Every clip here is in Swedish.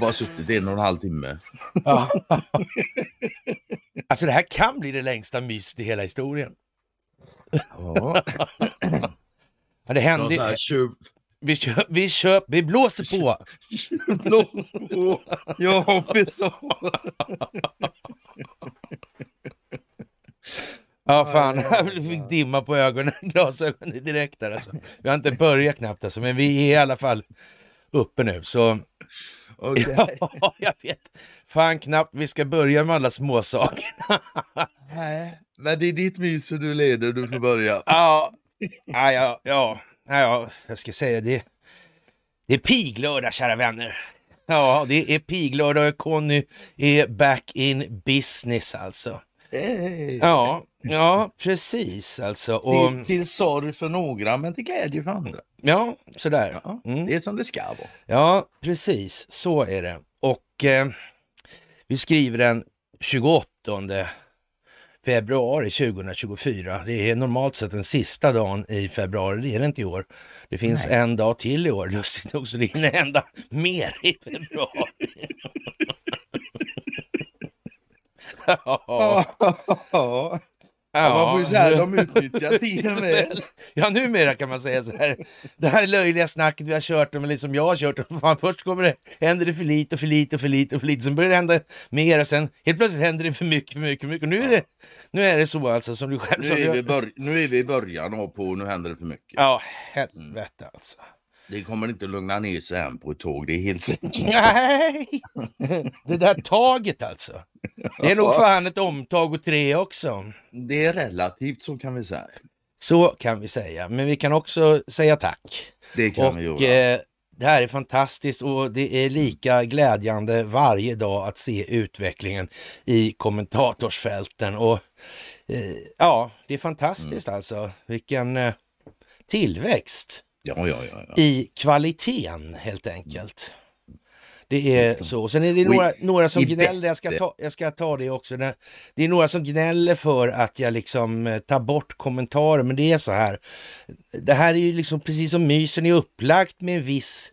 Bara suttit en och en halv timme. Ja. Alltså det här kan bli det längsta myset i hela historien. Ja. det hände... Vi, köp, vi, köp, vi blåser på! Blås på! Jag Ja, fan. Jag fick dimma på ögonen, glasögonen direkt där alltså. Vi har inte börjat knappt alltså, men vi är i alla fall uppe nu. Så... Okay. Ja, jag vet. Fan knappt vi ska börja med alla småsakerna. Nej, men det är ditt mys du leder, du får börja. Ja, ja, ja, ja, ja jag ska säga det. Det är piglördag kära vänner. Ja, det är piglördag och Conny är back in business alltså. Hey. Ja, Ja, precis alltså. Och... Till, till sorg för några, men till glädje för andra. Ja, sådär. Ja, mm. Det är som det ska vara. Ja, precis. Så är det. Och eh, vi skriver den 28 februari 2024. Det är normalt sett den sista dagen i februari, det är det inte i år. Det finns Nej. en dag till i år, lustigt nog, så det hinner hända mer i februari. ja. Ja. Man får ju säga här, de utnyttjar tiden väl. Ja, numera kan man säga så här. Det här löjliga snacket vi har kört, men liksom jag har kört. Man, först kommer det, händer det för lite och för lite och för lite och för lite. Sen börjar det hända mer och sen helt plötsligt händer det för mycket, för mycket, för mycket. Och nu är det, nu är det så alltså som du själv... Nu nu är vi i början på nu händer det för mycket. Ja, helvete alltså. Det kommer inte lugna ner sig än på ett tåg, det är helt säkert. Nej! Det där taget alltså. Det är nog fan ett omtag och tre också. Det är relativt, så kan vi säga. Så kan vi säga, men vi kan också säga tack. Det kan och, vi göra. Eh, det här är fantastiskt och det är lika glädjande varje dag att se utvecklingen i kommentatorsfälten. Och, eh, ja, det är fantastiskt mm. alltså. Vilken eh, tillväxt! Ja, ja, ja, i kvaliteten helt enkelt. Det är mm. så. Sen är det några, några som gnäller, jag ska, ta, jag ska ta det också. Det är några som gnäller för att jag liksom eh, tar bort kommentarer, men det är så här. Det här är ju liksom precis som mysen är upplagt med en viss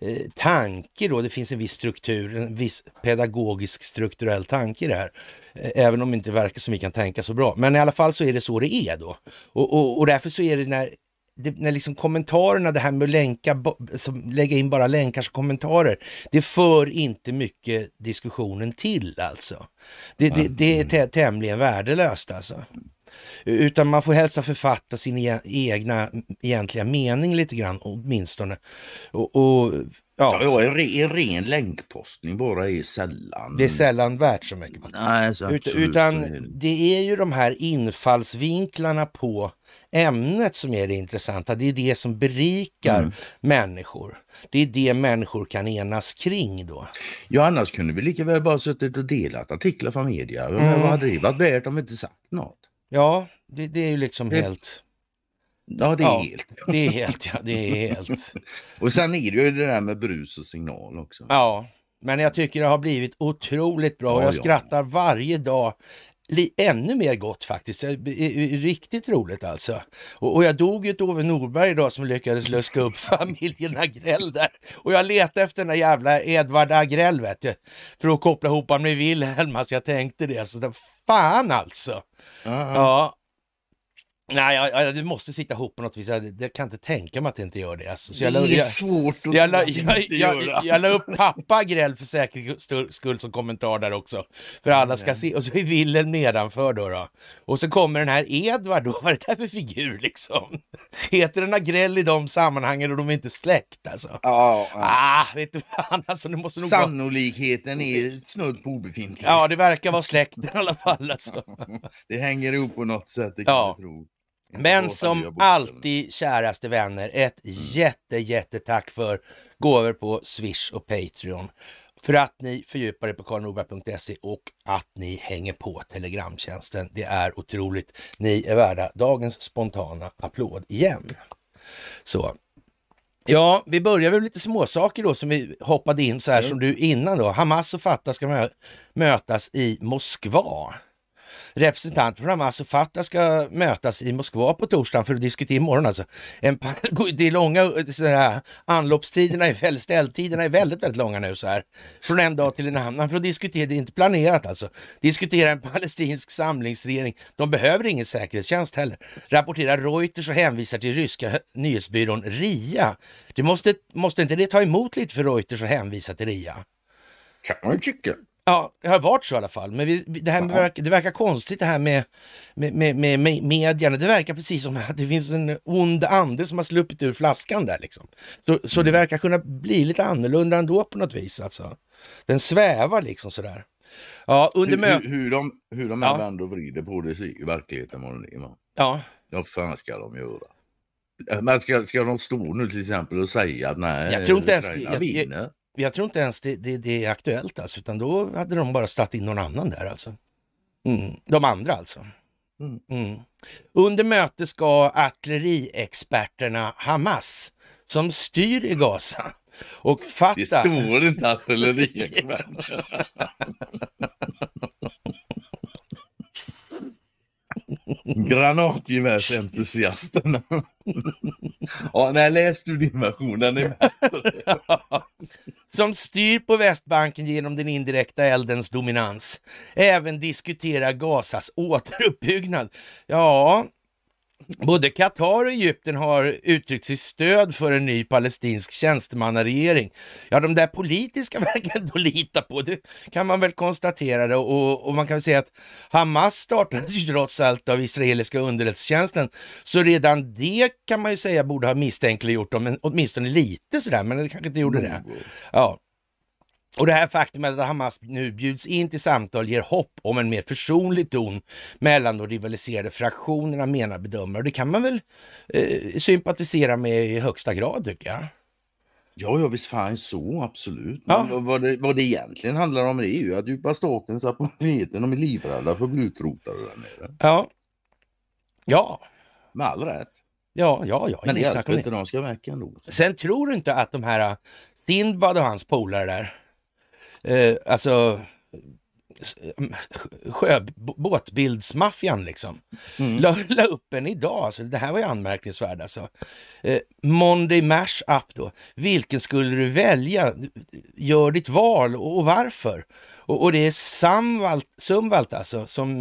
eh, tanke då. Det finns en viss struktur, en viss pedagogisk strukturell tanke i det här. Eh, även om det inte verkar som vi kan tänka så bra. Men i alla fall så är det så det är då. Och, och, och därför så är det när det, när liksom kommentarerna, det här med att länka, som, lägga in bara länkars kommentarer, det för inte mycket diskussionen till alltså. Det, det, det är mm. tämligen värdelöst alltså. Utan man får helst författa sin e egna egentliga mening lite grann åtminstone. Och, och, ja. Ja, en, re, en ren länkpostning bara är sällan. Det är sällan värt så mycket. Nej, så Ut, utan det är ju de här infallsvinklarna på ämnet som är det intressanta. Det är det som berikar mm. människor. Det är det människor kan enas kring då. Ja, annars kunde vi lika väl bara suttit och delat artiklar från media. Mm. Men vad hade det varit värt om vi inte sagt något? Ja, det, det är ju liksom det... helt... Ja, det är ja, helt. Det är helt, ja. Det är helt. och sen är det ju det där med brus och signal också. Ja, men jag tycker det har blivit otroligt bra. och jag skrattar varje dag ännu mer gott faktiskt. Riktigt roligt alltså. Och, och jag dog ju ett Ove Norberg idag som lyckades luska upp familjen Agrell där. Och jag letade efter den där jävla Edvard Agrell vet du. För att koppla ihop honom med Wilhelm, alltså jag tänkte det. Så fan alltså! Uh -huh. Ja, Nej, jag, jag, det måste sitta ihop på något vis. Jag, jag, kan inte tänka mig att det inte gör det. Alltså. Så jag la, det är jag, svårt att jag, la, jag, jag, jag, la upp pappa Grell för säkerhets skull som kommentar där också. För alla ska mm. se. Och så är Wilhelm nedanför då, då. Och så kommer den här Edvard då. Vad är det där för figur liksom? Heter den Agrell i de sammanhangen och de är inte släkt alltså? Ja. ja. Ah, vet du fan alltså. Det måste nog Sannolikheten vara... är snudd på obefintlig. Ja, det verkar vara släkt i alla fall alltså. det hänger ihop på något sätt, det kan ja. jag tro. Men som alltid, käraste vänner, ett mm. jätte, jättetack för gåvor på Swish och Patreon. För att ni fördjupar er på karlnorberg.se och att ni hänger på Telegramtjänsten. Det är otroligt. Ni är värda dagens spontana applåd igen. Så. Ja, vi börjar med lite småsaker då som vi hoppade in så här mm. som du innan då. Hamas och Fatah ska mö mötas i Moskva representanter från Hamas och Fatah ska mötas i Moskva på torsdagen för att diskutera imorgon alltså. En, det är långa, eh, sådär, anloppstiderna, är, ställtiderna är väldigt, väldigt långa nu så här. Från en dag till en annan för att diskutera, det är inte planerat alltså. Diskutera en palestinsk samlingsregering. De behöver ingen säkerhetstjänst heller. Rapporterar Reuters och hänvisar till ryska nyhetsbyrån RIA. Det måste, måste inte det ta emot lite för Reuters att hänvisa till RIA? Kan man tycka. Ja, det har varit så i alla fall. Men vi, det, här verkar, det verkar konstigt det här med, med, med, med, medierna. Det verkar precis som att det finns en ond ande som har sluppit ur flaskan där liksom. Så, så det mm. verkar kunna bli lite annorlunda ändå på något vis alltså. Den svävar liksom sådär. Ja, under hur, hur, hur de, än vänder och vrider på det i verkligheten. Man. Ja. Vad fan ska de göra? Äh, men ska, ska de stå nu till exempel och säga att nej, jag tror inte ens, Ukraina jag, vinner? jag tror inte ens det, det, det, är aktuellt alltså, utan då hade de bara satt in någon annan där alltså. Mm. De andra alltså. Mm. mm. Under mötet ska artilleriexperterna Hamas, som styr i Gaza, och Fatah... Det står inte artilleriexperter. Granatgevärsentusiasterna. ja, nej, läs du din version, den är bättre. Som styr på Västbanken genom den indirekta eldens dominans. Även diskutera Gazas återuppbyggnad. Ja, Både Qatar och Egypten har uttryckt sitt stöd för en ny palestinsk tjänstemannaregering. Ja, de där politiska verkar ändå lita på, det kan man väl konstatera. Och, och, man kan väl säga att Hamas startades ju trots allt av israeliska underrättelsetjänsten, så redan det kan man ju säga borde ha misstänkliggjort dem, åtminstone lite sådär, men det kanske inte gjorde det. Mm. Ja. Och det här faktumet att Hamas nu bjuds in till samtal ger hopp om en mer försonlig ton mellan de rivaliserade fraktionerna, menar bedömare. det kan man väl eh, sympatisera med i högsta grad tycker jag. Ja, ja visst fan så, absolut. Men ja. vad, det, vad det egentligen handlar om det är ju att djupa statens apologeten, de är livrädda för att bli utrotade där nere. Ja. Ja. Med all rätt. Ja, ja, ja. Men det hjälper inte, de ska verka ändå. Sen tror du inte att de här eh, Sindbad och hans polare där, eh, alltså sjöbåtbildsmaffian liksom. Mm. La, la, upp en idag, alltså, det här var ju anmärkningsvärt alltså. Eh, Monday Mash Up då, vilken skulle du välja? Gör ditt val och, och varför? Och, och det är Samvalt, Sumvalt alltså, som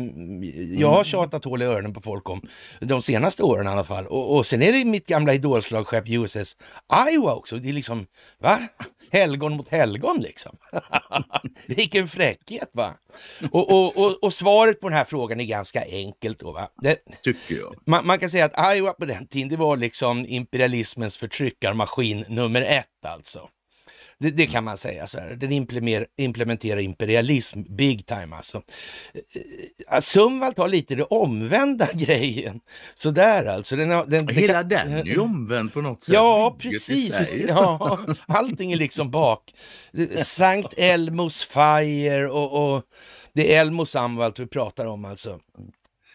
jag har mm. tjatat hål i öronen på folk om de senaste åren i alla fall. Och, och sen är det mitt gamla idolslagskepp USS Iowa också. Det är liksom, va? Helgon mot helgon liksom. Vilken fräckhet va? Och, och, och, och, svaret på den här frågan är ganska enkelt då va? Det, Tycker jag. Man, man kan säga att Iowa på den tiden, det var liksom imperialismens förtryckarmaskin nummer ett alltså. Det, det, kan man säga så här. Den implementerar imperialism big time alltså. Eh, eh, Sumvalt har lite det omvända grejen. Sådär alltså. den, den Hela kan... den är ju omvänd på något sätt. Ja, precis. Ja, allting är liksom bak. Sankt Elmos Fire och, och det är Elmo Samvalt vi pratar om alltså.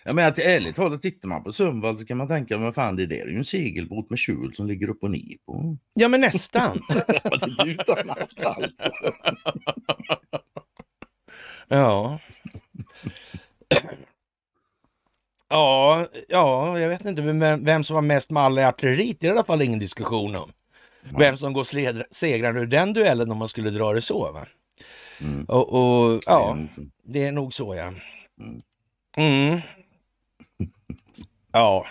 Jag menar, till ärligt talat, tittar man på Sundvall så kan man tänka, men fan det där är ju en segelbåt med kjol som ligger upp och ner på. Ja, men nästan. ja, det är allt alltså. ja. Ja, ja, jag vet inte vem som var mest mall i artilleriet. Det är i alla fall ingen diskussion om. Vem som går sledra, segrande ur den duellen om man skulle dra det så. Va? Mm. Och, och, ja, det är nog så ja. Mm. mm. Ja.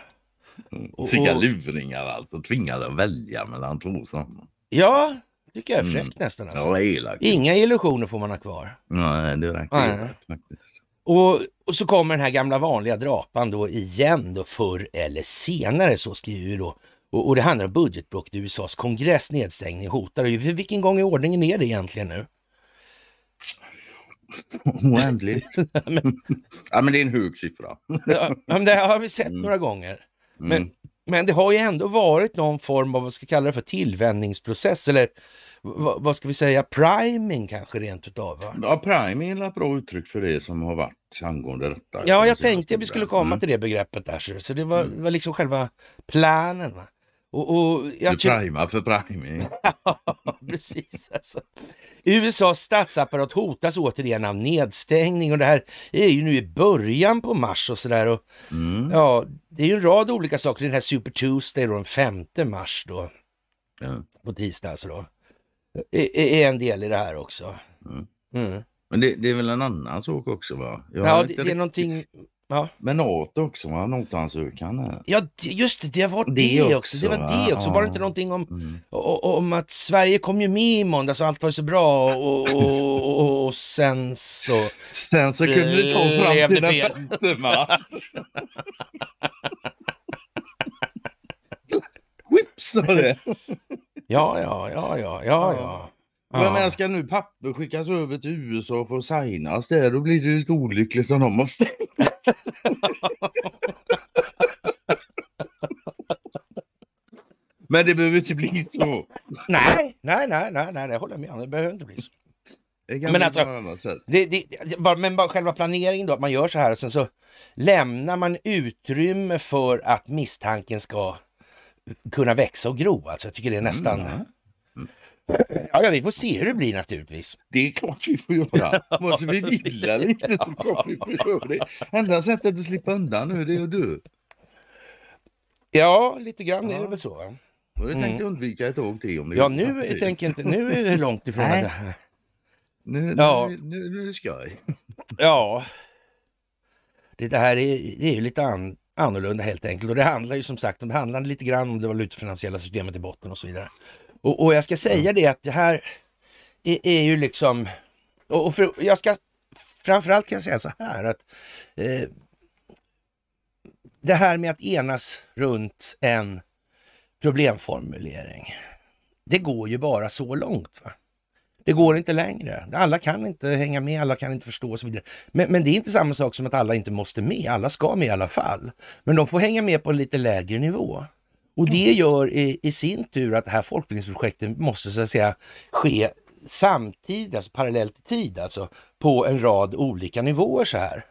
Fick han luringar allt och tvingade att välja mellan två sådana. Ja, tycker jag är mm. fräckt mm. nästan. Alltså. Ja, Inga illusioner får man ha kvar. Nej, det verkar Nej. Elakt, faktiskt. Och, och, så kommer den här gamla vanliga drapan då igen då förr eller senare, så skriver vi då. Och, och det handlar om budgetbråcket i USAs kongress, nedstängning hotar. Vilken gång i ordningen är det egentligen nu? Oändligt. men... ja, men det är en hög siffra. ja, men det har vi sett mm. några gånger. Mm. Men, mm. men det har ju ändå varit någon form av, vad ska kalla det för, tillvänjningsprocess eller vad ska vi säga, priming kanske rent utav? Va? Ja, priming är ett bra uttryck för det som har varit angående detta. Ja, jag tänkte att vi skulle komma mm. till det begreppet där, så det var, mm. var liksom själva planen. Va? Och, och jag du primar för priming. Ja, precis. Alltså. USAs statsapparat hotas återigen av nedstängning och det här är ju nu i början på mars och sådär. Mm. Ja, det är ju en rad olika saker. Den här Super Tuesday då, den 5 mars då. Mm. På tisdag alltså då. Är, är en del i det här också. Mm. mm. Men det, det, är väl en annan sak också va? Jag ja, det, det, är någonting Ja. Men NATO också, va? Notansökan? Ja, just det, det var det, det också. Det var det också. Ja. Var det inte någonting om, mm. om att Sverige kom ju med i måndags och allt var ju så bra och, och, och, och sen så... Sen så kunde du ta fram till den femte mars. sa det. Ja, ja, ja, ja, ja, ja. Ja. ska nu papper skickas över till USA för att signas där, då blir det lite olyckligt om de har stängt. Men det behöver inte bli så. Nej, nej, nej, nej, nej, det håller jag med om. Det behöver inte bli så. Men alltså, det, det, bara, men bara själva planeringen då, att man gör så här och sen så lämnar man utrymme för att misstanken ska kunna växa och gro. Alltså, jag tycker det är mm, nästan... Mm. Ja, ja, vi får se hur det blir naturligtvis. Det är klart vi får göra. Måste vi vilja eller inte så klart vi får göra det. Enda sättet att slippa undan nu det är att dö. Ja, lite grann ja. är det väl så. Va? har du tänkte mm. undvika ett tag till. Om det ja, nu, tänker inte, nu är det långt ifrån. Nej. Att... Nu, ja. nu, nu, nu är det skoj. Ja. Det här är, det är ju lite an, annorlunda helt enkelt. Och det handlar ju som sagt om, det handlar lite grann om det valutafinansiella systemet i botten och så vidare. Och, och jag ska säga det att det här är, är ju liksom, och, och för, jag ska framförallt kan jag säga så här att eh, det här med att enas runt en problemformulering, det går ju bara så långt. Va? Det går inte längre. Alla kan inte hänga med, alla kan inte förstå och så vidare. Men, men, det är inte samma sak som att alla inte måste med, alla ska med i alla fall. Men de får hänga med på en lite lägre nivå. Och det mm. gör i, i sin tur att det här folkbildningsprojektet måste så att säga ske samtidigt, alltså parallellt i tid alltså, på en rad olika nivåer så här.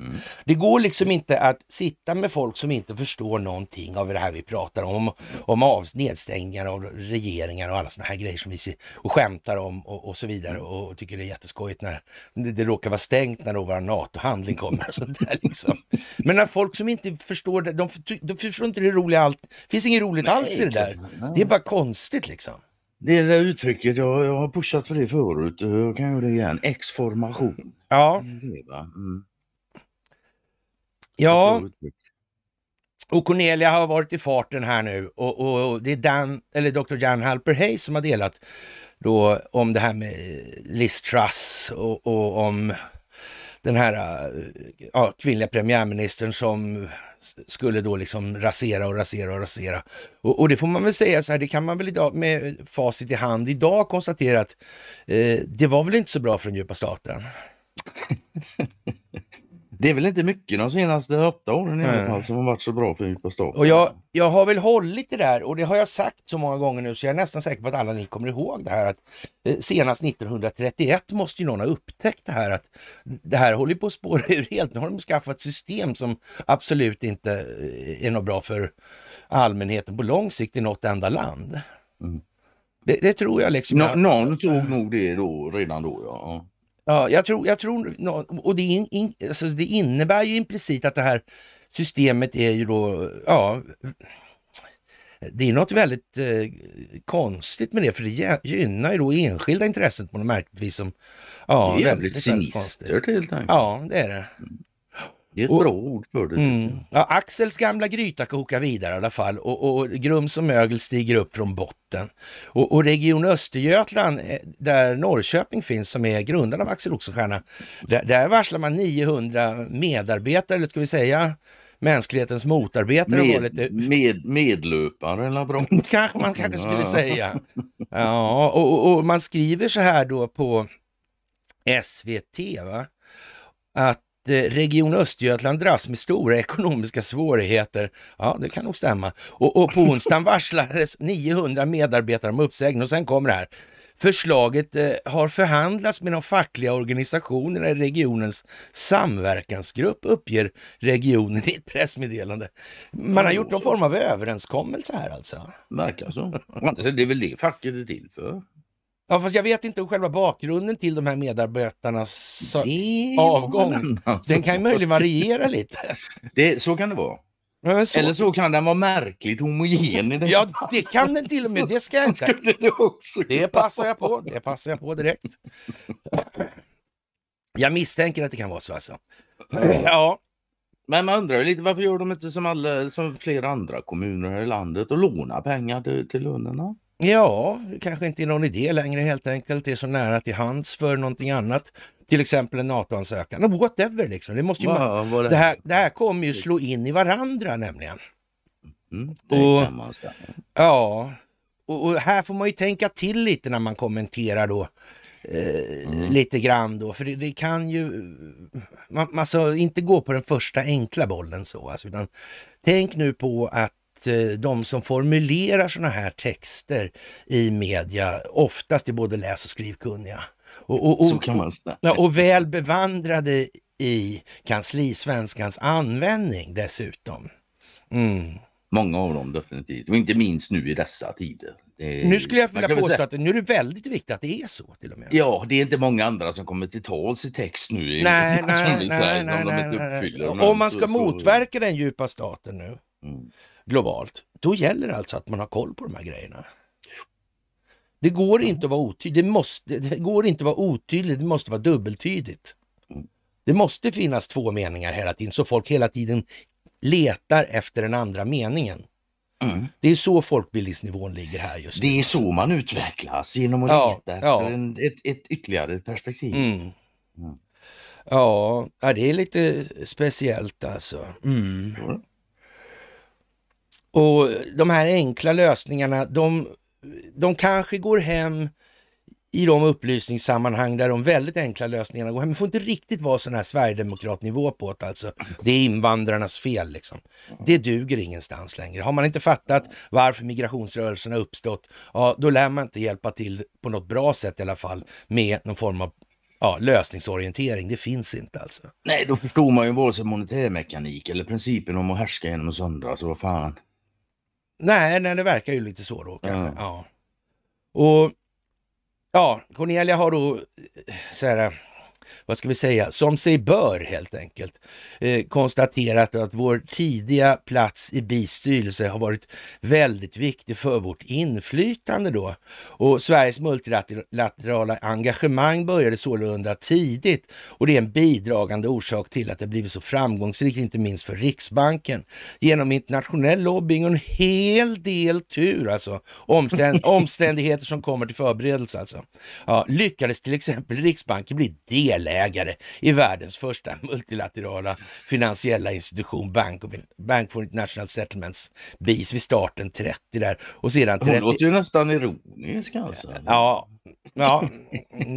Mm. Det går liksom inte att sitta med folk som inte förstår någonting av det här vi pratar om, om av, nedstängningar av regeringar och alla sådana här grejer som vi och skämtar om och, och så vidare mm. och tycker det är jätteskojigt när det, det råkar vara stängt när då vår NATO-handling kommer. Och sånt där liksom. Men när folk som inte förstår det, de, de förstår inte det roliga allt. Det finns inget roligt Nej, alls i det där. Det är bara konstigt liksom. Det är där uttrycket, jag, jag har pushat för det förut, jag kan göra det igen. Exformation. Ja. Mm, det, va? Mm. Ja, och Cornelia har varit i farten här nu och, och, och det är Dan, eller Dr. Jan Halper Hayes som har delat då om det här med Liz Truss och, och om den här eh, ja, kvinnliga premiärministern som skulle då liksom rasera och rasera och rasera. Och, och, det får man väl säga så här, det kan man väl idag med facit i hand idag konstatera att eh, det var väl inte så bra för den djupa staten. Det är väl inte mycket de senaste åtta åren i alla fall som har varit så bra för IFK Stockholm. Och jag, jag har väl hållit det där och det har jag sagt så många gånger nu så jag är nästan säker på att alla ni kommer ihåg det här att eh, senast 1931 måste ju någon ha upptäckt det här att det här håller på att spåra ur helt. Nu har de skaffat system som absolut inte eh, är något bra för allmänheten på lång sikt i något enda land. Mm. Det, det, tror jag liksom. Nå, någon tog nog det då redan då ja. Ja, jag tror, jag tror och det, in, in, alltså det innebär ju implicit att det här systemet är ju då, ja, det är något väldigt eh, konstigt med det, för det gynnar ju då enskilda intressen på något märkligt vis. Som, ja, det är jävligt väldigt, väldigt cynister helt enkelt. Ja, det är det. Mm. Det är ett och, bra ord för det. Mm. Ja, Axels gamla gryta kokar vidare i alla fall och, och Grums och mögel stiger upp från botten. Och, och Region Östergötland, eh, där Norrköping finns, som är grundad av Axel Oxenstierna, där, där varslar man 900 medarbetare, eller ska vi säga mänsklighetens motarbetare. Med, lite... med, medlöpare eller bra. kanske man kanske skulle säga. Ja, och, och, man skriver så här då på SVT, va? att Eh, Region Östergötland dras med stora ekonomiska svårigheter. Ja, det kan nog stämma. Och, och på onsdagen varslades 900 medarbetare om uppsägning och sen kommer det här. Förslaget eh, har förhandlats med de fackliga organisationerna i regionens samverkansgrupp, uppger regionen i ett pressmeddelande. Man har gjort någon form av överenskommelse här alltså? Verkar så. Det är väl det facket är till för? Ja, fast jag vet inte om själva bakgrunden till de här medarbetarnas det avgång. Den kan ju möjligen variera lite. Det, så kan det vara. Så... Eller så kan den vara märkligt homogen. I ja, det kan den till och med. Det ska jag inte. Det, också det passar jag på. Det passar jag på direkt. Jag misstänker att det kan vara så alltså. Ja. Men man undrar lite varför gör de inte som, alla, som flera andra kommuner i landet och lånar pengar till, till lönerna? Ja, kanske inte är någon idé längre helt enkelt. Det är så nära till hands för någonting annat. Till exempel en NATO-ansökan. Och whatever liksom. Det, måste ju wow, man... det, här, det här kommer ju slå in i varandra nämligen. Mm, och, ja, och, och, här får man ju tänka till lite när man kommenterar då. Eh, mm. Lite grann då, för det, det, kan ju... Man, ska alltså inte gå på den första enkla bollen så, alltså, utan tänk nu på att Eh, de som formulerar sådana här texter i media oftast är både läs och skrivkunniga. Och, och, och, Så kan man säga. och väl bevandrade i kanslisvenskans användning dessutom. Mm. Många av dem definitivt, och inte minst nu i dessa tider. nu skulle jag vilja påstå säga, att nu är det väldigt viktigt att det är så till och med. Ja, det är inte många andra som kommer till tals i text nu. Nej, nej, nej, nej, nej, nej, nej. Om man ska så, motverka så... den djupa staten nu, mm globalt, då gäller det alltså att man har koll på de här grejerna. Det går inte att vara otydlig. Det, måste, det går inte att vara otydligt, det måste vara dubbeltydigt. Det måste finnas två meningar hela tiden, så folk hela tiden letar efter den andra meningen. Mm. Det är så folkbildningsnivån ligger här just nu. Det är så man utvecklas, genom att ja, leta ja. efter en, ett, ett ytterligare perspektiv. Mm. Mm. Ja, det är lite speciellt alltså. Mm. Och de här enkla lösningarna, de, de kanske går hem i de upplysningssammanhang där de väldigt enkla lösningarna går hem. Det får inte riktigt vara sån här sverigedemokratnivå på det alltså. Det är invandrarnas fel liksom. Det duger ingenstans längre. Har man inte fattat varför migrationsrörelsen har uppstått, ja då lär man inte hjälpa till på något bra sätt i alla fall med någon form av ja, lösningsorientering. Det finns inte alltså. Nej, då förstår man ju vare sig monetärmekanik eller principen om att härska genom att söndra, så vad fan. Nej, nej, det verkar ju lite så då kanske. Ja. ja. Och ja, Cornelia har då eh, så här, vad ska vi säga, som sig bör helt enkelt, eh, konstaterat att vår tidiga plats i BIS styrelse har varit väldigt viktig för vårt inflytande då. Och Sveriges multilaterala engagemang började sålunda tidigt och det är en bidragande orsak till att det blivit så framgångsrikt, inte minst för Riksbanken. Genom internationell lobbying och en hel del tur alltså, omständigheter som kommer till förberedelse alltså. Ja, lyckades till exempel Riksbanken bli del delägare i världens första multilaterala finansiella institution, Bank, of, Bank for International Settlements, BIS, vid starten 30 där. Och sedan 30... Hon låter ju nästan ironisk alltså. Ja, Ja,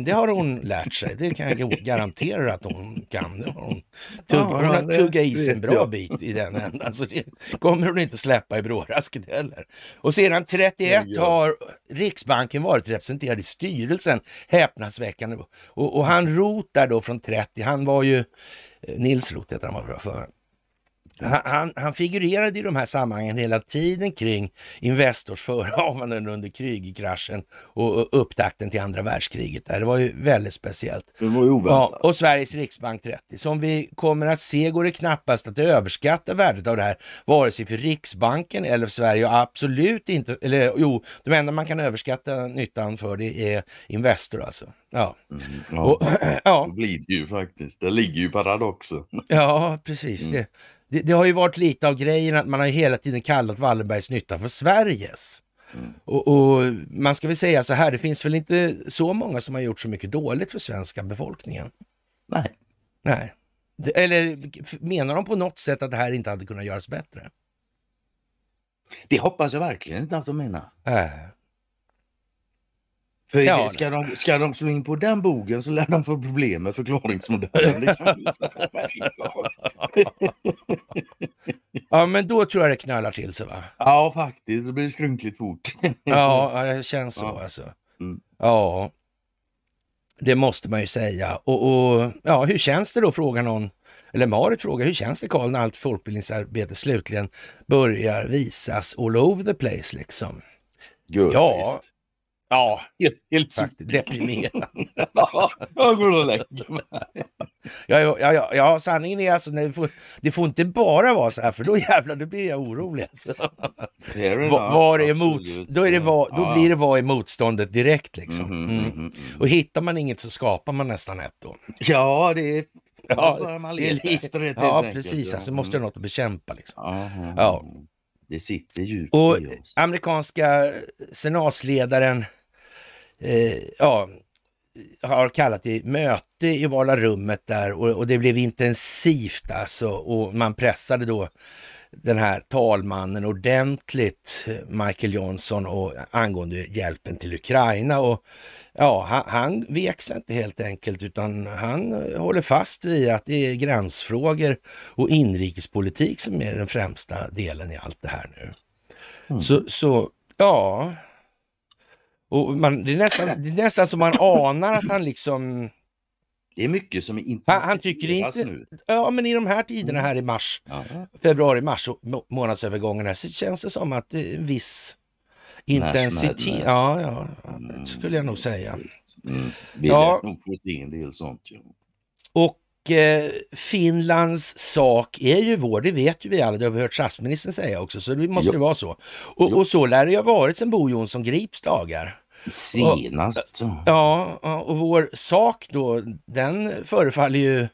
det har hon lärt sig. Det kan jag garantera att hon kan. Hon, tugg, ja, hon har tuggat i sig en bra bit i den ändan, så det kommer hon inte släppa i brådrasket heller. Och sedan 31 har Riksbanken varit representerad i styrelsen, häpnadsväckande. Och, och han Roth där då från 30, han var ju, eh, Nils Roth heter han var för han, han, figurerade i de här sammanhangen hela tiden kring Investors förehavanden under krigkraschen och upptakten till andra världskriget. Det var ju väldigt speciellt. Det var ju Ja, och Sveriges Riksbank 30. Som vi kommer att se går det knappast att överskatta värdet av det här, vare sig för Riksbanken eller för Sverige absolut inte, eller jo, de enda man kan överskatta nyttan för det är Investor alltså. Ja. Mm, ja. Och, ja. Det blir det ju faktiskt. Det ligger ju paradoxen. Ja, precis. Mm. Det det, det, har ju varit lite av grejen att man har hela tiden kallat Wallenbergs nytta för Sveriges. Mm. Och, och, man ska väl säga så här, det finns väl inte så många som har gjort så mycket dåligt för svenska befolkningen? Nej. Nej. Det, eller menar de på något sätt att det här inte hade kunnat göras bättre? Det hoppas jag verkligen inte att de menar. Äh. För ja, ska, de, ska de slå in på den bogen så lär de få problem med förklaringsmodellen. ja, men då tror jag det knölar till sig va? Ja, faktiskt. Då blir det skrynkligt fort. ja, det känns så ja. alltså. Mm. Ja, det måste man ju säga. Och, och, ja, hur känns det då, frågar någon. Eller Marit frågar, hur känns det Karl när allt folkbildningsarbete slutligen börjar visas all over the place liksom? Good, ja, visst. Ja, helt, helt faktiskt. Deprimerande. ja, jag går och lägger mig. ja, ja, ja, ja, sanningen är alltså, det får, det får inte bara vara så här, för då jävlar, då blir jag orolig. Alltså. är det, Va, var är mot, då, är det var, då ja. blir det vad är motståndet direkt liksom. Mm-hmm, mm, mm, mm. Och hittar man inget så skapar man nästan ett då. Ja, det är Ja, man det är lite, det, ja precis. Ja. Alltså, måste ha något att bekämpa. Liksom. Ja. Det sitter djupt i oss. Amerikanska senatsledaren Eh, ja, har kallat till möte i valarummet rummet där och, och, det blev intensivt alltså och man pressade då den här talmannen ordentligt, Michael Johnson, och angående hjälpen till Ukraina. Och ja, han, han vek sig inte helt enkelt utan han håller fast vid att det är gränsfrågor och inrikespolitik som är den främsta delen i allt det här nu. Mm. Så, så ja, och man, det, är nästan, det är nästan som man anar att han liksom... Det är mycket som är han, han tycker inte... Nu. Ja, men i de här tiderna här i mars, ja. februari, mars, månadsövergångarna, så känns det som att det eh, är en viss intensitet. Ja, ja, det mm. skulle jag nog säga. Mm. Vi ja. nog få se en del sånt. Ja. Och eh, Finlands sak är ju vår, det vet ju vi alla, det har vi hört statsministern säga också, så det måste ju vara så. Och, och så lär det ju ha varit sedan Bo Jonsson Grips dagar. Senast. Och, ja, och vår sak då, den förefaller ju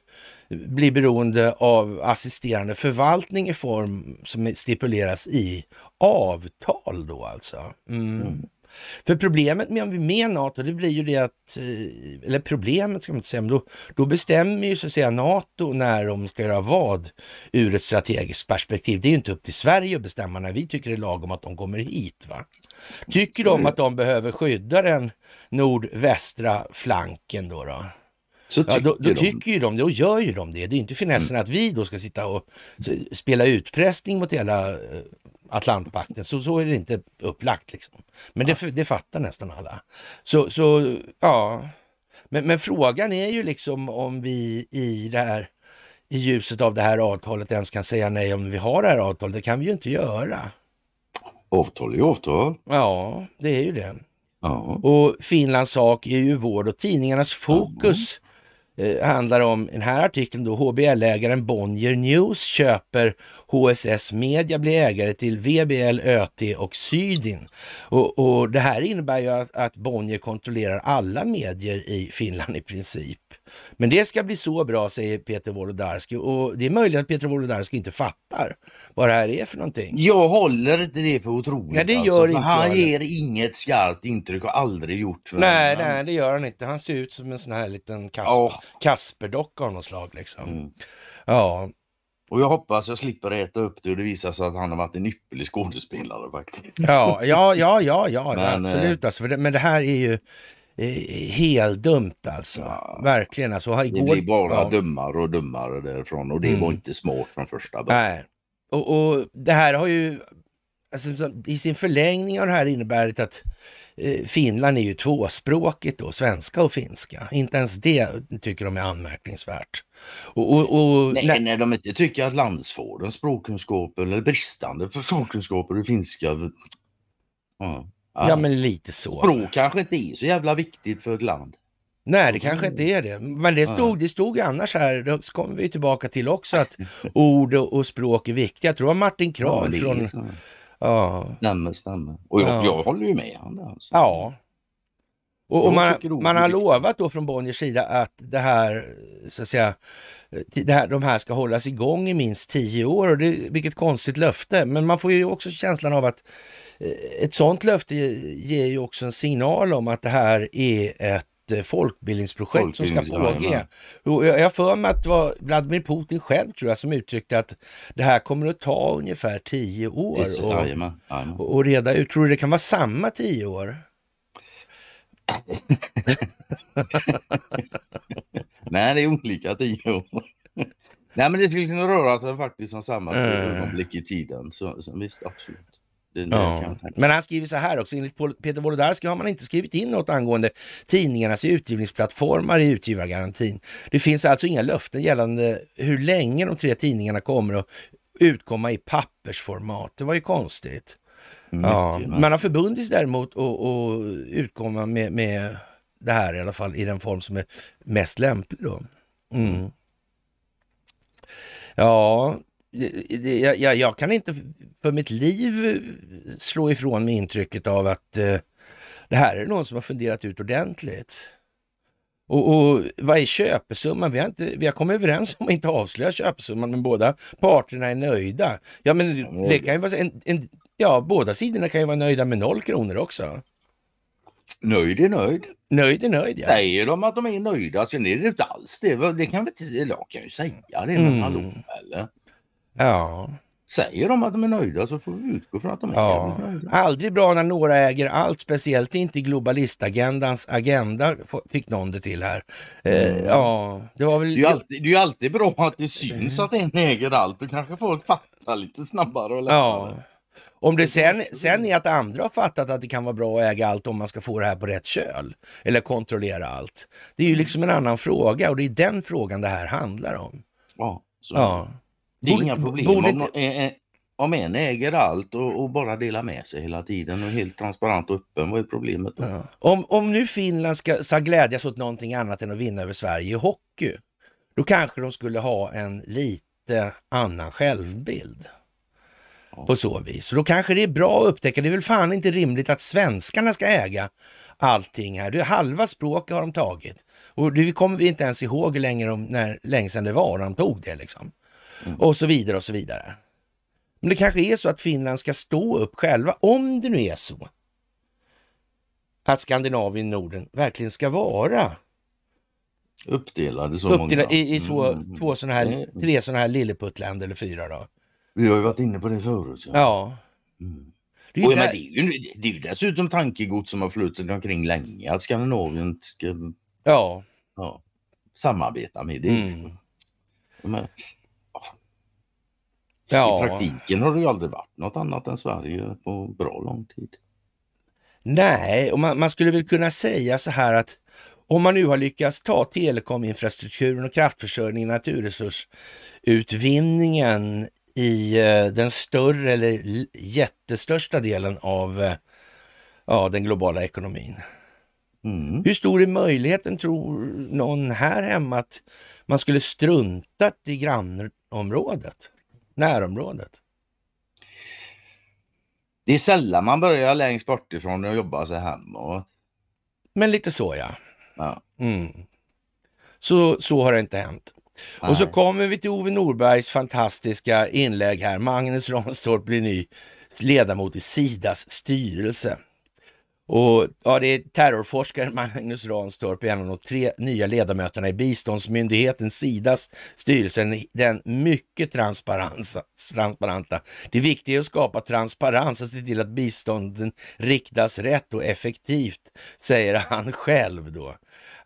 bli beroende av assisterande förvaltning i form som stipuleras i avtal då alltså. Mm. Mm. För problemet med, med NATO, det blir ju det att, eh, eller problemet ska man inte säga, men då, då bestämmer ju så att säga NATO när de ska göra vad ur ett strategiskt perspektiv. Det är ju inte upp till Sverige att bestämma när vi tycker det är lagom att de kommer hit. va? Tycker de att de behöver skydda den nordvästra flanken då? då? Så tycker ja, då, då de. ju de det och gör ju de det. Det är inte finessen mm. att vi då ska sitta och spela utpressning mot hela eh, Atlantpakten. Så, så är det inte upplagt. Liksom. Men det, det fattar nästan alla. Så, så ja. Men, men, frågan är ju liksom om vi i det här i ljuset av det här avtalet ens kan säga nej om vi har det här avtalet. Det kan vi ju inte göra. Avtal är avtal. Ja, det är ju det. Ja. Och Finlands sak är ju vård och tidningarnas fokus ja Eh, handlar om den här artikeln då. HBL-ägaren Bonnier News köper HSS Media, blir ägare till VBL, ÖT och Sydin. Och, och det här innebär ju att, att Bonnier kontrollerar alla medier i Finland i princip. Men det ska bli så bra, säger Peter Wolodarski. Och det är möjligt att Peter Wolodarski inte fattar vad det här är för någonting. Jag håller inte det för otroligt. Nej, det alltså. gör alltså. inte han ger inget skarpt intryck och aldrig gjort. Nej, nej, det gör han inte. Han ser ut som en sån här liten Kasper, oh. Kasperdocka av något slag. Liksom. Mm. Ja, och jag hoppas jag slipper äta upp det och det visar sig att han har varit en ypperlig skådespelare faktiskt. Ja, ja, ja, ja, ja men, absolut. Eh, alltså, det, men det här är ju, Eh, Heldumt alltså. Ja. Verkligen alltså. Igår, det blir bara ja. dummare och dummare därifrån och det mm. var inte smart från första början. Nej. Och, och det här har ju, alltså, i sin förlängning har det här inneburit att eh, Finland är ju tvåspråkigt då, svenska och finska. Inte ens det tycker de är anmärkningsvärt. Och, och, och nej, när... när de inte tycker att landsfårens språkkunskaper eller bristande språkkunskaper i finska Ja. Ja, men lite så. Språk kanske inte är så jävla viktigt för ett land. Nej, det kanske inte är det. Men det stod, det stod annars här, då kommer vi tillbaka till också, att ord och, språk är viktiga. Jag tror det var Martin Krahn ja, från... Liksom- ja. Stämmer, stämmer. Och jag, ja. jag håller ju med honom. Alltså. Ja. Och, och man, man, har lovat då från Bonniers sida att det här, så att säga, det här, de här ska hållas igång i minst tio år. Och det, vilket konstigt löfte. Men man får ju också känslan av att Eh, ett sånt löfte ger ju också en signal om att det här är ett eh, folkbildningsprojekt Folkbildnings, som ska pågå. Jag, jag för mig att det var Vladimir Putin själv tror jag som uttryckte att det här kommer att ta ungefär tio år Is, och, jajamän, jajamän. och, och reda ut. Tror du det kan vara samma tio år? Nej, det är olika tio år. Nej, men det skulle kunna röra sig faktiskt om samma eh. ögonblick i tiden. Så, så, visst, absolut. Ja. Men han skriver så här också, enligt Peter Wolodarski har man inte skrivit in något angående tidningarnas utgivningsplattformar i utgivargarantin. Det finns alltså inga löften gällande hur länge de tre tidningarna kommer att utkomma i pappersformat. Det var ju konstigt. ja. Man har förbundit sig däremot att utkomma med, med det här i alla fall i den form som är mest lämplig. Då. Mm. mm. Ja, jag, jag, jag, kan inte för mitt liv slå ifrån mig intrycket av att eh, det här är någon som har funderat ut ordentligt. Och, och vad är köpesumman? Vi har, inte, vi har kommit överens om att inte avslöja köpesumman, men båda parterna är nöjda. Ja, men det kan ju vara en, en, ja, båda sidorna kan ju vara nöjda med noll kronor också. Nöjd är nöjd. Nöjd är nöjd, ja. Säger de att de är nöjda, sen är det inte alls det. Det kan väl inte, jag kan ju säga det, men mm. hallå eller? Ja. Säger de att de är nöjda så får vi utgå från att de är ja. nöjda. Aldrig bra när några äger allt, speciellt inte i globalistagendans agenda fick någon det till här. Eh, mm. ja, det var väl... Det är ju alltid, det är alltid bra att det syns mm. att en äger allt, då kanske folk fattar lite snabbare och lättare. Ja. Om det sen, sen är att andra har fattat att det kan vara bra att äga allt om man ska få det här på rätt köl eller kontrollera allt. Det är ju mm. liksom en annan fråga och det är den frågan det här handlar om. Ja, så. ja. Det är inga problem. Borde... Om, eh, eh, om, en äger allt och, och, bara delar med sig hela tiden och är helt transparent och öppen, vad är problemet då? Ja. Om, om nu Finland ska, ska glädjas åt någonting annat än att vinna över Sverige i hockey, då kanske de skulle ha en lite annan självbild på så vis. Då kanske det är bra att upptäcka, det är väl fan inte rimligt att svenskarna ska äga allting här. Det halva språket har de tagit och det kommer vi inte ens ihåg hur länge, när, länge sedan det var de tog det liksom. Mm. Och så vidare och så vidare. Men det kanske är så att Finland ska stå upp själva, om det nu är så att Skandinavien, och Norden verkligen ska vara uppdelade så uppdelade många. I, i två, mm. mm. två såna här, tre sådana här lilleputtländer eller fyra då. Vi har ju varit inne på det förut. Ja. ja. Mm. Det, är och, där... men det, är ju, det är ju dessutom tankegods som har flutit omkring länge att Skandinavien ska ja. Ja, samarbeta med det. Mm. Men, Ja. I praktiken har det ju aldrig varit något annat än Sverige på bra lång tid. Nej, och man, man skulle väl kunna säga så här att om man nu har lyckats ta telekominfrastrukturen och kraftförsörjningen, naturresursutvinningen i eh, den större eller jättestörsta delen av eh, ja, den globala ekonomin. Mm. Hur stor är möjligheten, tror någon här hemma, att man skulle struntat i grannområdet? närområdet? Det är sällan man börjar längst bort ifrån och jobbar sig hemåt. Men lite så ja. ja. Mm. Så, så har det inte hänt. Nej. Och så kommer vi till Ove Norbergs fantastiska inlägg här. Magnus Ranstorp blir ny ledamot i Sidas styrelse. Och ja, det är terrorforskaren Magnus Ranstorp, en av de tre nya ledamöterna i biståndsmyndigheten Sidas styrelse, den mycket transparenta. Det viktiga är att skapa transparens och se till att bistånden riktas rätt och effektivt, säger han själv då.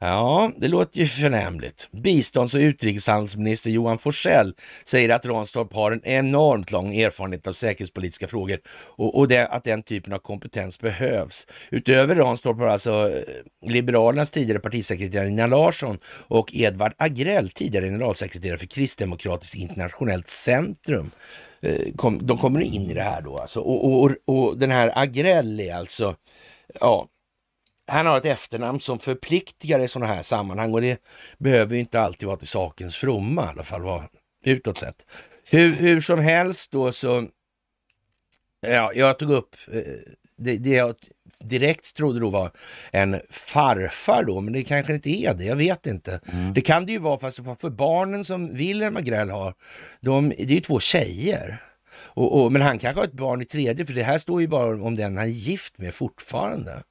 Ja, det låter ju förnämligt. Bistånds och utrikeshandelsminister Johan Forsell säger att Ranstorp har en enormt lång erfarenhet av säkerhetspolitiska frågor och, och det, att den typen av kompetens behövs. Utöver Ranstorp har alltså eh, Liberalernas tidigare partisekreterare Nina Larsson och Edvard Agrell, tidigare generalsekreterare för Kristdemokratiskt internationellt centrum, eh, kom, de kommer in i det här då. Alltså. Och, och, och den här Agrell är alltså ja, han har ett efternamn som förpliktigar i sådana här sammanhang och det behöver ju inte alltid vara till sakens fromma i alla fall, utåt sett. Hur, hur som helst då så, ja, jag tog upp eh, det, det jag direkt trodde då var en farfar då, men det kanske inte är det, jag vet inte. Mm. Det kan det ju vara, fast för barnen som Wilhelm Agrell har, de, det är ju två tjejer. Och, och, men han kanske har ett barn i tredje, för det här står ju bara om den han är gift med fortfarande.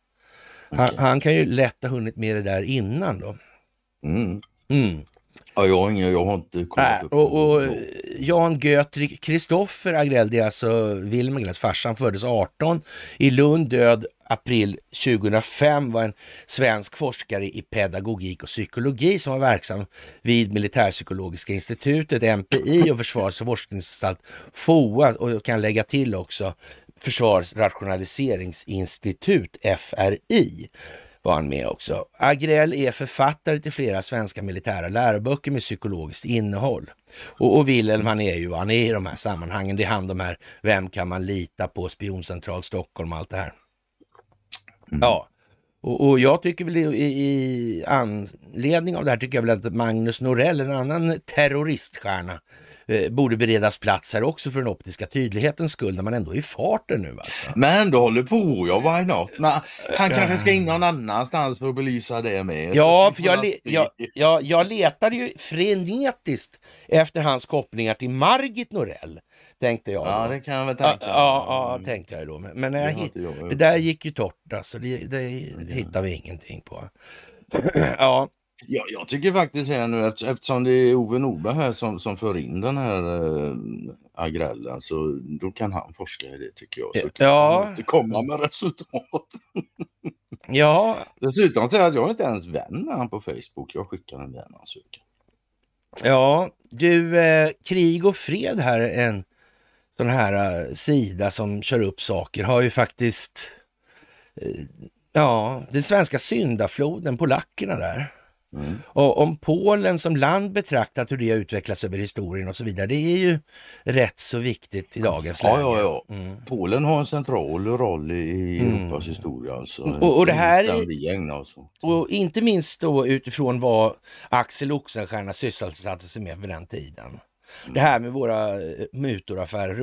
Han, okay. han, kan ju lätt ha hunnit med det där innan då. Mm. Mm. Ja, jag, har ingen, jag har inte kollat upp och, och Jan Götrik Kristoffer Agrell, det är alltså Wilhelm Agrells han föddes 18 i Lund, död april 2005, var en svensk forskare i pedagogik och psykologi som var verksam vid Militärpsykologiska institutet, MPI och Försvarets forskningsanstalt FOA och kan lägga till också försvarsrationaliseringsinstitut, FRI var han med också. Agrell är författare till flera svenska militära läroböcker med psykologiskt innehåll. Och, och Wilhelm han är ju han är i de här sammanhangen. Det är han de här, vem kan man lita på, spioncentral Stockholm och allt det här. Mm. Ja, och, och, jag tycker väl i, i anledning av det här tycker jag väl att Magnus Norell, en annan terroriststjärna, Eh, borde beredas plats här också för den optiska tydlighetens skull när man ändå är i farten nu alltså. Men du håller på, ja why not? Men han eh. kanske ska in någon annanstans för att belysa det med. Ja, för jag, le jag, jag, jag letade ju frenetiskt efter hans kopplingar till Margit Norell tänkte jag. Ja, det kan jag väl tänka. Ja, ja, ja tänkte jag då. Men, men jag, det, det, där gick ju torrt alltså. Det, det, det hittar vi ingenting på. ja, jag, jag tycker faktiskt här nu eftersom det är Ove Norberg här som, som för in den här äh, agrellen så då kan han forska i det tycker jag. Så kan ja. han inte komma med resultat. ja. Dessutom så är att jag inte ens vän med han på Facebook. Jag skickar en vänansökan. Ja, du, eh, Krig och fred här, en sån här eh, sida som kör upp saker, har ju faktiskt eh, Ja, den svenska syndafloden, polackerna där. Mm. Och om Polen som land betraktat, hur det har utvecklats över historien och så vidare. Det är ju rätt så viktigt i dagens läge. Ja, ja, ja. Mm. Polen har en central roll i mm. Europas mm. historia. Alltså. Och, och det här är... Och inte minst då utifrån vad Axel Oxenstierna sysselsatte sig med vid den tiden. Mm. Det här med våra mutoraffärer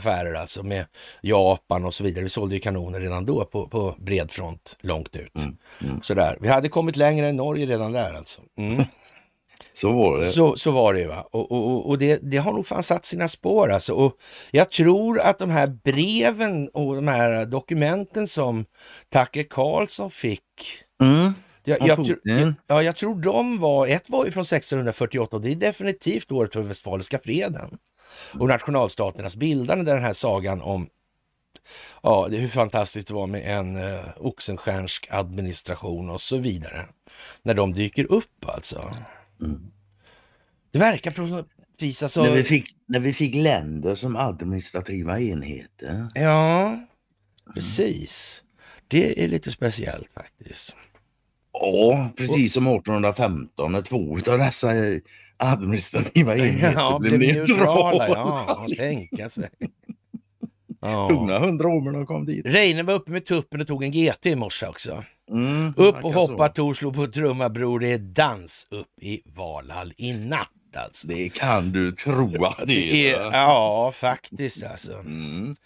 affärer alltså med Japan och så vidare. Vi sålde ju kanoner redan då på, på bred front långt ut. Mm. Mm. Sådär. Vi hade kommit längre än Norge redan där alltså. Mm. Så var det. Så, så var det ju. Va? Och, och, och det, det, har nog fan satt sina spår alltså. Och jag tror att de här breven och de här dokumenten som Tucker Carlson fick. Mm. Jag, jag, tro, jag, ja, jag tror de var, ett var ju från 1648 och det är definitivt året för Westfaliska freden och nationalstaternas bildande där den här sagan om ja, hur fantastiskt det var med en eh, oxenstjärnsk administration och så vidare. När de dyker upp alltså. Mm. Det verkar på vis När vi, fick, när vi fick länder som administrativa enheter. Ja, mm. precis. Mm. Det är lite speciellt faktiskt. Ja, precis som 1815 när två av dessa administrativa enheter ja, blev, neutrala. Ja, tänka sig. Tog några hundra år men de kom dit. Reine var uppe med tuppen och tog en GT i morse också. Mm, upp och hoppa, Tor slog på trumma bror. Det är dans upp i Valhall i natt. Alltså. Det kan du tro att det är. Ja, faktiskt alltså. Mm.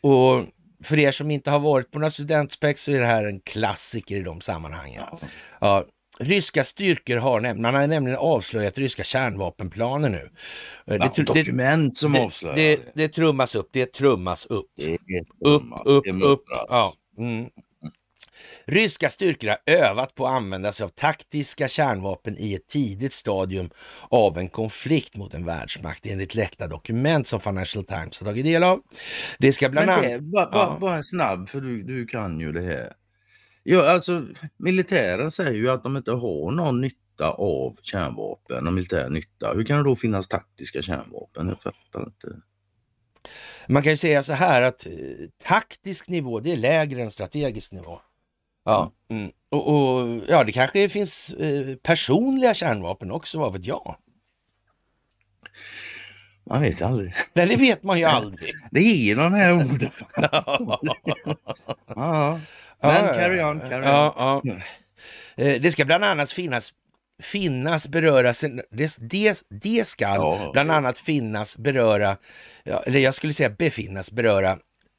Och för er som inte har varit på några studentspex så är det här en klassiker i de sammanhangen. Ja. ja Ryska styrkor har nämligen, man har nämligen avslöjat ryska kärnvapenplaner nu. Eh, ja, det, dokument som det, avslöjar. Det, det, det, trummas upp, det trummas upp. Det trummas, upp, upp, upp. Ja. Mm. Ryska styrkor har övat på att använda sig av taktiska kärnvapen i ett tidigt stadium av en konflikt mot en världsmakt enligt läckta dokument som Financial Times har tagit del av. Det ska bland annat... Bara, ja. snabb, för du, du kan ju det här. Ja, alltså, militären säger ju att de inte har någon nytta av kärnvapen och militär nytta. Hur kan det då finnas taktiska kärnvapen? Jag fattar inte. Man kan ju säga så här att eh, taktisk nivå, det är lägre än strategisk nivå. Ja, mm. mm. och, och, ja, det kanske finns eh, personliga kärnvapen också, vad vet jag? Man vet aldrig. Nej, det vet man ju aldrig. Det är ju de här orden. ja. Men ah, carry on, carry ah, on. Ah. Det ska bland annat finnas finnas, beröra, det, det, det ska ja. bland annat finnas, beröra, eller jag skulle säga befinnas, beröra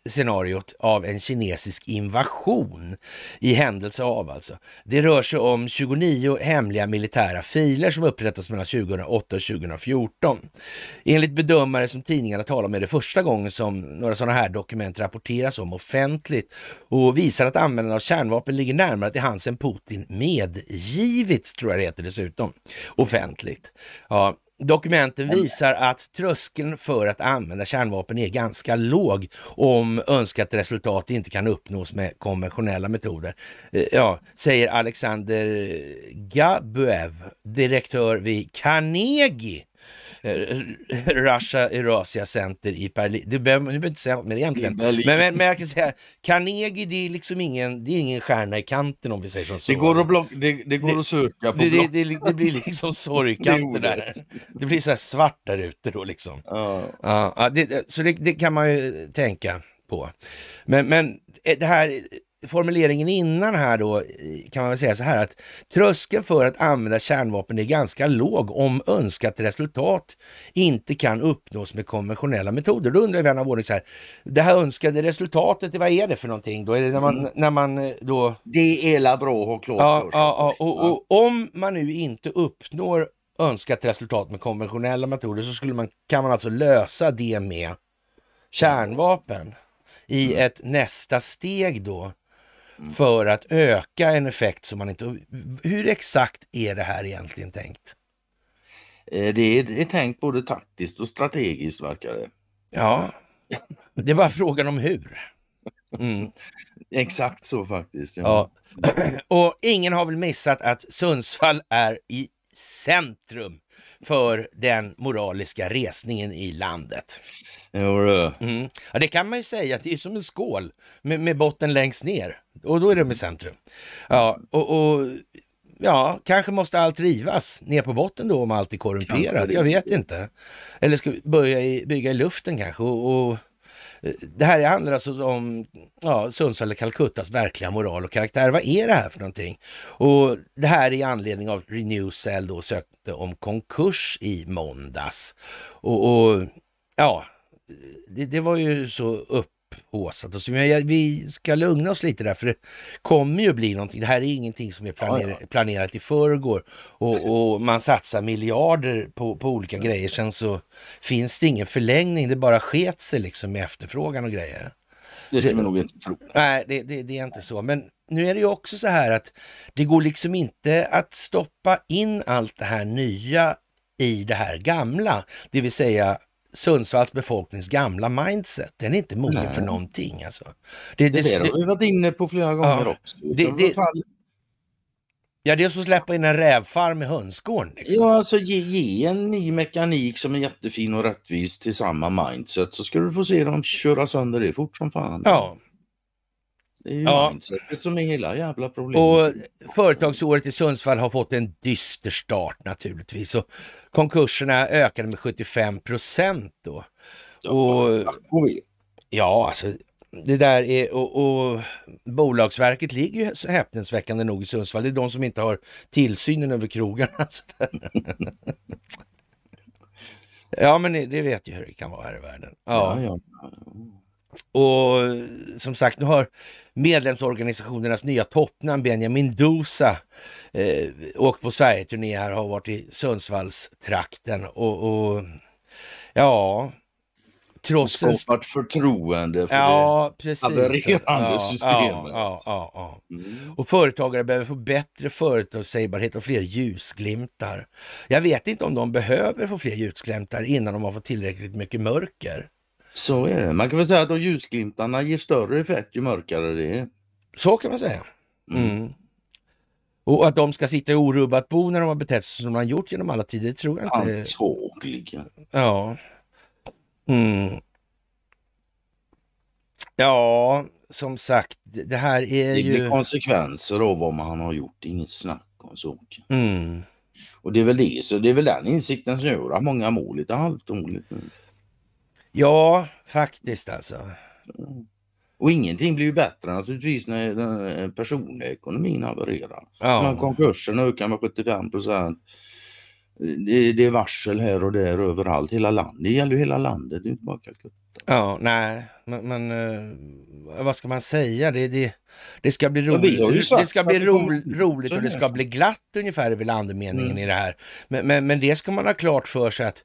scenariot av en kinesisk invasion i händelse av alltså. Det rör sig om 29 hemliga militära filer som upprättas mellan 2008 och 2014. Enligt bedömare som tidningarna talar om är det första gången som några sådana här dokument rapporteras om offentligt och visar att användandet av kärnvapen ligger närmare till hands än Putin medgivit, tror jag det heter dessutom, offentligt. Ja, Dokumenten visar att tröskeln för att använda kärnvapen är ganska låg om önskat resultat inte kan uppnås med konventionella metoder. Eh, ja, säger Alexander Gabuev, direktör vid Carnegie Eh, Russia Eurasia Center i Berlin. Du behöver, du behöver inte säga något mer egentligen. Men, men, men, jag kan säga, Carnegie det är liksom ingen, det är ingen stjärna i kanten om vi säger så. Det går att, block, det, det går det, att söka på det, det, det, det, blir liksom sorgkanter där. Det blir så här svart där ute då liksom. Ja. Ja, så det, kan man ju tänka på. Men, men eh, det här formuleringen innan här då kan man väl säga så här att tröskeln för att använda kärnvapen är ganska låg om önskat resultat inte kan uppnås med konventionella metoder. Då undrar vän av ordning så här, det här önskade resultatet, vad är det för någonting då? Är det när man, mm. när man eh, då... Det är la bra och klart. Ja, ja, och, och, och om man nu inte uppnår önskat resultat med konventionella metoder så skulle man, kan man alltså lösa det med kärnvapen i mm. ett nästa steg då Mm. för att öka en effekt som man inte... Hur exakt är det här egentligen tänkt? Eh, det är, det är tänkt både taktiskt och strategiskt verkar det. Ja, det är bara frågan om hur. Mm. Exakt så faktiskt. Ja. ja. Och ingen har väl missat att Sundsvall är i centrum för den moraliska resningen i landet. Jo, mm. ja, det kan man ju säga, det är som en skål med, med botten längst ner och då är de i centrum. Ja, och, och ja, kanske måste allt rivas ner på botten då om allt är korrumperat. Jag vet inte. Eller ska vi börja i, bygga i luften kanske. Och, och, eh, det här handlar alltså om ja, Sundsvall och Calcuttas verkliga moral och karaktär. Vad är det här för någonting? Och det här är i anledning av Renewcell då sökte om konkurs i måndags. Och, och ja, det, det var ju så upphåsat och så. Men vi ska lugna oss lite där, för det kommer ju bli någonting. Det här är ingenting som är planer, planerat i förrgår och, och, man satsar miljarder på, på olika grejer. Sen så finns det ingen förlängning, det bara sket sig liksom med efterfrågan och grejer. Det ska man nog inte tro. Nej, det, det, det, är inte så. Men nu är det ju också så här att det går liksom inte att stoppa in allt det här nya i det här gamla. Det vill säga Sundsvalls befolknings gamla mindset. Den är inte mogen Nej. för någonting. Alltså. Det, det, det, det, har vi varit inne på flera gånger ja, också. Det, det, ja, det är som att släppa in en rävfarm i hönsgården. Liksom. Ja, alltså ge, ge, en ny mekanik som är jättefin och rättvis till samma mindset så ska du få se dem köra sönder det fort som fan. Ja. Det är ju ja. mindsetet som är hela jävla problemet. Och företagsåret i Sundsvall har fått en dyster start naturligtvis. Och konkurserna ökade med 75 procent då. Och, ja, alltså det där är och, och Bolagsverket ligger ju häpnadsväckande nog i Sundsvall. Det är de som inte har tillsynen över krogarna. ja, men det vet ju hur det kan vara här i världen. ja. ja, ja. Och som sagt, nu har medlemsorganisationernas nya toppnamn Benjamin Dosa eh, åkt på Sverigeturné här, har varit i Sundsvallstrakten och, och ja, trots... Och skapat förtroende för ja, det precis. havererande ja, systemet. Ja, ja, ja, mm. Och företagare behöver få bättre företagssägbarhet och fler ljusglimtar. Jag vet inte om de behöver få fler ljusglimtar innan de har fått tillräckligt mycket mörker. Så är det. Man kan väl säga att de ljusglimtarna ger större effekt ju mörkare det är. Så kan man säga. Mm. mm. Och att de ska sitta i orubbat bo när de har betett sig som de har gjort genom alla tider, tror jag inte. Antagligen. Ja. Mm. Ja, som sagt, det här är ju... Det blir konsekvenser av vad man har gjort, inget snack om saken. Mm. Och det är väl det, så det är väl den insikten som gör att många mår lite halvtomligt. Ja, faktiskt alltså. Och ingenting blir ju bättre naturligtvis när den personliga ekonomin havererar. Ja. Men konkursen ökar med 75 procent det, det är varsel här och där överallt, hela landet. Det gäller ju hela landet, det är inte bara Calcutta. Ja, nej, men, men eh, vad ska man säga? Det, det, det ska bli roligt, det ska bli ro, roligt och det ska bli glatt ungefär är väl andemeningen mm. i det här. Men, men, men, det ska man ha klart för sig att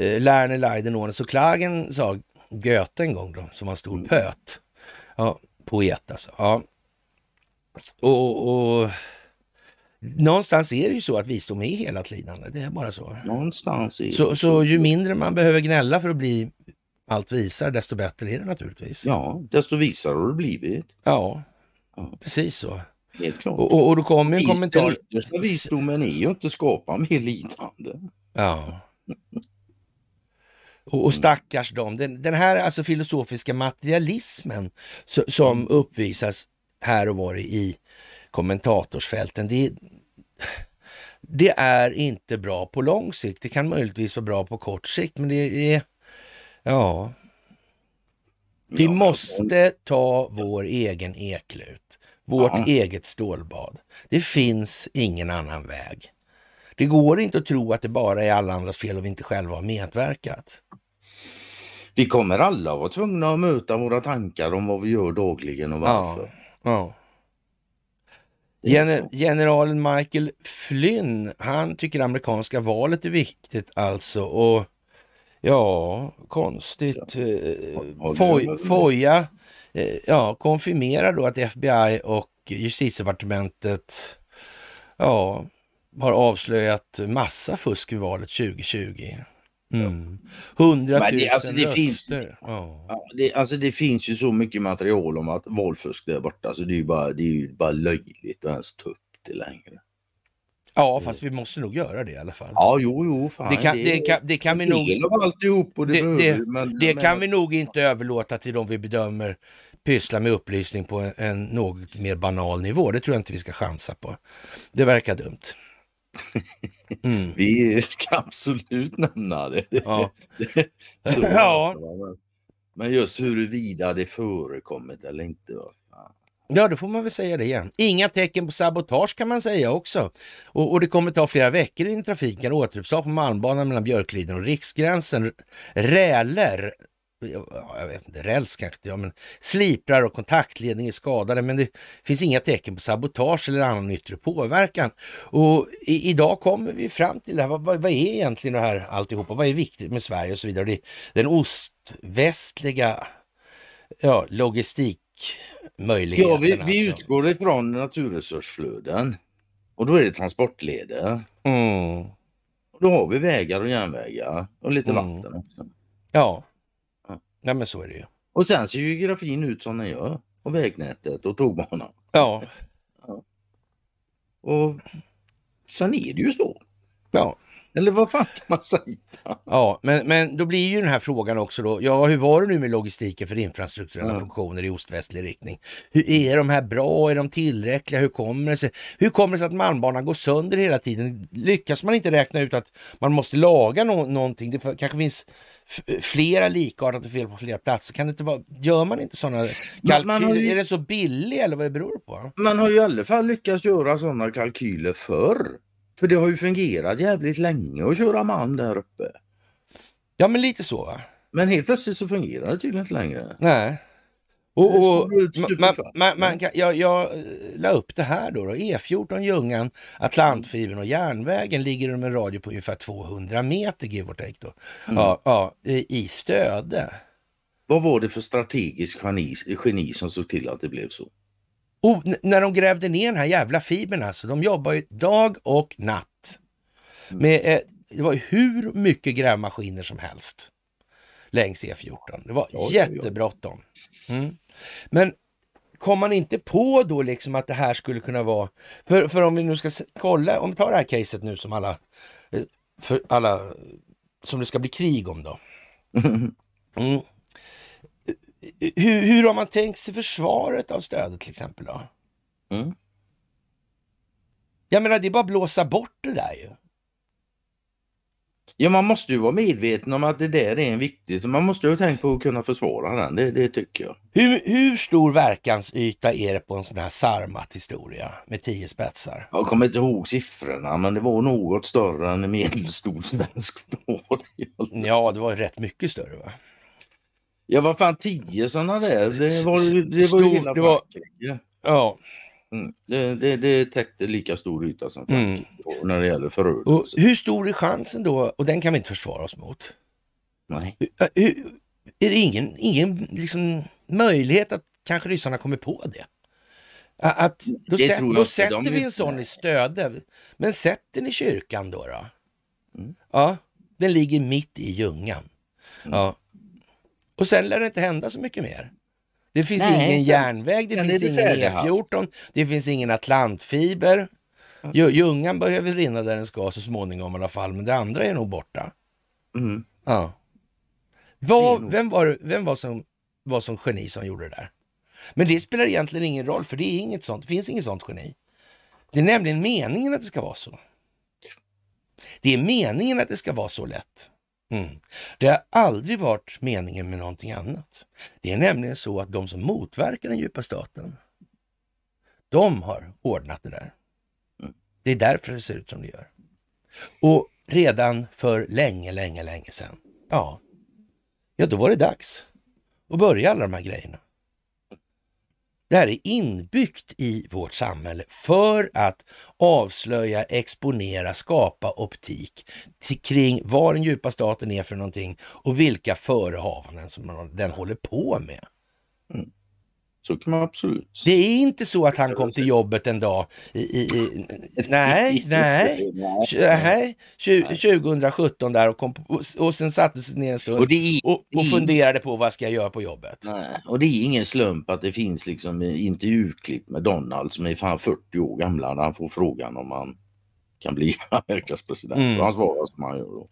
uh, eh, Lerne Leiden Ånes och Klagen sa Göte en gång då, som var stor mm. pöt. Ja, poet alltså. Ja. och, och någonstans är det ju så att visdom är hela lidande. Det är bara så. Någonstans är så, så ju mindre man behöver gnälla för att bli allt visare, desto bättre är det naturligtvis. Ja, desto visare har du blivit. Ja, ja. precis så. Helt klart. Och, och, och då kommer en kommentar. Den visdomen är ju inte skapa mer lidande. Ja. Och, och stackars dem. Den, den, här alltså filosofiska materialismen som mm. uppvisas här och var i kommentatorsfälten. Det, det är inte bra på lång sikt. Det kan möjligtvis vara bra på kort sikt, men det är... Ja. Vi måste ta vår egen eklut, vårt ja. eget stålbad. Det finns ingen annan väg. Det går inte att tro att det bara är alla andras fel och vi inte själva har medverkat. Vi kommer alla vara tvungna att möta våra tankar om vad vi gör dagligen och varför. Ja. Ja. Gener generalen Michael Flynn, han tycker amerikanska valet är viktigt alltså. Och ja, konstigt. Ja. Eh, foj, foja eh, ja, konfirmerar då att FBI och justitiedepartementet ja, har avslöjat massa fusk i valet 2020. Mm. 100 000 alltså, röster. det, alltså det finns ju så mycket material om att valfusk där borta. Alltså, det är ju bara, det är ju bara löjligt att ens ta upp det längre. Ja, mm. fast vi måste nog göra det i alla fall. Ja, jo, jo. Fan, det, kan, det, kan, det kan vi nog... och det, det, behöver, det, men, det kan men... vi nog inte överlåta till de vi bedömer pyssla med upplysning på en, en något mer banal nivå. Det tror jag inte vi ska chansa på. Det verkar dumt. Mm. Vi ska absolut nämna det. Ja. Så, ja. Men just huruvida det förekommit eller inte. Ja, då får man väl säga det igen. Inga tecken på sabotage kan man säga också. Och, och det kommer ta flera veckor innan trafiken återupptas på Malmbanan mellan Björkliden och Riksgränsen. Räler jag vet inte, räls kanske ja, men sliprar och kontaktledning är skadade, men det finns inga tecken på sabotage eller annan yttre påverkan. Och i, idag kommer vi fram till det här, vad, vad, är egentligen det här alltihopa? Vad är viktigt med Sverige och så vidare? Det, den ostvästliga ja, logistikmöjligheten. Ja, vi, vi utgår ifrån naturresursflöden och då är det transportleder. Mm. då har vi vägar och järnvägar och lite mm. vatten också. Ja, Ja, men så är det ju. Och sen ser ju geografin ut som den gör. Och vägnätet och tågbanan. Ja. ja. Och sen är det ju så. Ja. Eller vad fan kan man säga? Ja, men, men då blir ju den här frågan också då. Ja, hur var det nu med logistiken för infrastrukturella ja. funktioner i ostvästlig riktning? Hur Är de här bra? Är de tillräckliga? Hur kommer det sig? Hur kommer det sig att Malmbanan går sönder hela tiden? Lyckas man inte räkna ut att man måste laga no någonting? Det kanske finns flera likartade fel på flera platser. Kan det inte vara, gör man inte sådana kalkyler? är det så billigt eller vad det beror det på? Man har ju i alla fall lyckats göra sådana kalkyler förr. För det har ju fungerat jävligt länge att köra man där uppe. Ja men lite så va? Men helt plötsligt så fungerar det tydligen inte längre. Nej. Och, och, jag, jag eh, la upp det här då, då. E14 Ljungan, Atlantfibern och järnvägen ligger de en radio på ungefär 200 meter, give or take då. Mm. Ja, ja, i stöde. Vad var det för strategisk geni, geni som såg till att det blev så? Oh, när de grävde ner den här jävla fibern alltså. De jobbar ju dag och natt. Mm. eh, det var hur mycket grävmaskiner som helst längs E14. Det var ja, jättebråttom. Ja. Mm. Men kom man inte på då liksom att det här skulle kunna vara... För, för om vi nu ska kolla, om vi tar det här caset nu som alla, eh, för alla som det ska bli krig om då. Mm. Hur, hur har man tänkt sig försvaret av stödet till exempel då? Mm. Jag menar det är bara att blåsa bort det där ju. Ja, man måste ju vara medveten om att det där är en viktigt. Man måste ju tänka på att kunna försvara den, det, det tycker jag. Hur, hur, stor verkansyta är det på en sån här sarmat historia med tio spetsar? Jag kommer inte ihåg siffrorna, men det var något större än en medelstor svensk stad. ja, det var rätt mycket större va? Ja, vad fan, tio sådana där, det var, det var ju hela Frankrike. Ja. Mm. Det, det, täckte lika stor yta som mm. Frankrike mm. när det gäller förödelse. Hur stor är chansen då, och den kan vi inte försvara oss mot? Nej. Hur, äh, är det ingen, ingen liksom möjlighet att kanske ryssarna kommer på det? Att, då, det sä, då sätter vi en inte. sån i stöde. Men sätter ni kyrkan då? då? Mm. Ja, den ligger mitt i djungan. Mm. Ja. Och sen lär det inte hända så mycket mer. Det finns Nej, ingen så. järnväg, det ja, finns det ingen E14, det finns ingen Atlantfiber. Mm. Ljungan börjar väl rinna där den ska så småningom i alla fall, men det andra är nog borta. Mm. Ja. Var, vem var, vem var som var som geni som gjorde det där? Men det spelar egentligen ingen roll, för det är inget sånt, det finns inget sånt geni. Det är nämligen meningen att det ska vara så. Det är meningen att det ska vara så lätt. Mm. Det har aldrig varit meningen med någonting annat. Det är nämligen så att de som motverkar den djupa staten, de har ordnat det där. Mm. Det är därför det ser ut som det gör. Och redan för länge, länge, länge sedan, ja, ja då var det dags att börja alla de här grejerna. Det här är inbyggt i vårt samhälle för att avslöja, exponera, skapa optik till, kring vad den djupa staten är för någonting och vilka förehavanden som man, den håller på med. Mm. Så kan man absolut Det är inte så att han kom till jobbet en dag i, i, i nej, nej, nej, 2017 där och, kom, och, sen satte sig ner en stund och, är, och, och funderade på vad ska jag göra på jobbet. Nej, och det är ingen slump att det finns liksom intervjuklipp med Donald som är fan 40 år gamla när han får frågan om han kan bli Amerikas president. Mm. Och han svarar som han gör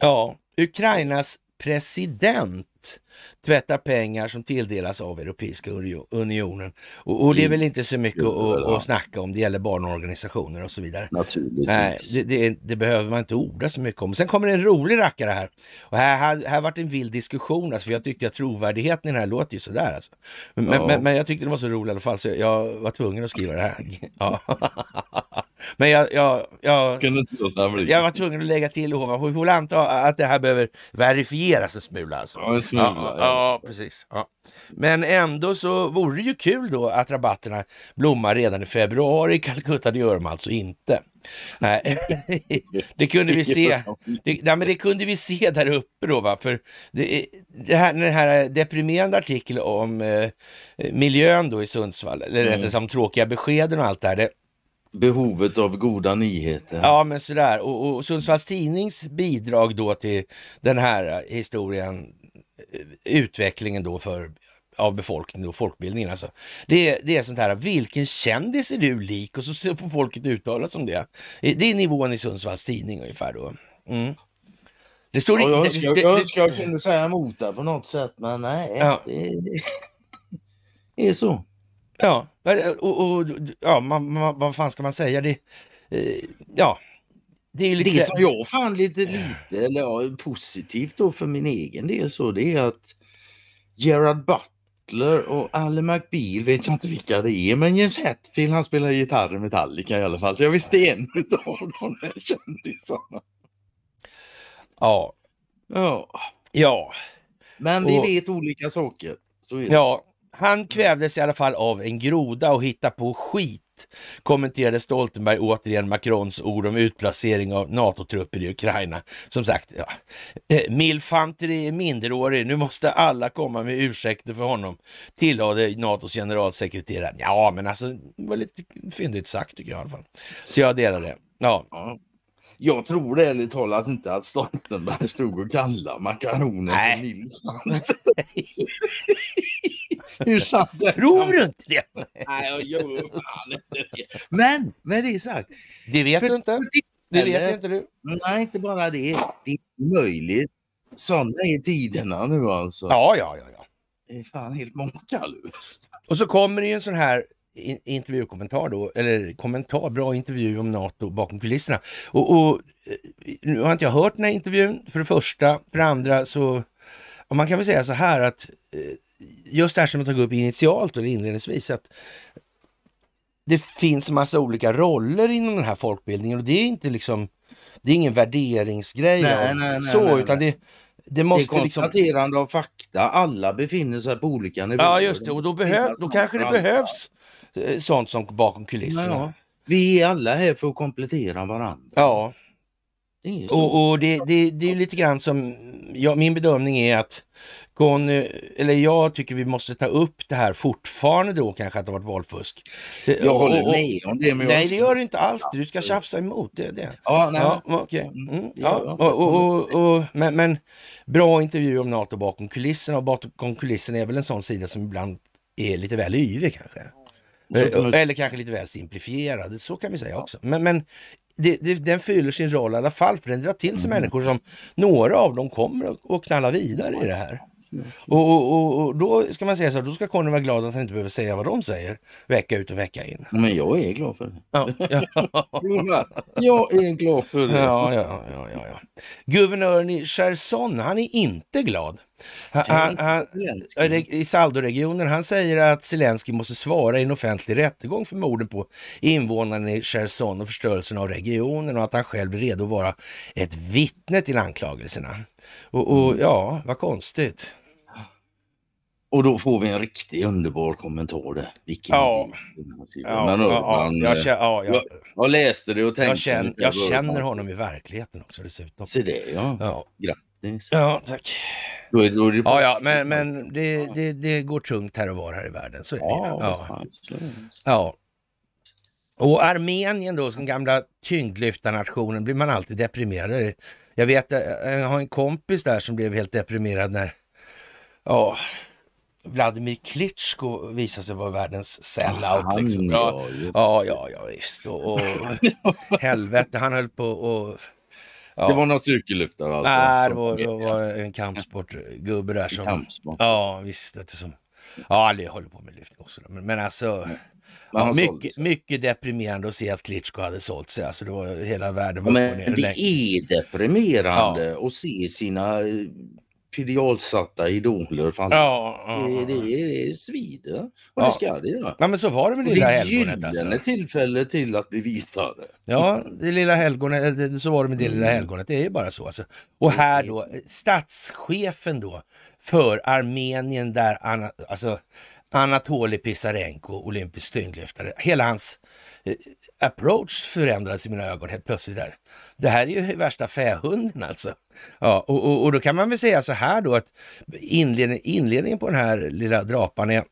Ja, Ukrainas president tvättar pengar som tilldelas av Europeiska unionen. Och, och det är mm. väl inte så mycket att, att snacka om. Det gäller barnorganisationer och så vidare. Nej, det, det, det, behöver man inte orda så mycket om. Sen kommer en rolig rackare här. Och här, här, här varit en vild diskussion, alltså, för jag tyckte att trovärdigheten i den här låter ju sådär. Alltså. Men, ja. men, men, jag tyckte det var så roligt i alla fall, så jag var tvungen att skriva det här. Ja. men jag, jag, jag, jag var tvungen att lägga till och vi får anta att det här behöver verifieras en smula. Alltså. Ja, en smula. Ja, ja, precis. Ja. Men ändå så vore det ju kul då att rabatterna blommar redan i februari. Calcutta, det gör de alltså inte. det kunde vi se. Det, ja, men det kunde vi se där uppe då, va? för det, det här, den här deprimerande artikeln om eh, miljön då i Sundsvall, eller mm. rättare sagt tråkiga beskeden och allt det här. Det, Behovet av goda nyheter. Ja, men sådär. Och, och Sundsvalls Tidnings bidrag då till den här eh, historien, utvecklingen då för av befolkningen och folkbildningen. Alltså. Det, är, det är sånt här, vilken kändis är du lik? Och så får folket uttala sig om det. Det är nivån i Sundsvalls tidning ungefär då. Mm. Det står ja, jag, önskar, det, jag önskar jag kunde säga emot det på något sätt, men nej. Ja. Det, det, är så. Ja, och, och ja, man, man, vad fan ska man säga? Det, eh, ja, det, är lite... det som jag mm. fann lite, lite eller, ja, positivt då för min egen del så det är att Gerard Butler och Ally McBeal vet jag inte vilka det är men James Hetfield han spelar gitarr i Metallica i alla fall så jag visste en utav de här kändisarna. Ja. Ja. Ja. Men vi och... vet olika saker. Ja, han kvävdes i alla fall av en groda och hittade på skit kommenterade Stoltenberg återigen Macrons ord om utplacering av NATO-trupper i Ukraina. Som sagt, ja. Eh, Milfanteri är minderårig, nu måste alla komma med ursäkter för honom, tillade NATOs generalsekreterare. Ja, men alltså, det var lite fyndigt sagt tycker jag i alla fall. Så jag delar det. Ja. Jag tror det ärligt talat inte att Stoltenberg stod och kallade makaroner för Nilsson. Hur sant det Tror du inte det? Nej, jag gör fan inte det. Men med det sagt. Det vet för, du inte. Det vet inte du. Nej, inte bara det. Det är möjligt. Sådana är tiderna nu alltså. Ja, ja, ja. ja. Det är fan helt månkalöst. Och så kommer det ju en sån här intervjukommentar då, eller kommentar, bra intervju om NATO bakom kulisserna. Och, och eh, nu har inte jag hört den här intervjun, för det första. För det andra så, man kan väl säga så här att eh, just det här som jag tog upp initialt och inledningsvis, att det finns massa olika roller inom den här folkbildningen och det är inte liksom, det är ingen värderingsgrej nej, nej, nej, så, utan det det, måste det är liksom- konstaterande liksom... av fakta. Alla befinner sig på olika nivåer. Ja, just det. Och då, behöv... då kanske det behövs Eh, sånt som bakom kulisserna. Ja, vi är alla här för att komplettera varandra. Ja. Det och, och det, det, det, är lite grann som, ja, min bedömning är att Conny, eller jag tycker vi måste ta upp det här fortfarande då kanske att det varit valfusk. Jag och, håller med om det. Men nej, det gör du inte alls. Du ska tjafsa emot. Det, det. Ja, nej. ja, okay. Mm. mm, ja. Och, och, och, men, men bra intervju om NATO bakom kulisserna och bakom kulisserna är väl en sån sida som ibland är lite väl yvig kanske. Så, Eller kanske lite väl simplifierad, så kan vi säga också. Men, men det, det, den fyller sin roll i alla fall, för den drar till sig mm. människor som, några av dem kommer att knalla vidare i det här. Och, och, och, då ska man säga så här, då ska Conny vara glad att han inte behöver säga vad de säger vecka ut och vecka in. Men jag är glad för det. ja. jag är glad för det. Ja, ja, ja, ja, ja. Guvernören i Cherson, han är inte glad. Han, han, han, I Saldoregionen, han säger att Zelensky måste svara i en offentlig rättegång för morden på invånarna i Cherson och förstörelsen av regionen och att han själv är redo att vara ett vittne till anklagelserna. Och, och mm. ja, vad konstigt. Och då får vi en riktigt underbar kommentar där. Vilken ja. ja, Urban, ja, jag, ja, eh, jag, jag läste det och tänkte... Jag känner, jag känner honom i verkligheten också dessutom. Se det ja. ja. Grattis uppskattning. Ja, tack. Då är, då är det ja, ja, men, men det, det, det, går tungt här och var här i världen. Så är ja, det. Ja. ja. Och Armenien då, som gamla tyngdlyftarnationen, blir man alltid deprimerad. Jag vet, eh, jag har en kompis där som blev helt deprimerad när ja, Vladimir Klitschko visade sig vara världens sellout. Liksom. Ja, ja, ja, ja, visst. Och, och helvete, han höll på att Ja. Det var några styrkelyftare alltså? Nej, det var, det var en kampsportgubbe där. Som, kampsport. Ja, visst. Det som, ja, jag håller på med lyftning också. Men, men alltså... Ja, mycket, mycket, deprimerande att se att Klitschko hade sålt sig. Alltså, det var hela världen var men Det är deprimerande ja. att se sina eh, pedialsatta idoler. Fan. Ja, ja, ja. Det, det, det svider. Och ja. det ska det göra. Ja, men så var det med lilla det helgonet. Alltså. tillfälle till att bevisa det. Ja, det lilla helgonet, eh, så var det med det lilla mm. helgonet. Det är bara så. Alltså. Och här då, statschefen då för Armenien där, Anna, alltså Anatolij Pisarenko, olympisk tyngdlyftare. Hela hans eh, approach förändrades i mina ögon helt plötsligt där. Det här är ju värsta fähunden alltså. Ja, och, och, och, då kan man väl säga så här då att inledning, inledningen på den här lilla drapan är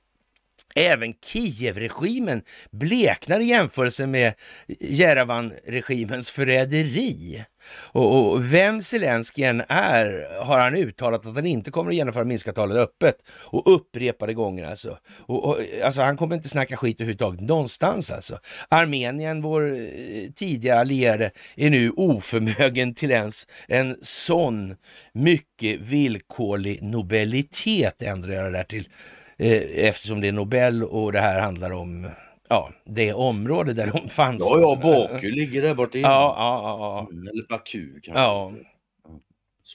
Även Kievregimen bleknar i jämförelse med Jerevan-regimens förräderi. Och, och vem Zelenskyj än är har han uttalat att han inte kommer att genomföra Minskavtalet öppet och upprepade gånger alltså. Och, och, alltså han kommer inte snacka skit överhuvudtaget någonstans alltså. Armenien, vår eh, tidigare allierade, är nu oförmögen till ens en sån mycket villkorlig nobelitet ändrar jag det där till eh, eftersom det är Nobel och det här handlar om ja, det område där hon fanns. Ja, ja, Baku ligger där borta. Ja, ja, ja, ja. Mm, eller Baku kanske. Ja.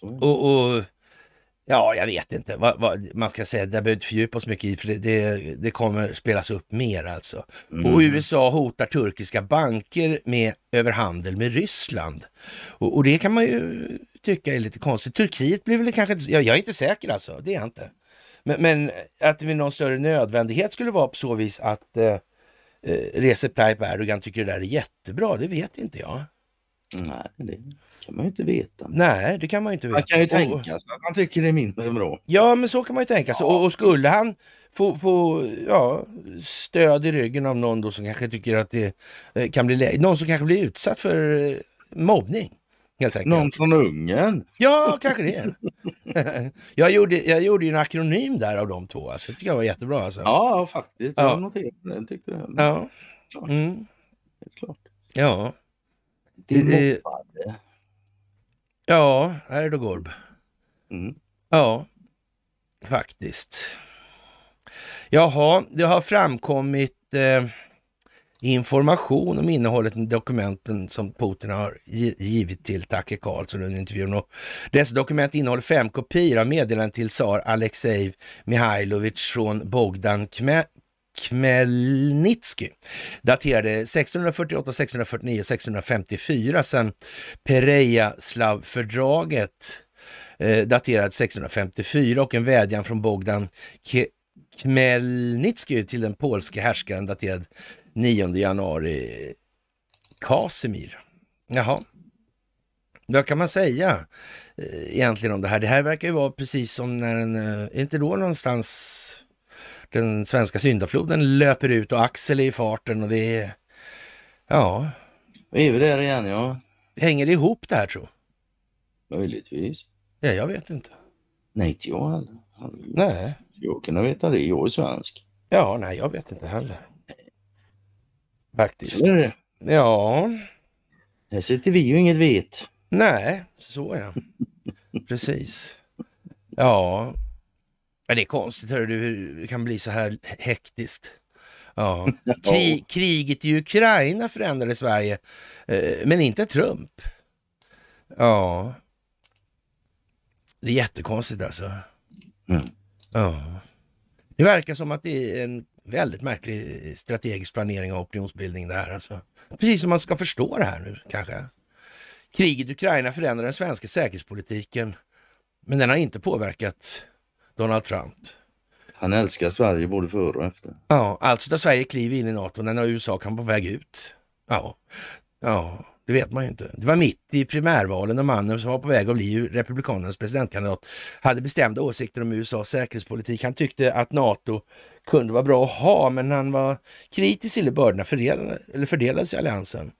Och, och, ja, jag vet inte vad, vad man ska säga. Det behöver inte fördjupa oss mycket i, för det, det, det, kommer spelas upp mer alltså. Mm. Och USA hotar turkiska banker med överhandel med Ryssland. Och, och, det kan man ju tycka är lite konstigt. Turkiet blir väl kanske inte, ja, jag är inte säker alltså, det är jag inte. Men, men att det med någon större nödvändighet skulle vara på så vis att eh, eh, Recep Tayyip Erdogan tycker det där är jättebra, det vet inte jag. Mm. Nej, det kan man ju inte veta. Nej, det kan man ju inte veta. Man kan ju tänka sig att han tycker det är mindre bra. Ja, men så kan man ju tänka sig. Ja. Och, och, skulle han få, få ja, stöd i ryggen av någon då som kanske tycker att det eh, kan bli... Någon som kanske blir utsatt för eh, mobbning helt enkelt. Någon från Ungern? Ja, kanske det. jag, gjorde, jag gjorde ju en akronym där av de två. Alltså. Det tycker jag var jättebra. Alltså. Ja, faktiskt. Ja. Jag noterade den. Tyckte jag. Ja. Klart. Mm. Helt klart. Ja. Din morfar. Ja, Erdogorb. Mm. Ja, faktiskt. Jaha, det har framkommit eh, information om innehållet i dokumenten som Putin har givit till Tacke Karlsson under intervjun. Och dessa dokument innehåller fem kopior av meddelanden till tsar Alexej Mihailovic från Bogdan Kme Khmelnytsky, daterade 1648, 1649 och 1654 sedan Perejaslav-fördraget eh, daterad 1654 och en vädjan från Bogdan Ke till den polske härskaren daterad 9 januari. Kasimir. Jaha. Vad kan man säga eh, egentligen om det här? Det här verkar ju vara precis som när en, eh, är inte då någonstans den svenska syndafloden löper ut och Axel är i farten och det är, ja. Vi är vi där igen ja. Hänger det ihop det här tro? Möjligtvis. Ja, jag vet inte. Nej, inte jag heller. Nej. Jag kunde veta det. Jag är svensk. Ja, nej, jag vet inte heller. Faktiskt. Så Ja. Här sitter vi ju inget vet. Nej, så ja. Precis. Ja. det är konstigt hör du, hur det kan bli så här hektiskt. Ja. Krig, kriget i Ukraina förändrade Sverige, eh, men inte Trump. Ja. Det är jättekonstigt alltså. Mm. Ja. Det verkar som att det är en Väldigt märklig eh, strategisk planering av opinionsbildning det här alltså. Precis som man ska förstå det här nu kanske. Kriget i Ukraina förändrar den svenska säkerhetspolitiken, men den har inte påverkat Donald Trump. Han älskar Sverige både före och efter. Ja, alltså tar Sverige kliv in i NATO när USA kan på väg ut. Ja, ja, det vet man ju inte. Det var mitt i primärvalen och mannen som var på väg att bli republikanernas presidentkandidat hade bestämda åsikter om USAs säkerhetspolitik. Han tyckte att NATO kunde vara bra att ha, men han var kritisk till hur bördorna fördelade, eller fördelades i alliansen.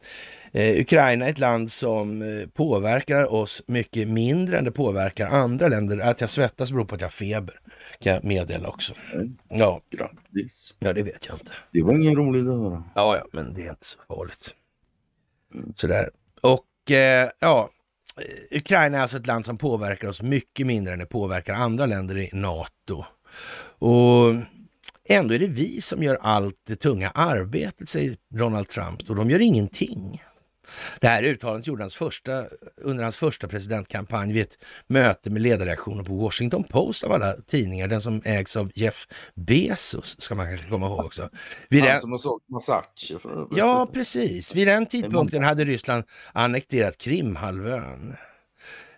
Eh, Ukraina är ett land som eh, påverkar oss mycket mindre än det påverkar andra länder. Att jag svettas beror på att jag har feber, kan jag meddela också. Ja, Grattis. ja det vet jag inte. Det var ingen rolig dag. Ja, ja, men det är inte så farligt. Sådär. Och eh, ja, eh, Ukraina är alltså ett land som påverkar oss mycket mindre än det påverkar andra länder i NATO. Och Ändå är det vi som gör allt det tunga arbetet, säger Donald Trump, och de gör ingenting. Det här uttalandet gjorde hans första, under hans första presidentkampanj vid ett möte med ledarreaktioner på Washington Post av alla tidningar, den som ägs av Jeff Bezos, ska man kanske komma ihåg också. Vid Han som har sålt Masach. Ja, precis. Vid den tidpunkten hade Ryssland annekterat Krimhalvön.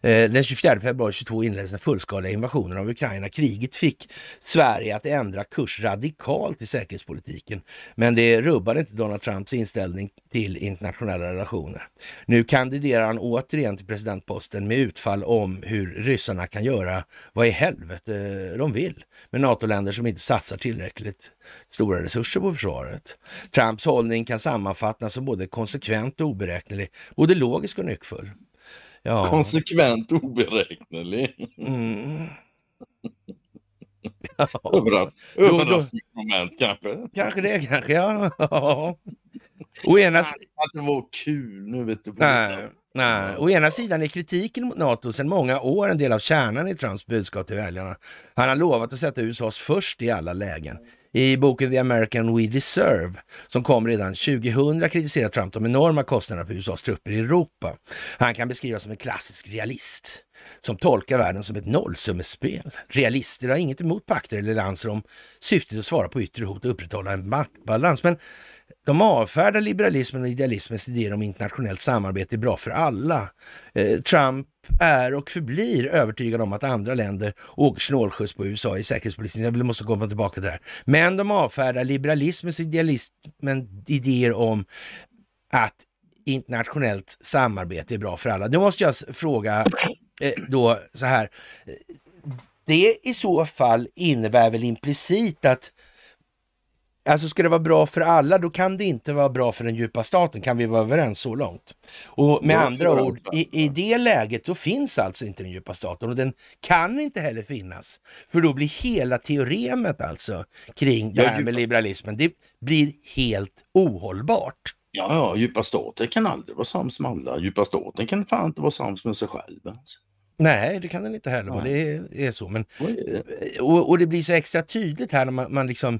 Eh, den 24 februari 22 inleddes den fullskaliga invasionen av Ukraina. Kriget fick Sverige att ändra kurs radikalt i säkerhetspolitiken, men det rubbade inte Donald Trumps inställning till internationella relationer. Nu kandiderar han återigen till presidentposten med utfall om hur ryssarna kan göra vad i helvete eh, de vill med NATO-länder som inte satsar tillräckligt stora resurser på försvaret. Trumps hållning kan sammanfattas som både konsekvent och oberäknelig, både logisk och nyckfull. Ja. Konsekvent oberäknelig. Mm. Ja. Överraskningsmoment Överrask kanske. Kanske det, kanske ja. Å ena att det var kul nu vet du. Nej, nej. Å ena sidan är kritiken mot NATO sedan många år en del av kärnan i Trumps budskap till väljarna. Han har lovat att sätta USA först i alla lägen i boken The American We Deserve, som kom redan 2000, kritiserar Trump de enorma kostnaderna för USAs trupper i Europa. Han kan beskrivas som en klassisk realist som tolkar världen som ett nollsummespel. Realister har inget emot pakter eller allianser om syftet att svara på yttre hot och upprätthålla en maktbalans. Men de avfärdar liberalismen och idealismens idéer om internationellt samarbete är bra för alla. Eh, Trump är och förblir övertygad om att andra länder åker snålskjuts på USA i säkerhetspolitiken. Jag måste komma tillbaka till det här. Men de avfärdar liberalismens idealismens idéer om att internationellt samarbete är bra för alla. Då måste jag fråga eh, då så här. Eh, det i så fall innebär väl implicit att Alltså ska det vara bra för alla, då kan det inte vara bra för den djupa staten. Kan vi vara överens så långt? Och med andra ord, i, i det läget då finns alltså inte den djupa staten och den kan inte heller finnas. För då blir hela teoremet alltså kring det här med liberalismen, det blir helt ohållbart. Ja, ja, djupa staten kan aldrig vara sams med alla. Djupa staten kan fan inte vara sams med sig själv. Alltså. Nej, det kan den inte heller vara. Det är, är så. Men, och, och, det blir så extra tydligt här när man, man liksom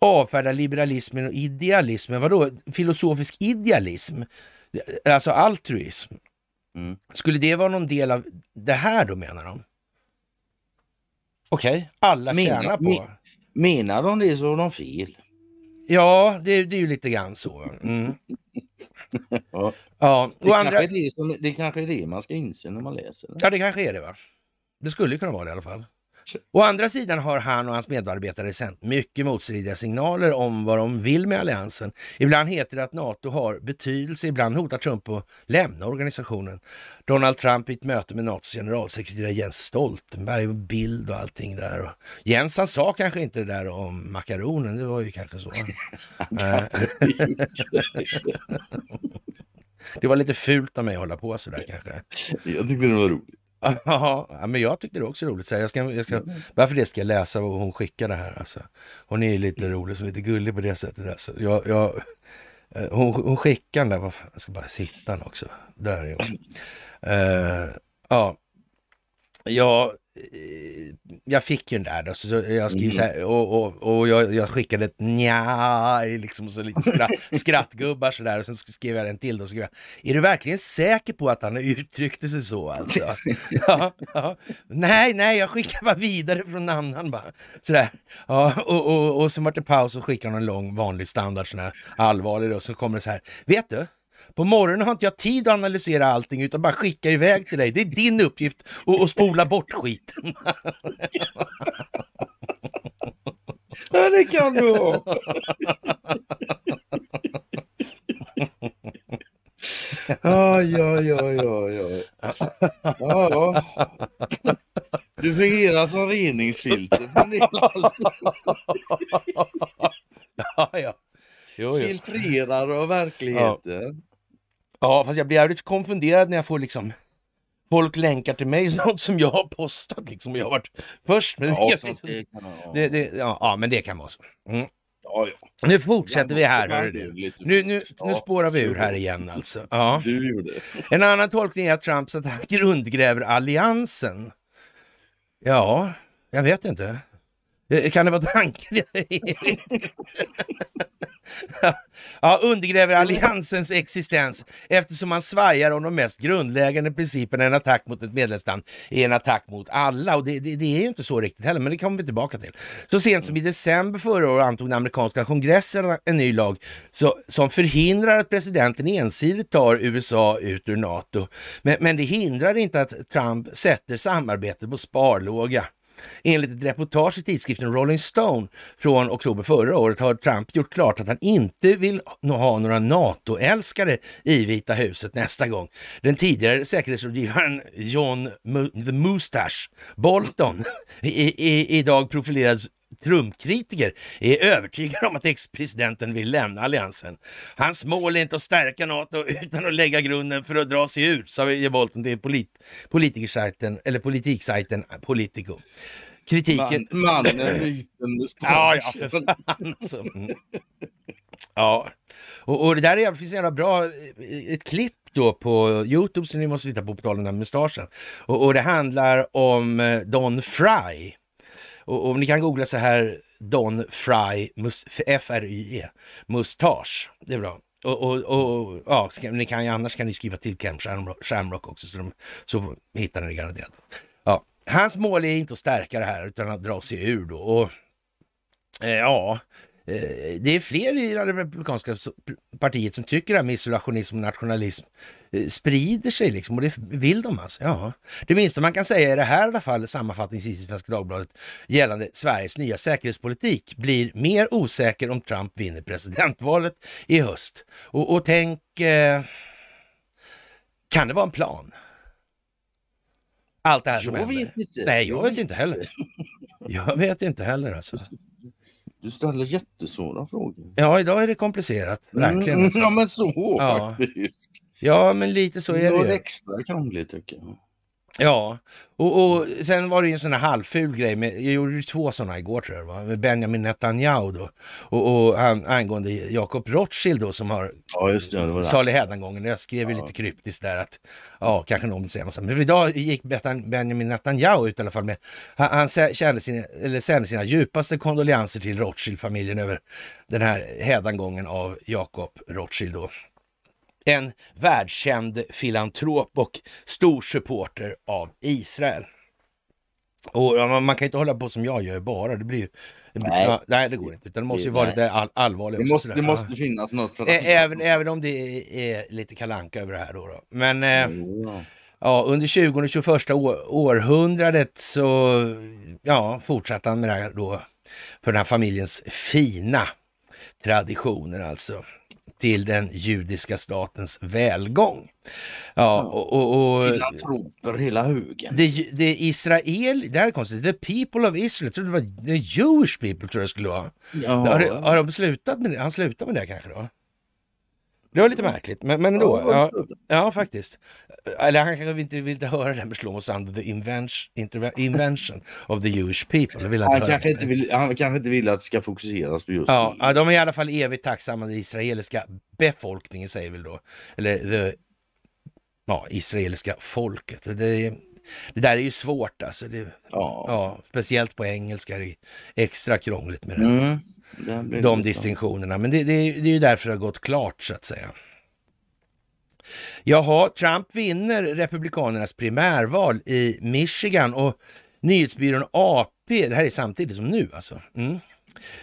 avfärdar liberalismen och idealismen. Vadå? Filosofisk idealism? Alltså altruism. Mm. Skulle det vara någon del av det här då menar de? Okej, okay. alla menar, tjänar på. menar de det så har de fel. Ja, det, det är ju lite grann så. Mm. ja. ja. det, kanske är det, som, det kanske är det man ska inse när man läser det. Ja, det kanske är det. va? Det skulle kunna vara det i alla fall. Å andra sidan har han och hans medarbetare sänt mycket motstridiga signaler om vad de vill med alliansen. Ibland heter det att NATO har betydelse, ibland hotar Trump att lämna organisationen. Donald Trump i ett möte med NATOs generalsekreterare Jens Stoltenberg och bild och allting där. Och Jens han sa kanske inte det där om makaronen, det var ju kanske så. Eh. det var lite fult av mig att hålla på sådär kanske. Jag tyckte det var roligt. ja, men jag tyckte det också roligt. Så jag ska, jag ska, mm. varför det ska jag läsa vad hon skickade här. Alltså. Hon är ju lite mm. rolig, så lite gullig på det sättet. Alltså. Jag, jag, eh, hon, hon skickade den där, jag ska bara hitta den också. Där är hon. Uh, ja Eh, jag fick ju den där då, så jag skrev mm. så här, och, och, och jag, jag skickade ett nja, liksom så lite skratt, skrattgubbar sådär. och sen skrev jag en till då, så skrev jag, är du verkligen säker på att han uttryckte sig så alltså? ja, ja. Nej, nej, jag skickar bara vidare från en annan bara. Sådär. Ja, och, och, och sen vart det paus och skickade en lång vanlig standard sån här allvarlig då, så kommer det så här, vet du? På morgonen har inte jag tid att analysera allting utan bara skickar iväg till dig. Det är din uppgift att, att spola bort skiten. Ja, det kan du ha. Aj, aj, aj, aj, Ja, ja. Du fungerar som reningsfilter. Ja, ja. Jo, jo. Filtrerar av verkligheten. Ja. Ja, fast jag blir jävligt konfunderad när jag får liksom folk länkar till mig sånt som jag har postat liksom och jag har varit först. Men ja, det, liksom- det, Det, det, ja, ja, men det kan vara så. Mm. Ja, ja. Nu fortsätter vi här, hör du. Nu, nu, nu spårar vi ur här igen alltså. Ja. En annan tolkning är att Trumps attacker undergräver alliansen. Ja, jag vet inte. Eh, kan det vara tanken? ja, undergräver alliansens existens eftersom man svajar om de mest grundläggande principerna. En attack mot ett medlemsland är en attack mot alla och det, det, det är ju inte så riktigt heller, men det kommer vi tillbaka till. Så sent som i december förra året antog den amerikanska kongressen en ny lag så, som förhindrar att presidenten ensidigt tar USA ut ur NATO. Men, men det hindrar inte att Trump sätter samarbetet på sparlåga. Enligt ett reportage i tidskriften Rolling Stone från oktober förra året har Trump gjort klart att han inte vill ha några NATO-älskare i Vita huset nästa gång. Den tidigare säkerhetsrådgivaren John M The Mustache Bolton, är idag profilerad Trumpkritiker är övertygade om att ex-presidenten vill lämna alliansen. Hans mål är inte att stärka NATO utan att lägga grunden för att dra sig ur, sa Bolton till polit politikersajten, eller politiksajten Politico. Kritiken... Man, mannen, myten, Ja, ja, för fan alltså. Mm. Ja, och, och, det där är, finns jävla bra, eh, ett klipp då på Youtube som ni måste titta på, på tal om den här mustaschen. Och, och det handlar om eh, Don Fry. Och, och ni kan googla så här Don Fry, F-R-Y-E, mustasch. Det är bra. Och, och, och, ja, ni kan, annars kan ni skriva till Camp Shamrock också så, de, så hittar ni det garanterat. Ja. Hans mål är inte att stärka det här utan att dra sig ur då. Och, eh, ja, Eh, det är fler i det republikanska partiet som tycker att isolationism och nationalism eh, sprider sig liksom och det vill de alltså. Ja. Det minsta man kan säga i det här i alla fall sammanfattningsvis i Svenska Dagbladet gällande Sveriges nya säkerhetspolitik blir mer osäker om Trump vinner presidentvalet i höst. Och, och tänk, eh, kan det vara en plan? Allt det här som jag händer. Vet inte. Nej, jag vet inte heller. Jag vet inte heller alltså. Du ställer jättesvåra frågor. Ja, idag är det komplicerat. Mm, verkligen. Mm, Ja, alltså. men så ja. faktiskt. Ja, men lite så är det, det ju. extra krångligt tycker jag. Ja, och, och, sen var det ju en sån här halvful grej. Med, jag gjorde ju två sådana igår tror jag med Benjamin Netanyahu då. Och, och han, angående Jakob Rothschild då som har ja, just det, det var Salihädan-gången. Jag skrev ju ja. lite kryptiskt där att, ja kanske någon vill säga något Men idag gick Benjamin Netanyahu ut i alla fall med, han, han kände sina, eller sände sina djupaste kondolenser till Rothschild-familjen över den här hädangången av Jakob Rothschild då en världskänd filantrop och stor supporter av Israel. Och man kan inte hålla på som jag gör bara. Det blir, nej. nej. det går inte. Utan det måste ju vara nej. lite all, allvarligt. Det det måste finnas något. För att även, finnas. även om det är lite kalanka över det här då. då. Men eh, ja. ja, under 20 och 21 år, århundradet så ja, fortsatte han med det här då. För den här familjens fina traditioner alltså till den judiska statens välgång. Ja, och, och, och Filantroper hela hugen. Det, det Israel, det här är konstigt, the people of Israel, jag trodde det var the Jewish people tror jag skulle vara. Ja. Har, har de slutat med det? Han slutar med det kanske då? Det var lite märkligt, men, men ändå. Ja, ja, ja, faktiskt. Eller han kanske inte vill höra det med Slomo under the invention, invention of the Jewish people. Vill han, kanske inte vill, han kanske inte vill att det ska fokuseras på just ja, det. Ja, de är i alla fall evigt tacksamma, den israeliska befolkningen säger vi då. Eller the, ja, israeliska folket. Det, det där är ju svårt alltså. Det, ja. speciellt på engelska, är det extra krångligt med det. Mm de distinktionerna. Men det, det, det är ju därför det har gått klart så att säga. Jaha, Trump vinner Republikanernas primärval i Michigan och nyhetsbyrån AP, det här är samtidigt som nu alltså, mm,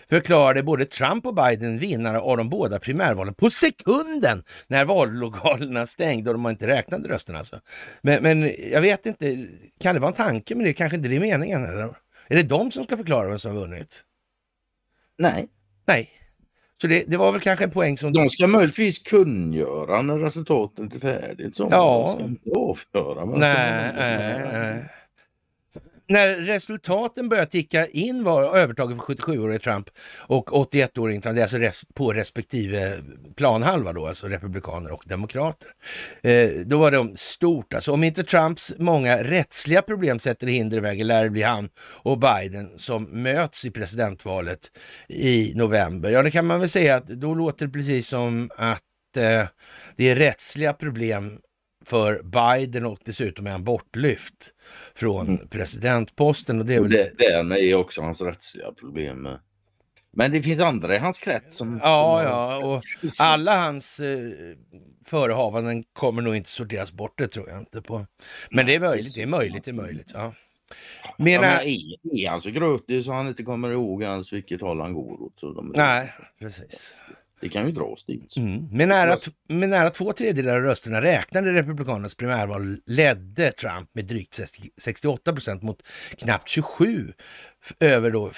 förklarade både Trump och Biden vinnare av de båda primärvalen på sekunden när vallokalerna stängde och de inte räknade rösterna. Alltså. Men, men jag vet inte, kan det vara en tanke med det? Kanske inte det är meningen? Eller? Är det de som ska förklara vem som har vunnit? Nej. Nej. Så det, det var väl kanske en poäng som... De ska möjligtvis kungöra när resultatet är färdigt. Så ja. De ska inte avgöra. Nej, nej, nej när resultaten började ticka in var övertaget för 77-årige Trump och 81-åringen Trump, det är alltså res på respektive planhalva då, alltså republikaner och demokrater. Eh, då var de stort alltså. Om inte Trumps många rättsliga problem sätter hinder i vägen lär det bli han och Biden som möts i presidentvalet i november. Ja, det kan man väl säga att då låter det precis som att eh, det är rättsliga problem för Biden och dessutom är han bortlyft från mm. presidentposten. Och det är väl... det, det är också hans rättsliga problem Men det finns andra i hans krets som... Ja, ja, och alla hans eh, förehavanden kommer nog inte sorteras bort, det tror jag inte på. Men det är möjligt, det är möjligt, det är möjligt. Ja. Menar... Ja, men är han så grötig så han inte kommer ihåg ens vilket håll han går åt? Så de... Nej, precis. Det kan ju dra oss dit. Mm. Med, nära med nära två tredjedelar av rösterna räknade Republikanernas primärval ledde Trump med drygt 68 procent mot knappt 27 över då,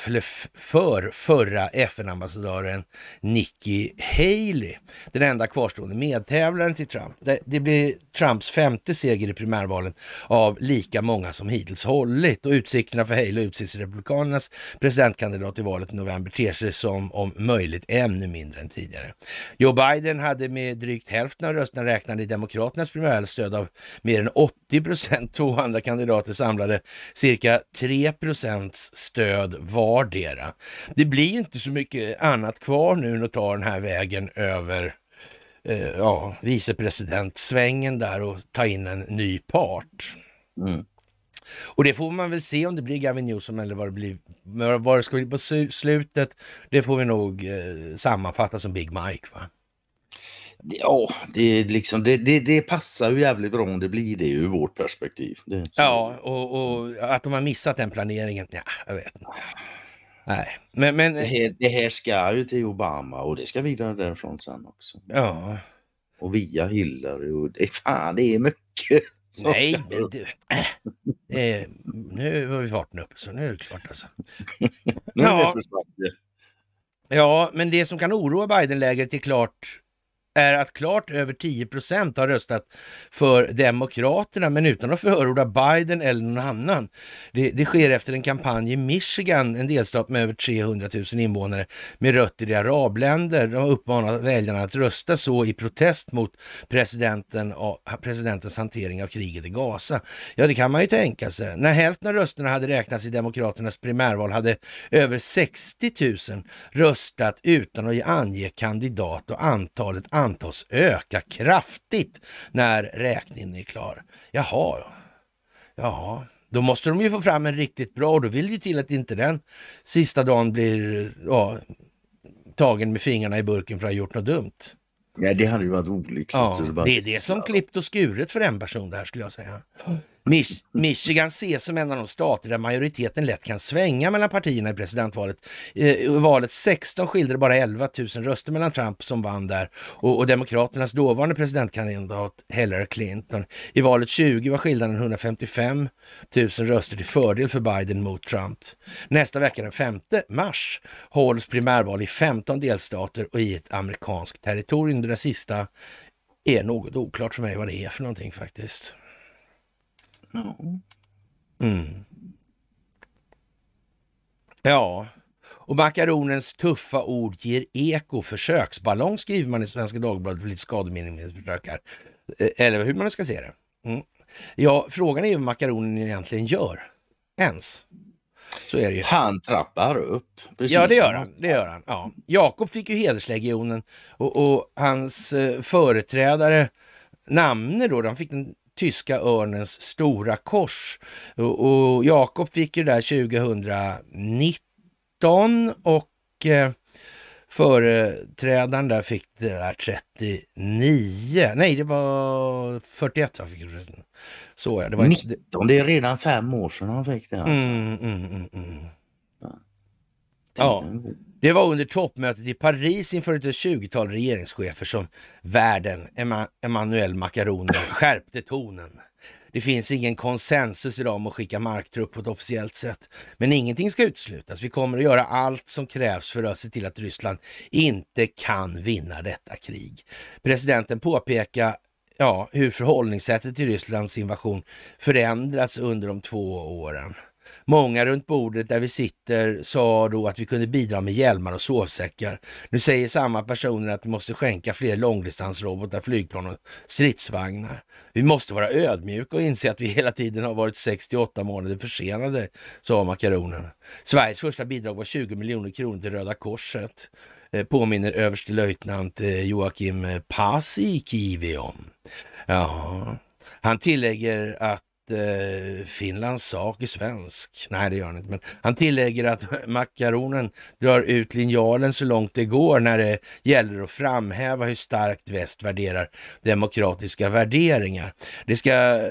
för förra FN-ambassadören Nikki Haley, den enda kvarstående medtävlaren till Trump. Det blir Trumps femte seger i primärvalen av lika många som hittills hållit och utsikterna för Haley utses Republikanernas presidentkandidat i valet i november ter sig som om möjligt ännu mindre än tidigare. Joe Biden hade med drygt hälften av rösterna räknade i Demokraternas primärval stöd av mer än 80 procent. Två andra kandidater samlade cirka 3 procents stöd stöd vardera. Det blir inte så mycket annat kvar nu än att ta den här vägen över eh, ja, vicepresidentsvängen där och ta in en ny part. Mm. Och det får man väl se om det blir Gavin Newsom eller vad det blir. Vad det ska bli på slutet, det får vi nog eh, sammanfatta som Big Mike. va? Ja, det, är liksom, det, det, det passar ju jävligt bra om det blir det ur vårt perspektiv. ja, och, och, att de har missat den planeringen, ja, jag vet inte. Nej, men... men... Det, här, det här ska ju till Obama och det ska vidare därifrån sen också. Ja. Och via Hillary och det, fan det är mycket. Så. Nej, men du. Äh, nu var vi farten uppe så nu är det klart alltså. ja. ja, men det som kan oroa Biden-lägret är klart är att klart över 10 procent har röstat för Demokraterna, men utan att förorda Biden eller någon annan. Det, det sker efter en kampanj i Michigan, en delstat med över 300 000 invånare med rötter i arabländer. De har uppmanat väljarna att rösta så i protest mot presidenten och presidentens hantering av kriget i Gaza. Ja, det kan man ju tänka sig. När hälften av rösterna hade räknats i Demokraternas primärval hade över 60 000 röstat utan att ange kandidat och antalet antal antas öka kraftigt när räkningen är klar. Jaha, ja, då måste de ju få fram en riktigt bra och då vill ju till att inte den sista dagen blir ja, tagen med fingrarna i burken för att ha gjort något dumt. Nej, det hade ju varit olyckligt. Ja, det, är det som klippt och skuret för en person det här skulle jag säga. Mich Michigan ses som en av de stater där majoriteten lätt kan svänga mellan partierna i presidentvalet. I eh, valet 16 skilde det bara 11 000 röster mellan Trump som vann där och, och Demokraternas dåvarande presidentkandidat Hillary Clinton. I valet 20 var skillnaden 155 000 röster till fördel för Biden mot Trump. Nästa vecka den 5 mars hålls primärval i 15 delstater och i ett amerikanskt territorium. Det där sista är något oklart för mig vad det är för någonting faktiskt. Mm. Ja, och makaronens tuffa ord ger eko. Försöksballong skriver man i Svenska Dagbladet för lite skademinimeringsförsök här. Eh, eller hur man ska se det. Mm. Ja, frågan är vad makaronen egentligen gör. Ens. Så är det ju. Han trappar upp. Ja, det gör han. Det gör han. Ja. Jakob fick ju hederslegionen och, och hans eh, företrädare Namne då, han fick den Tyska örnens stora kors. Och, och Jakob fick ju det där 2019 och eh, företrädaren där fick det där 39. Nej, det var 41 han fick det. Så ja, det var 19, det är redan fem år sedan han fick det alltså. Mm, mm, mm, mm. ja. Det var under toppmötet i Paris inför ett 20-tal regeringschefer som världen, Emmanuel Macron, skärpte tonen. Det finns ingen konsensus idag om att skicka marktrupp på ett officiellt sätt, men ingenting ska uteslutas. Vi kommer att göra allt som krävs för att se till att Ryssland inte kan vinna detta krig. Presidenten påpekar ja, hur förhållningssättet till Rysslands invasion förändrats under de två åren. Många runt bordet där vi sitter sa då att vi kunde bidra med hjälmar och sovsäckar. Nu säger samma personer att vi måste skänka fler långdistansrobotar, flygplan och stridsvagnar. Vi måste vara ödmjuka och inse att vi hela tiden har varit 68 månader försenade, sa makaronerna. Sveriges första bidrag var 20 miljoner kronor till Röda Korset eh, påminner överstelöjtnant eh, Joakim Paasikivi om. Ja. Han tillägger att eh, Finlands sak är svensk. Nej, det gör han inte. Men han tillägger att makaronen drar ut linjalen så långt det går när det gäller att framhäva hur starkt väst värderar demokratiska värderingar. Det ska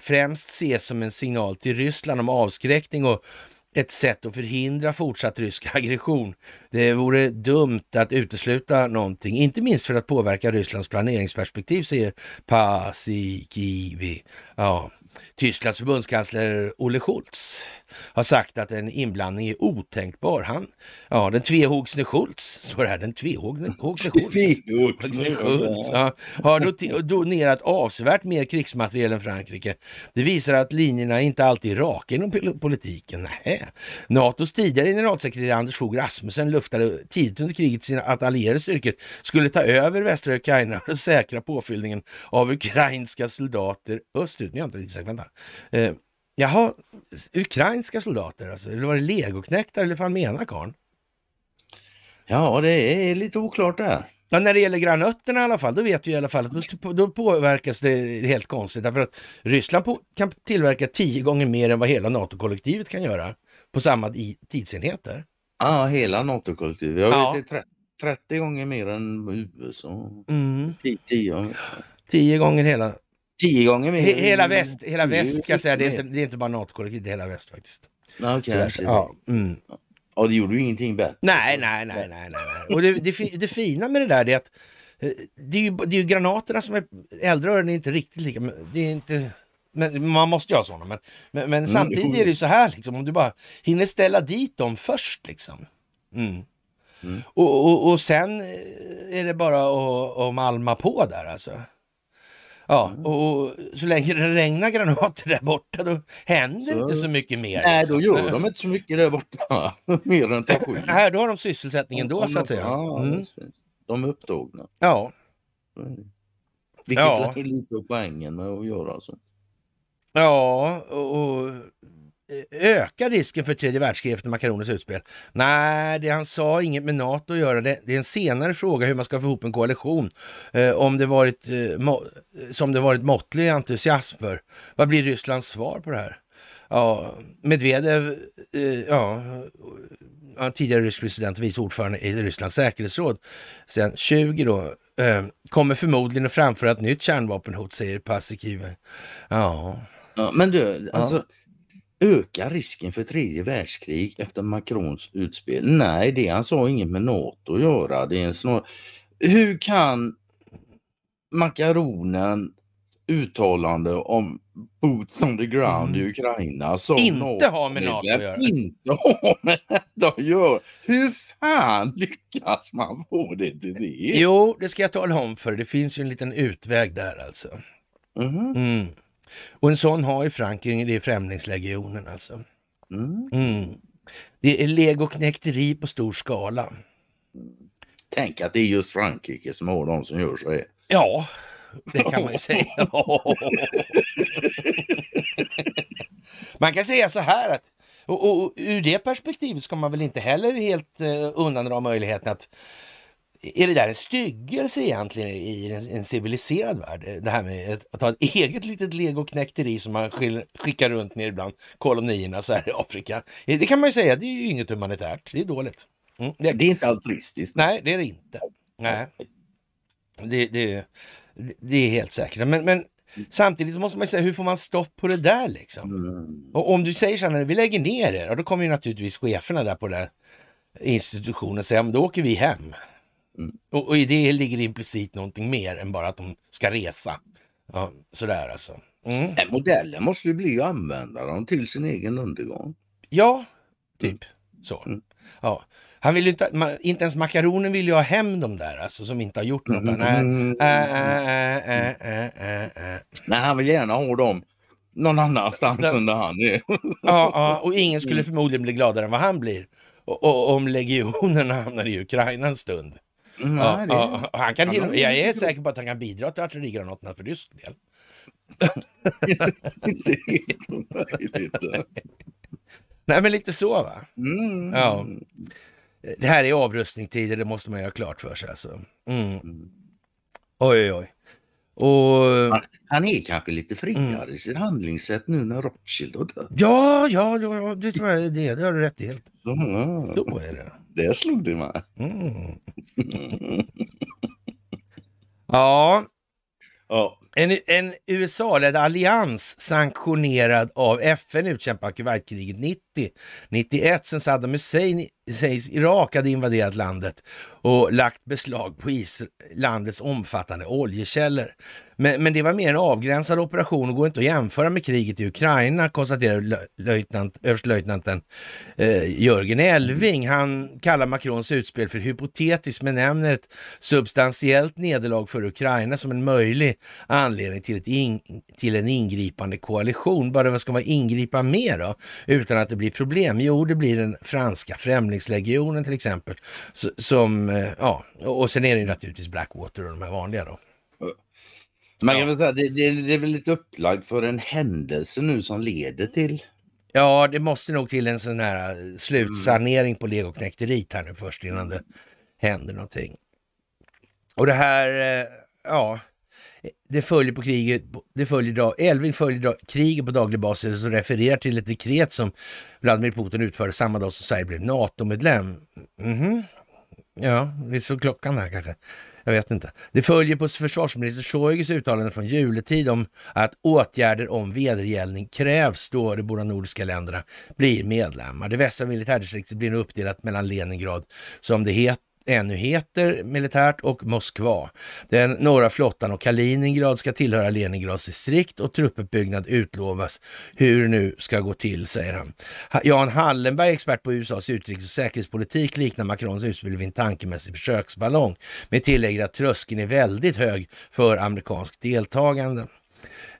främst ses som en signal till Ryssland om avskräckning och ett sätt att förhindra fortsatt rysk aggression. Det vore dumt att utesluta någonting, inte minst för att påverka Rysslands planeringsperspektiv, säger Pasikivi. Ja, Tysklands förbundskansler Olle Schultz har sagt att en inblandning är otänkbar. Han, ja, den tvehågsne Schultz, står det här, den tvehågsne Schultz, ja, har donerat avsevärt mer krigsmateriel än Frankrike. Det visar att linjerna inte alltid är raka inom politiken. Nähä. Natos tidigare generalsekreterare Anders Fogh Rasmussen luftade tidigt under kriget att allierade styrkor skulle ta över västra Ukraina och säkra påfyllningen av ukrainska soldater österut. Nu har inte exakt, vänta. Eh, Jaha, ukrainska soldater alltså? Eller var det legoknäktar eller vad menar karln? Ja, det är lite oklart där. Ja, när det gäller grönötterna i alla fall, då vet vi i alla fall att då, påverkas det helt konstigt. Därför att Ryssland på, kan tillverka tio gånger mer än vad hela NATO-kollektivet kan göra på samma tidsenheter. Ja, ah, hela NATO-kollektivet. ja. 30, gånger mer än USA. Mm. 10, 10 gånger hela Tio gånger mer? He hela väst, hela väst ska jag säga. Det är, inte, det är inte bara NATO-kollektivet, det är hela väst faktiskt. Okay, ja. Mm. Och det gjorde ju ingenting bättre. Nej, nej, nej. nej, nej. Och det, det, det fina med det där är att eh, det är, ju, det är ju granaterna som är... Eldrören är inte riktigt lika... Det är inte, men man måste ju ha sådana. Men, men, men mm. samtidigt är det ju så här, liksom, om du bara hinner ställa dit dem först. Liksom. Mm. Mm. Och, och, och, sen eh, är det bara att, att malma på där alltså. Ja, och så länge det regnar granater där borta då händer så... inte så mycket mer. Nej, liksom. då gör de inte så mycket där borta. mer än Nej, då har de sysselsättningen då så att säga. Mm. De är upptagna. Ja. Vilket ja. är lite av poängen med att göra så. Ja, och, och ökar risken för tredje världskrig efter Macroners utspel? Nej, det han sa inget med NATO att göra. Det, är en senare fråga hur man ska få ihop en koalition eh, om det varit, eh, som det varit måttlig entusiasm för. Vad blir Rysslands svar på det här? Ja, Medvedev, eh, ja, tidigare rysk president och vice ordförande i Rysslands säkerhetsråd sedan 20 då, kommer förmodligen att framföra ett nytt kärnvapenhot, säger Paasikivi. Ja. ja. Men du, alltså ja. Ökar risken för tredje världskrig efter Macrons utspel? Nej, det han sa inget med NATO att göra. Det är en snar... Hur kan makaronen uttalande om boots on the ground mm. i Ukraina som inte NATO har med NATO att göra. Inte har med NATO att göra. Hur fan lyckas man få det till det? Jo, det ska jag tala om för Det finns ju en liten utväg där alltså. Mhm. Mm. Mm. Och en sån har ju Frankrike, det är Främlingslegionen alltså. Mm. mm. Det är legoknekteri på stor skala. Tänk att det är just Frankrike som har de som gör så här. Ja, det kan man ju säga. man kan säga så här att och, och, ur det perspektivet ska man väl inte heller helt uh, undandra möjligheten att är det där en styggelse egentligen i en, en civiliserad värld? Det här med ett, att ha ett eget litet legoknäkteri som man skickar runt ner bland kolonierna så här i Afrika. Det kan man ju säga, det är ju inget humanitärt, det är dåligt. Mm. Det, är, det, är inte altruistiskt. Nej, det är det inte. Nej. Det, det, det är helt säkert. Men, men samtidigt måste man ju säga, hur får man stopp på det där liksom? Mm. Och om du säger så här, vi lägger ner er, då kommer ju naturligtvis cheferna där på den institutionen säga, men då åker vi hem. Mm. Och, och, i det ligger implicit någonting mer än bara att de ska resa. Ja, sådär alltså. Mm. Den modellen måste ju bli att använda dem till sin egen undergång. Ja, mm. typ mm. så. Mm. Ja. Han vill ju inte, inte ens makaronen vill ju ha hem de där alltså, som inte har gjort något. Nej, han vill gärna ha dem någon annanstans än där han är. ja, ja, och ingen skulle mm. förmodligen bli gladare än vad han blir och, och, om legionen hamnar i Ukraina en stund. Mm, nej, ja, det... ja, han kan till, jag är säker på att han kan bidra till artillerigranaterna för rysk del. Nej, men lite så va? Mm. Ja. Det här är avrustningstider, det måste man göra klart för sig alltså. Mm. mm. Oj, oj, oj. Och... Han, han är kanske lite friare mm. i sitt handlingssätt nu när Rothschild har dött. Ja, ja, ja, det tror jag det Det har du rätt i. Helt. Mm. Så är det. Det slog du mig. Mm. ja. ja. En, en USA-ledd allians sanktionerad av FN utkämpar Kuwaitkriget 90 90. 91 sen Saddam Hussein sägs Irak hade invaderat landet och lagt beslag på landets omfattande oljekällor. Men, men, det var mer en avgränsad operation och går inte att jämföra med kriget i Ukraina, konstaterar löjtnant, överstelöjtnanten eh, Jörgen Elving. Han kallar Macrons utspel för hypotetiskt men nämner ett substantiellt nederlag för Ukraina som en möjlig anledning till, in, till en ingripande koalition. Bara vad ska man ingripa med då, utan att det blir blir problem? Jo, det blir den franska främlingslegionen till exempel. Som, eh, ja, och sen är det ju naturligtvis Blackwater och de här vanliga då. Men kan väl säga, det, det, det är väl lite upplagt för en händelse nu som leder till Ja, det måste nog till en sån här eh, slutsanering på legoknekteriet här nu först innan det händer någonting. Och det här, eh, ja, det följer, på kriget, det följer, Elving följer kriget på daglig basis och refererar till ett dekret som Vladimir Putin utförde samma dag som Sverige blev NATO-medlem. Mm -hmm. Ja, det slog klockan här kanske. Jag vet inte. Det följer på försvarsminister Shoigus uttalande från juletid om att åtgärder om vedergällning krävs då de båda nordiska länderna blir medlemmar. Det västra militärdistriktet blir nu uppdelat mellan Leningrad, som det heter, ännu heter militärt och Moskva. Den norra flottan och Kaliningrad ska tillhöra Leningrads distrikt och truppuppbyggnad utlovas hur nu ska gå till, säger han. Jan Hallenberg, expert på USAs utrikes och säkerhetspolitik, liknar Macrons utspel vid en tankemässig försöksballong med tillägg att tröskeln är väldigt hög för amerikanskt deltagande.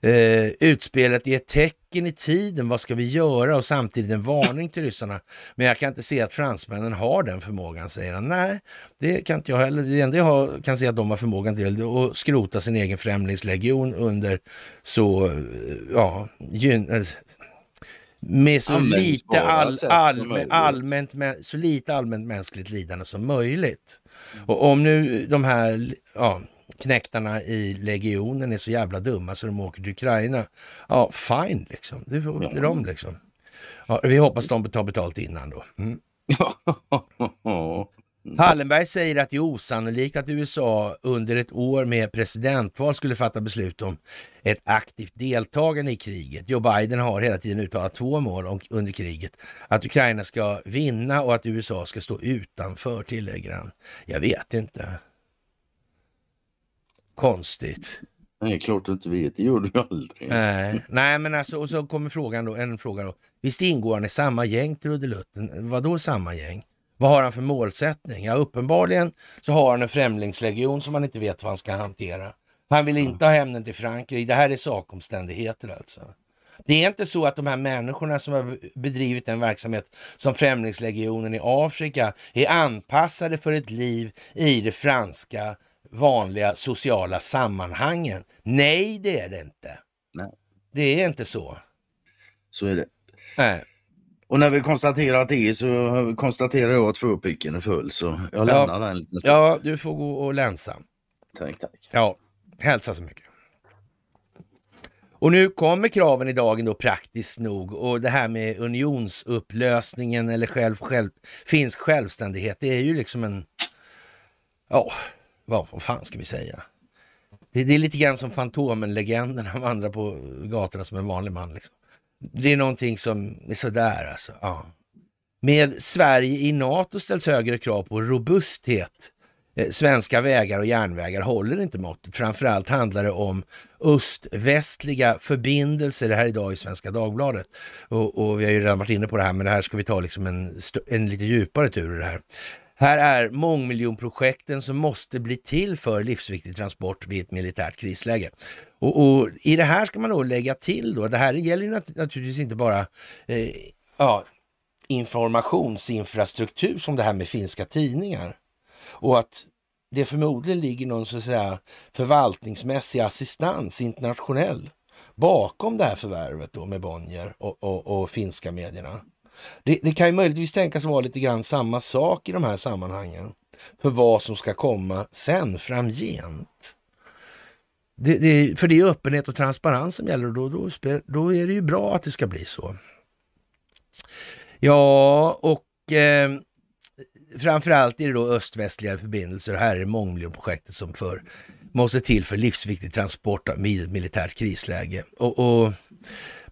Eh, utspelet är ett tecken tecken i tiden, vad ska vi göra? Och samtidigt en varning till ryssarna. Men jag kan inte se att fransmännen har den förmågan, säger han. Nej, det kan inte jag heller. Det enda jag kan se att de har förmågan till är att skrota sin egen främlingslegion under så, ja, gyn eh, med så lite, all, all, allmänt, så lite allmänt mänskligt lidande som möjligt. Och om nu de här ja, att knäktarna i legionen är så jävla dumma så de åker till Ukraina. Ja, fine liksom. Det får ja. de liksom. Ja, vi hoppas de tar betalt innan då. Mm. Hallenberg säger att det är osannolikt att USA under ett år med presidentval skulle fatta beslut om ett aktivt deltagande i kriget. Joe Biden har hela tiden uttalat två mål om, under kriget. Att Ukraina ska vinna och att USA ska stå utanför, tillägger han. Jag vet inte konstigt. Nej, klart du inte vet. Det gjorde du aldrig. Nej, nej men alltså, och så kommer frågan då, en fråga då. Visst ingår han i samma gäng, Trudelutten? Vadå samma gäng? Vad har han för målsättning? Ja, uppenbarligen så har han en främlingslegion som han inte vet vad han ska hantera. Han vill inte ha hämnden till Frankrike. Det här är sakomständigheter alltså. Det är inte så att de här människorna som har bedrivit den verksamhet som Främlingslegionen i Afrika är anpassade för ett liv i det franska vanliga sociala sammanhangen. Nej, det är det inte. Nej. Det är inte så. Så är det. Nej. Och när vi konstaterar att det är så konstaterar jag att förpicken är full så jag lämnar ja. den lite Ja, du får gå och länsa. Tack, tack. Ja, hälsa så mycket. Och nu kommer kraven i dagen då praktiskt nog och det här med unionsupplösningen eller själv, själv, finsk självständighet, det är ju liksom en... Ja, vad fan ska vi säga? Det, det är lite grann som Fantomen-legenden, han vandrar på gatorna som en vanlig man. Liksom. Det är någonting som är sådär alltså. Ja. Med Sverige i NATO ställs högre krav på robusthet. Eh, svenska vägar och järnvägar håller inte måttet. Framförallt handlar det om öst-västliga förbindelser. Det här idag i Svenska Dagbladet. Och, och, vi har ju redan varit inne på det här, men det här ska vi ta liksom en, en lite djupare tur i det här. Här är mångmiljonprojekten som måste bli till för livsviktig transport vid ett militärt krisläge. Och, och i det här ska man då lägga till då, det här gäller ju nat naturligtvis inte bara eh, ja, informationsinfrastruktur som det här med finska tidningar. Och att det förmodligen ligger någon så att säga förvaltningsmässig assistans internationell bakom det här förvärvet då med Bonnier och, och, och finska medierna. Det, det kan ju möjligtvis tänkas vara lite grann samma sak i de här sammanhangen för vad som ska komma sen framgent. Det, det, för det är öppenhet och transparens som gäller och då, då, då är det ju bra att det ska bli så. Ja, och eh, framförallt är det då öst-västliga förbindelser här är mångmiljonprojektet som för, måste till för livsviktig transport vid ett militärt krisläge. Och, och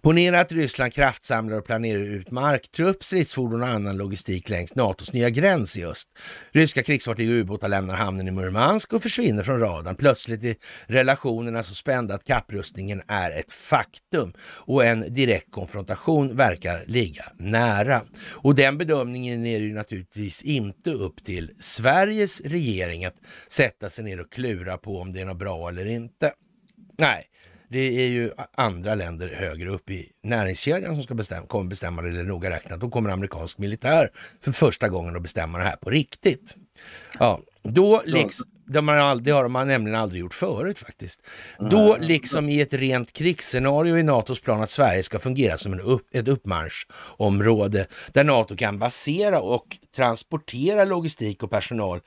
Ponera att Ryssland kraftsamlar och planerar ut marktrupp, stridsfordon och annan logistik längs NATOs nya gräns i öst. Ryska krigsfartyg och ubåtar lämnar hamnen i Murmansk och försvinner från radarn. Plötsligt är relationerna så spända att kapprustningen är ett faktum och en direkt konfrontation verkar ligga nära. Och den bedömningen är ju naturligtvis inte upp till Sveriges regering att sätta sig ner och klura på om det är något bra eller inte. Nej, det är ju andra länder högre upp i näringskedjan som ska bestämma, kommer bestämma det, eller noga räknat, då kommer amerikansk militär för första gången att bestämma det här på riktigt. Ja, då liksom, det, man aldrig, det har man nämligen aldrig gjort förut faktiskt. Då liksom i ett rent krigsscenario i NATOs plan att Sverige ska fungera som en upp, ett uppmarschområde där NATO kan basera och transportera logistik och personal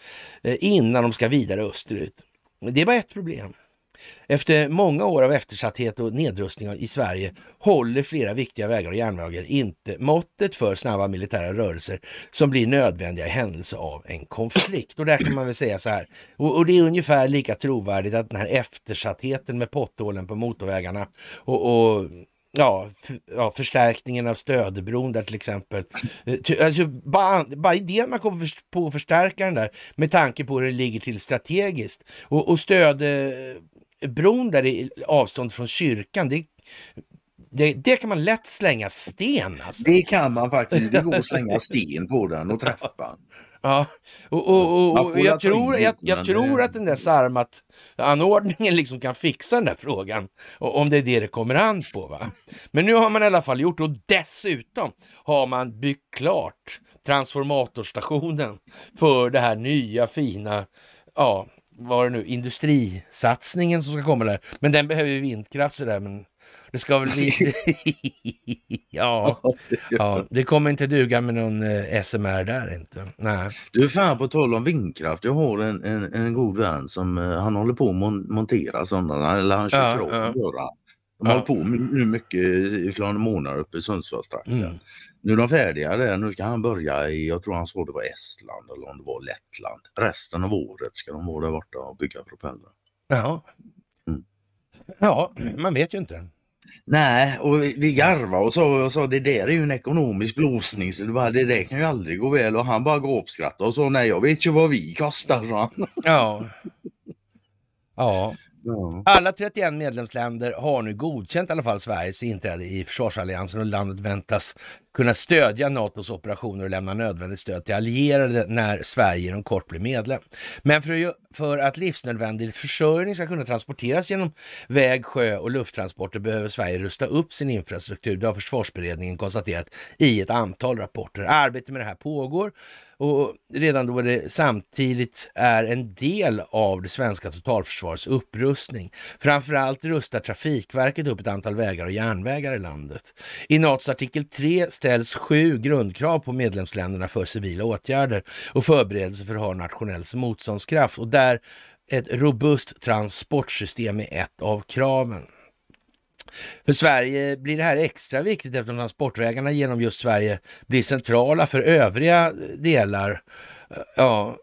eh, innan de ska vidare österut. Det är bara ett problem. Efter många år av eftersatthet och nedrustning i Sverige håller flera viktiga vägar och järnvägar inte måttet för snabba militära rörelser som blir nödvändiga i händelse av en konflikt. Och där kan man väl säga så här, och, och det är ungefär lika trovärdigt att den här eftersattheten med potthålen på motorvägarna och, och ja, för, ja, förstärkningen av Stödebron där till exempel. Eh, alltså, bara, bara idén man kommer på att förstärka den där med tanke på hur det ligger till strategiskt. Och, och stöd, eh, bron där i avstånd från kyrkan, det, det, det, kan man lätt slänga sten. Alltså. Det kan man faktiskt. Det går att slänga sten på den och träffa. Ja, och, och, och, och jag, tror, jag, jag tror att den där sarmat anordningen liksom kan fixa den där frågan, om det är det det kommer an på. Va? Men nu har man i alla fall gjort och dessutom har man byggt klart transformatorstationen för det här nya fina ja, vad det nu, industrisatsningen som ska komma där. Men den behöver ju vindkraft sådär. Men det ska väl bli... ja. ja, det kommer inte duga med någon eh, SMR där inte. Nej. Du, fan på tal om vindkraft. Jag har en, en, en god vän som eh, han håller på att mon montera sådana, eller han kör ja, kran, ja. De ja. håller på nu mycket i flera månader uppe i Sundsvallstrakten. Mm. Nu är de färdiga där. Nu kan han börja i, jag tror han sa det var Estland eller om det var Lettland. Resten av året ska de vara där borta och bygga propeller. Ja. Mm. Ja, man vet ju inte. Nej, och vi, garvade och sa, jag sa det där är ju en ekonomisk blåsning så det, bara, det där kan ju aldrig gå väl och han bara gapskrattade och sa nej jag vet ju vad vi kostar så han. Ja. Ja. Alla 31 medlemsländer har nu godkänt i alla fall Sveriges inträde i försvarsalliansen och landet väntas kunna stödja NATOs operationer och lämna nödvändigt stöd till allierade när Sverige inom kort blir medlem. Men för, för att livsnödvändig försörjning ska kunna transporteras genom väg, sjö och lufttransporter behöver Sverige rusta upp sin infrastruktur. Det har försvarsberedningen konstaterat i ett antal rapporter. Arbete med det här pågår och redan då det samtidigt är en del av det svenska totalförsvarets upprustning. Framförallt rustar Trafikverket upp ett antal vägar och järnvägar i landet. I NATOs artikel 3 ställs sju grundkrav på medlemsländerna för civila åtgärder och förberedelser för att ha nationell motståndskraft och där ett robust transportsystem är ett av kraven. För Sverige blir det här extra viktigt eftersom transportvägarna genom just Sverige blir centrala för övriga delar eh, ja,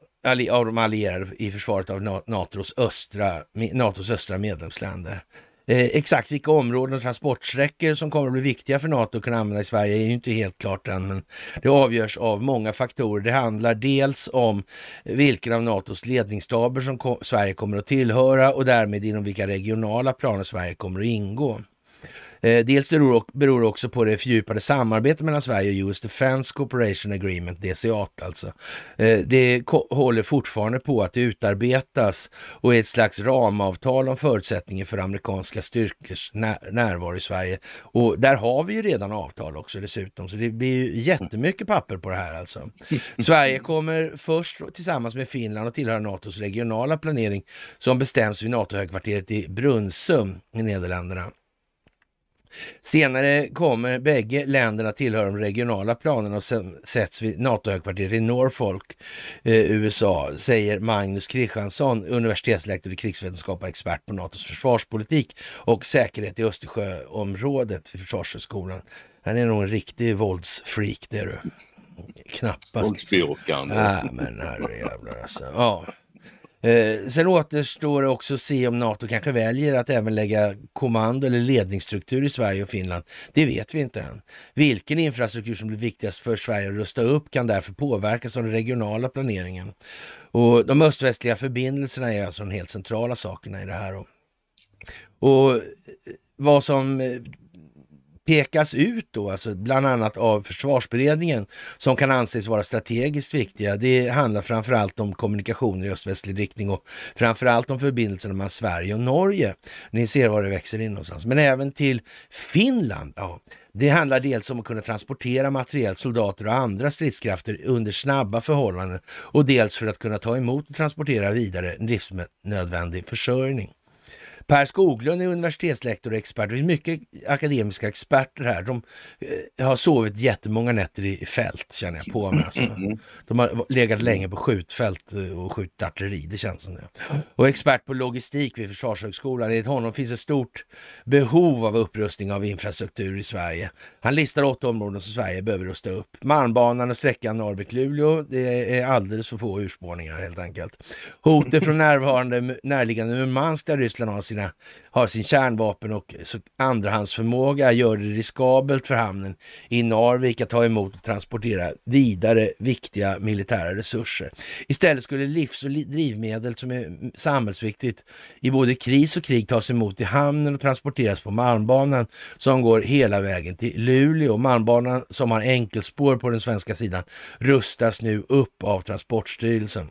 av de allierade i försvaret av NATOs östra, NATOs östra medlemsländer. Eh, exakt vilka områden och transportsträckor som kommer att bli viktiga för NATO att kunna använda i Sverige är ju inte helt klart än, men det avgörs av många faktorer. Det handlar dels om vilken av NATOs ledningsstaber som Sverige kommer att tillhöra och därmed inom vilka regionala planer Sverige kommer att ingå. Eh, dels beror, det också på det fördjupade samarbetet mellan Sverige och US Defence Cooperation Agreement, DCAT alltså. Eh, det håller fortfarande på att utarbetas och är ett slags ramavtal om förutsättningen för amerikanska styrkors närvaro i Sverige. Och där har vi ju redan avtal också dessutom, så det blir ju jättemycket papper på det här alltså. Sverige kommer först tillsammans med Finland att tillhöra NATOs regionala planering som bestäms vid NATO-högkvarteret i Brunsum i Nederländerna. Senare kommer bägge länderna tillhöra de regionala planerna och sen sätts vid NATO-högkvarteret i Norfolk, eh, USA, säger Magnus Kristiansson, universitetslektor i krigsvetenskap och expert på NATOs försvarspolitik och säkerhet i Östersjöområdet vid Försvarshögskolan. Han är nog en riktig våldsfreak det är du. Knappast. Våldsbejakande. Ja, men herrejävlar alltså. Ja. Eh, sen återstår det också att se om NATO kanske väljer att även lägga kommando eller ledningsstruktur i Sverige och Finland. Det vet vi inte än. Vilken infrastruktur som blir viktigast för Sverige att rusta upp kan därför påverkas av den regionala planeringen. Och de östvästliga förbindelserna är alltså de helt centrala sakerna i det här. Och eh, vad som eh, pekas ut då, alltså bland annat av försvarsberedningen, som kan anses vara strategiskt viktiga. Det handlar framför allt om kommunikationer i öst-västlig riktning och framför allt om förbindelserna mellan Sverige och Norge. Ni ser var det växer in någonstans. Men även till Finland. Ja. Det handlar dels om att kunna transportera materiel, soldater och andra stridskrafter under snabba förhållanden och dels för att kunna ta emot och transportera vidare livsnödvändig försörjning. Per Skoglund är universitetslektor och expert. Det är mycket akademiska experter här. De eh, har sovit jättemånga nätter i fält känner jag på mig. Alltså. Mm. Mm. De har legat länge på skjutfält eh, och skjutit artilleri, det känns som det. Och expert på logistik vid Försvarshögskolan. Enligt honom finns ett stort behov av upprustning av infrastruktur i Sverige. Han listar åtta områden som Sverige behöver rusta upp. Malmbanan och sträckan Narvik-Luleå. Det är alldeles för få urspårningar helt enkelt. Hotet från närvarande, närliggande Murmansk där Ryssland har sina länderna har sin kärnvapen och andrahandsförmåga gör det riskabelt för hamnen i Narvik att ta emot och transportera vidare viktiga militära resurser. Istället skulle livs och drivmedel som är samhällsviktigt i både kris och krig tas emot i hamnen och transporteras på Malmbanan som går hela vägen till Luleå. Malmbanan som har enkelspår på den svenska sidan rustas nu upp av Transportstyrelsen.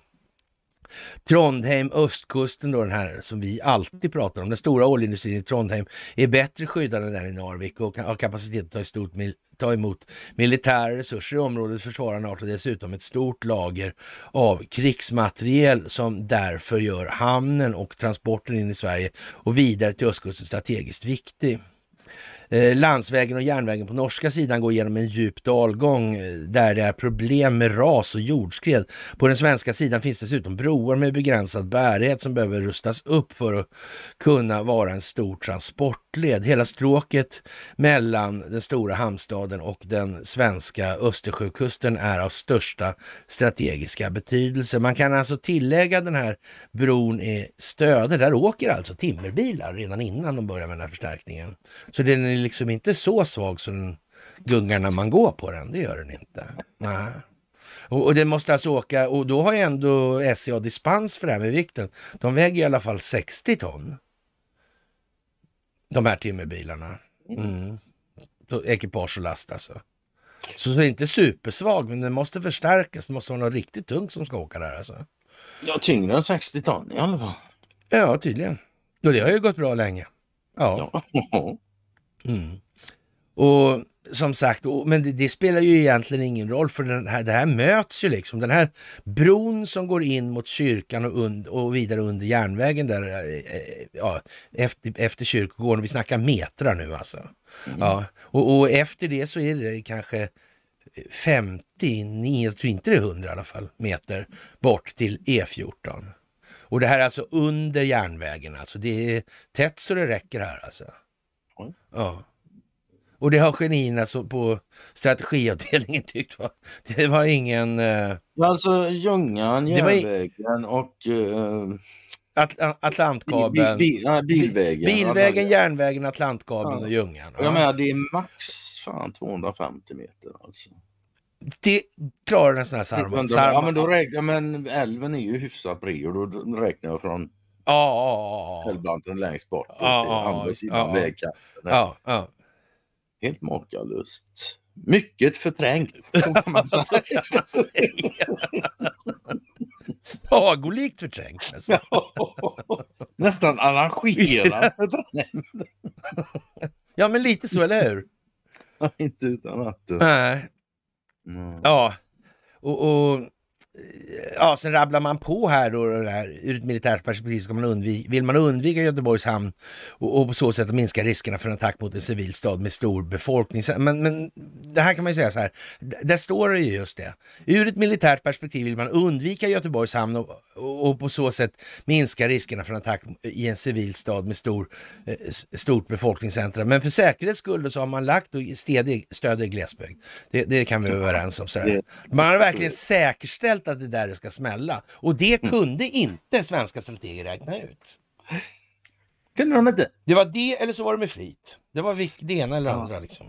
Trondheim, östkusten då den här som vi alltid pratar om. Den stora oljeindustrin i Trondheim är bättre skyddad än den i Narvik och har kapacitet att ta, i stort, ta emot militära resurser i området, försvara NATO och dessutom ett stort lager av krigsmateriel som därför gör hamnen och transporten in i Sverige och vidare till östkusten strategiskt viktig. Eh, landsvägen och järnvägen på norska sidan går genom en djup dalgång eh, där det är problem med ras och jordskred. På den svenska sidan finns dessutom broar med begränsad bärighet som behöver rustas upp för att kunna vara en stor transport portled, hela stråket mellan den stora hamnstaden och den svenska Östersjökusten är av största strategiska betydelse. Man kan alltså tillägga den här bron i Stöde. Där åker alltså timmerbilar redan innan de börjar med den här förstärkningen. Så den är liksom inte så svag som den gungar när man går på den. Det gör den inte. Nej. Och, och måste alltså åka, och då har ju ändå SCA e dispens för det här med vikten. De väger i alla fall 60 ton. De här timmerbilarna. Mm. mm. Ekipage och last alltså. Så, den är inte supersvag, men den måste förstärkas. Det måste vara något riktigt tungt som ska åka där alltså. Ja, tyngre än 60 ton i alla fall. Ja, tydligen. Och det har ju gått bra länge. Ja. ja. Mm. Och som sagt, men det, det, spelar ju egentligen ingen roll för den här, det här möts ju liksom. Den här bron som går in mot kyrkan och, und, och vidare under järnvägen där, eh, eh, ja, efter, efter kyrkogården. Vi snackar metrar nu alltså. Mm. Ja, och, och, efter det så är det kanske 50, jag tror inte det är 100 i alla fall, meter bort till E14. Och det här är alltså under järnvägen alltså. Det är tätt så det räcker här alltså. Ja. Och det har genierna alltså på strategiavdelningen tyckt. Va? Det var ingen... Eh... Alltså Ljungan, järnvägen och... Eh... At Atlantkabeln. Bil, bil, bil, bilvägen. Bilvägen, järnvägen, Atlantkabeln ja. och Ljungan. Ja. Jag menar det är max fan 250 meter alltså. Det klarar en sån här sarma. sarma. Ja men då räknar jag, men älven är ju hyfsat bred och då räknar jag från Ja, ja, ja. längst bort. Ja, andra sidan vägkanten. Ja, ja. Helt makalöst. Mycket förträngt. Sagolikt förträngt. Alltså. Nästan arrangerat förträngt. ja, men lite så, eller hur? Ja, inte utan att. Nej. Mm. Ja, och, och ja, sen rabblar man på här då, det här, ur ett militärt perspektiv ska man undvika, vill man undvika Göteborgs hamn och, och på så sätt minska riskerna för en attack mot en civil stad med stor befolkning. Men, men det här kan man ju säga så här, där står det ju just det. Ur ett militärt perspektiv vill man undvika Göteborgs hamn och, och, och på så sätt minska riskerna för en attack i en civil stad med stor, eh, stort befolkningscentrum. Men för säkerhets skull så har man lagt och stöd i glesbygd. Det, det kan vi vara överens om. Sådär. Man har verkligen säkerställt helt att det där det ska smälla. Och det mm. kunde mm. inte svenska strateger räkna ut. Kunde de inte? Det var det eller så var det med flit. Det var det ena eller ja. andra liksom.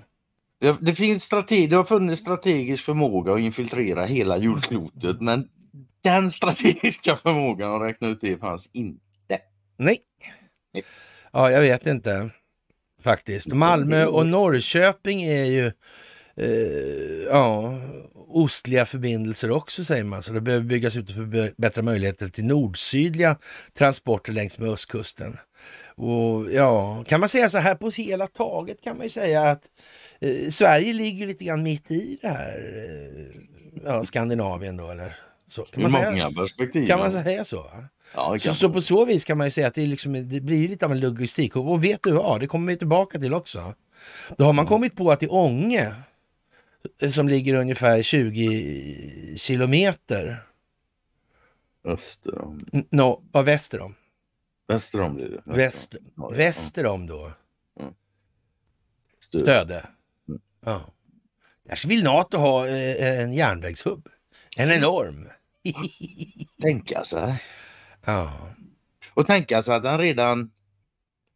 Det, finns strategi, det har funnits strategisk förmåga att infiltrera hela jordklotet men den strategiska förmågan att räkna ut det fanns inte. Nej. Nej. Ja, jag vet inte faktiskt. Malmö och Norrköping är ju... Eh, ja, ostliga förbindelser också säger man, så det behöver byggas ut för bättre möjligheter till nordsydliga transporter längs med östkusten. Och ja, kan man säga så här på hela taget kan man ju säga att eh, Sverige ligger lite grann mitt i det här eh, ja, Skandinavien då eller? Så, kan man Ur många perspektiv. Kan man säga så? Ja, så, så, på så vis kan man ju säga att det, liksom, det blir lite av en logistik. Och, vet du vad, ja, det kommer vi tillbaka till också. Då har man kommit på att i Ånge som ligger ungefär 20 kilometer. Öster om? No, ja, väster om. Väster om blir det. Väster, väster om då. Mm. Stöde. Stöde. Mm. Ja. Där vill NATO ha eh, en järnvägshubb. En enorm. tänka alltså. sig. Ja. Och tänka alltså, sig att den redan...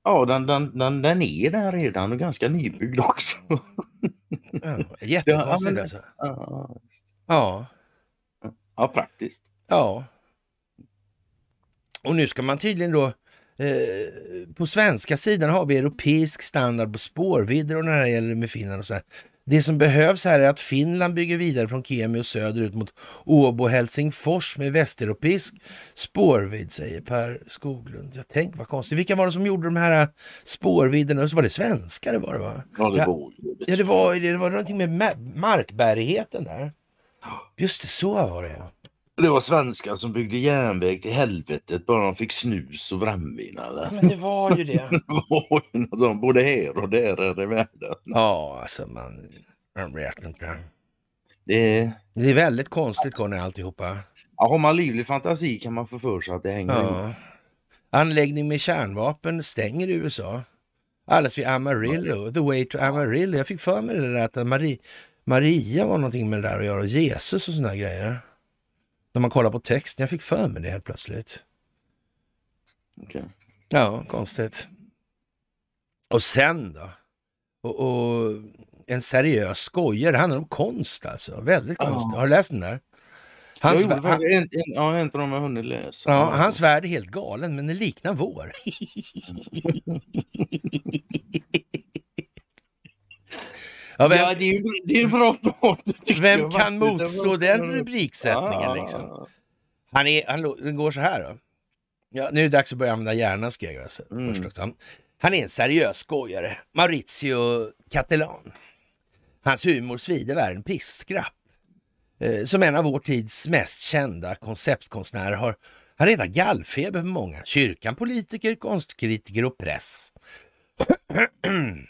Ja, den, den, den, den är där redan och ganska nybyggd också ja, jättekonstigt ja, alltså. Ja, ja. ja, praktiskt. Ja. Och nu ska man tydligen då eh, på svenska sidan har vi europeisk standard på spårvidder och när det gäller med Finland och så här. Det som behövs här är att Finland bygger vidare från Kemi och söderut mot Åbo och Helsingfors med västeuropeisk spårvidd, säger Per Skoglund. Jag tänk vad konstigt. Vilka var det som gjorde de här äh, spårvidderna? var det svenskar det var det va? Ja, det var Ja, det var, det var någonting med markbärigheten där. Just det, så var det. Det var svenskar som byggde järnväg till helvetet bara de fick snus och brännvin. Eller? Men det var ju det. det både här och där är det världen. Ja, alltså man, man vet inte. Det... det är väldigt konstigt Conny alltihopa. Ja, har man livlig fantasi kan man få för sig att det hänger ja. ihop. Anläggning med kärnvapen stänger i USA. Alldeles vid Amarillo, the way to Amarillo. Jag fick för mig det där att Marie, Maria var någonting med det där att göra och Jesus och sådana grejer när man kollar på texten. Jag fick för mig det helt plötsligt. Okay. Ja, konstigt. Och sen då? Och, och en seriös skojare, det handlar om konst alltså. Väldigt konstigt. Ja. Har du läst den där? Hans jag gjorde han, en, en, ja, en på dem jag läsa. Ja, hans värld är helt galen, men den liknar vår. Ja, vem, ja, det, är, det är bra sport. Vem kan motstå den rubriksättningen? Liksom? Han, är, han går så här då. Ja, nu är det dags att börja använda hjärnan, skrev jag göra mm. Han är en seriös skojare, Maurizio Catalan. Hans humor svider värre än piskrapp. Eh, som en av vår tids mest kända konceptkonstnärer har han redan gallfeber för många. Kyrkan, politiker, konstkritiker och press. Mm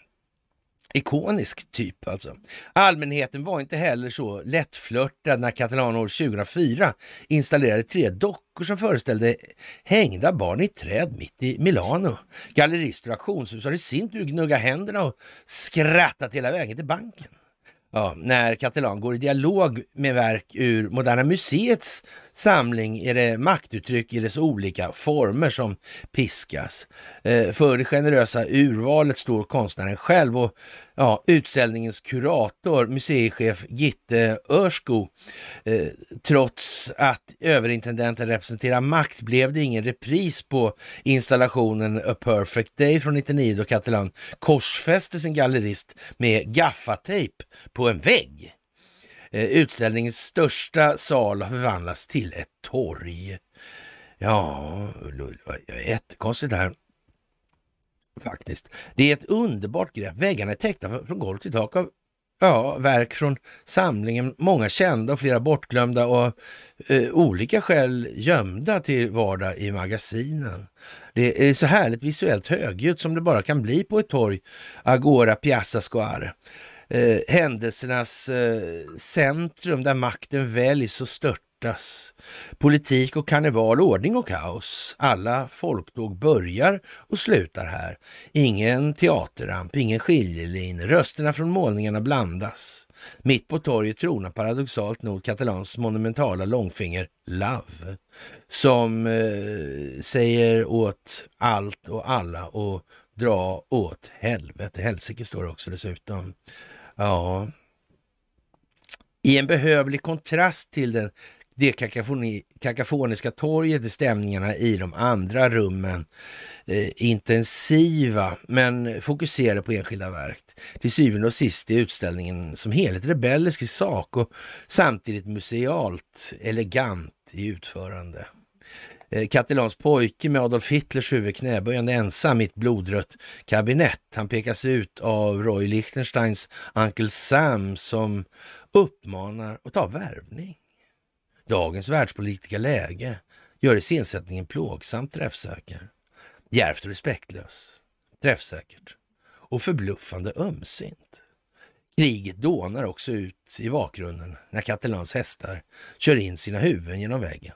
ikonisk typ alltså. Allmänheten var inte heller så lättflörtad när Catalano år 2004 installerade tre dockor som föreställde hängda barn i träd mitt i Milano. Gallerister och auktionshus har i sin tur gnuggat händerna och skrattat hela vägen till banken ja, när Catalan går i dialog med verk ur Moderna Museets samling är det maktuttryck i dess olika former som piskas. Eh, för det generösa urvalet står konstnären själv och ja, utställningens kurator, museichef Gitte Örsko. Eh, trots att överintendenten representerar makt blev det ingen repris på installationen A Perfect Day från 99 då Catalan korsfäste sin gallerist med gaffatejp på en vägg. Eh, utställningens största sal har förvandlats till ett torg. Ja, jättekonstigt det här faktiskt. Det är ett underbart grepp. Väggarna är täckta från golv till tak av ja, verk från samlingen, många kända och flera bortglömda och eh, olika skäl gömda till vardag i magasinen. Det är så härligt visuellt högljutt som det bara kan bli på ett torg, Agora Piazza Square. Eh, händelsernas eh, centrum där makten väljs och stört hjärtas. Politik och karneval, ordning och kaos. Alla folkdåg börjar och slutar här. Ingen teaterramp, ingen skiljelinje. Rösterna från målningarna blandas. Mitt på torget tronar paradoxalt nog Katalans monumentala långfinger Love, som eh, säger åt allt och alla att dra åt helvete. Helsike står det också dessutom. Ja, i en behövlig kontrast till den det kakafoniska torget är stämningarna i de andra rummen eh, intensiva, men fokuserade på enskilda verk. Till syvende och sist är utställningen som helhet rebellisk i sak och samtidigt musealt elegant i utförande. Eh, Katalans pojke med Adolf Hitlers huvud knäböjande ensam i ett blodrött kabinett. Han pekas ut av Roy Lichtensteins Uncle Sam som uppmanar att ta värvning. Dagens världspolitiska läge gör iscensättningen plågsamt träffsäker, djärvt och respektlös, träffsäkert och förbluffande ömsint. Kriget dånar också ut i bakgrunden när Catalans hästar kör in sina huvuden genom väggen.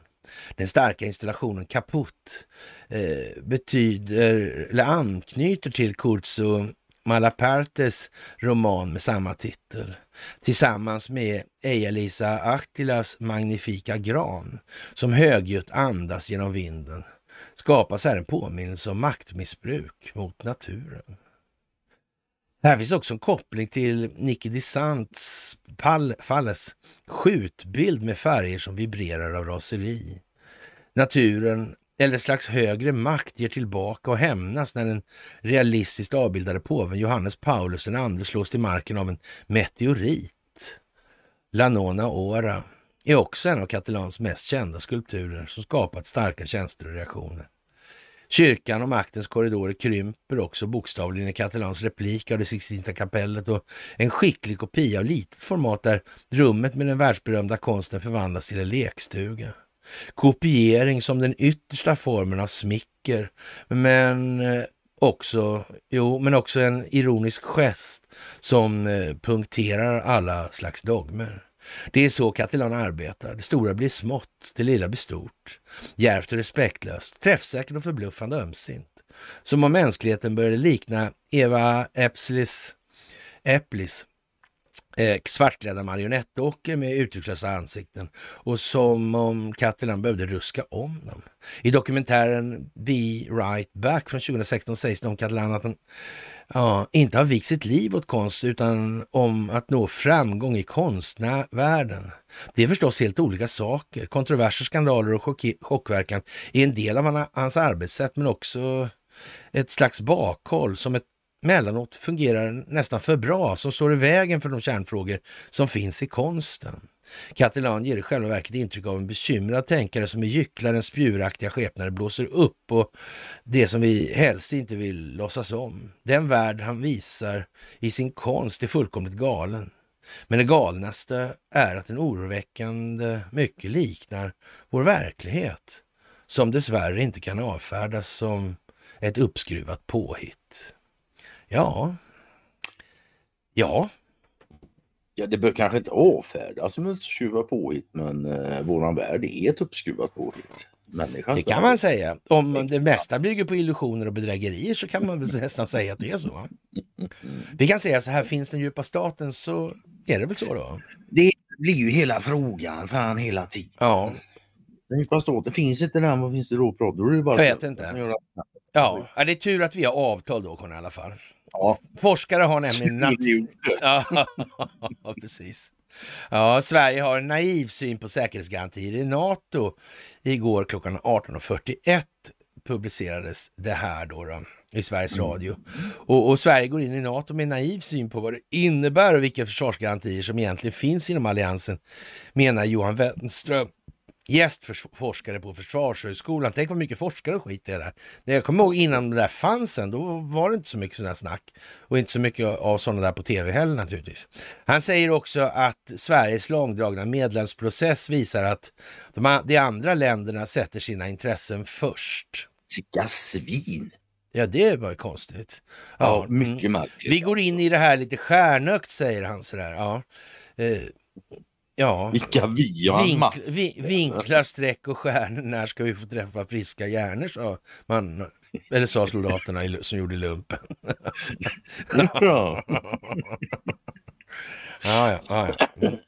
Den starka installationen kaputt eh, betyder, eller anknyter till Kurzo Malapartes roman med samma titel tillsammans med eja lisa Aktilas magnifika gran som högljutt andas genom vinden skapas här en påminnelse om maktmissbruk mot naturen. Här finns också en koppling till Nicky DeSants Falles skjutbild med färger som vibrerar av raseri. Naturen eller slags högre makt ger tillbaka och hämnas när den realistiskt avbildade påven Johannes Paulus II slås till marken av en meteorit. La Nona Ora är också en av Catalans mest kända skulpturer som skapat starka känslor och reaktioner. Kyrkan och maktens korridorer krymper också bokstavligen i Catalans replik av det Sixtinska kapellet och en skicklig kopia av litet format där rummet med den världsberömda konsten förvandlas till en lekstuga. Kopiering som den yttersta formen av smicker, men eh, också, jo, men också en ironisk gest som eh, punkterar alla slags dogmer. Det är så Catalan arbetar. Det stora blir smått, det lilla blir stort. Djärvt och respektlöst, träffsäkert och förbluffande ömsint. Som om mänskligheten började likna Eva Epsilis Äpplis eh, svartklädda marionettdockor med uttryckslösa ansikten och som om Catalan behövde ruska om dem. I dokumentären Be Right Back från 2016 sägs det om Catalan att han ja, inte har vikt sitt liv åt konst utan om att nå framgång i konstvärlden. Det är förstås helt olika saker. Kontroverser, skandaler och chockverkan är en del av hans arbetssätt men också ett slags bakhåll som ett mellanåt fungerar nästan för bra, som står i vägen för de kärnfrågor som finns i konsten. Catalan ger i själva verket intryck av en bekymrad tänkare som i gycklarens spjuraktiga skepnader blåser upp och det som vi helst inte vill låtsas om. Den värld han visar i sin konst är fullkomligt galen. Men det galnaste är att den oroväckande mycket liknar vår verklighet, som dessvärre inte kan avfärdas som ett uppskruvat påhitt. Ja. Ja. Ja, det bör kanske inte avfärdas som ett skruvat påhitt, men eh, våran värld är ett uppskruvat påhitt. Människan det kan man säga. Om det mesta bygger på illusioner och bedrägerier så kan man väl nästan säga att det är så. Vi kan säga så här, finns den djupa staten så är det väl så då? Det blir ju hela frågan, fan hela tiden. Ja. Den djupa staten, finns inte den, vad finns det då? då är det bara Jag vet inte. Ja, det är tur att vi har avtal då, Conny, i alla fall. Ja. Forskare har nämligen... Nat ja, precis. Ja, Sverige har en naiv syn på säkerhetsgarantier i NATO. Igår klockan 18.41 publicerades det här då, då i Sveriges mm. Radio. Och, och, Sverige går in i NATO med en naiv syn på vad det innebär och vilka försvarsgarantier som egentligen finns inom alliansen, menar Johan Wenström gästforskare på Försvarshögskolan. Tänk vad mycket forskare och skit det är där. Jag kommer ihåg innan det där fanns en, då var det inte så mycket sådana snack och inte så mycket av sådana där på tv heller naturligtvis. Han säger också att Sveriges långdragna medlemsprocess visar att de, de andra länderna sätter sina intressen först. Vilka svin! Ja, det var ju konstigt. Ja, ja mycket mm. märkligt. Vi går in i det här lite stjärnökt, säger han sådär. Ja. Eh, Ja. Vilka vi och Vink, Mats. Vi, vinklar, streck och stjärnor. När ska vi få träffa friska hjärnor? Sa man, eller sa soldaterna i, som gjorde lumpen. ja. Ja, ja,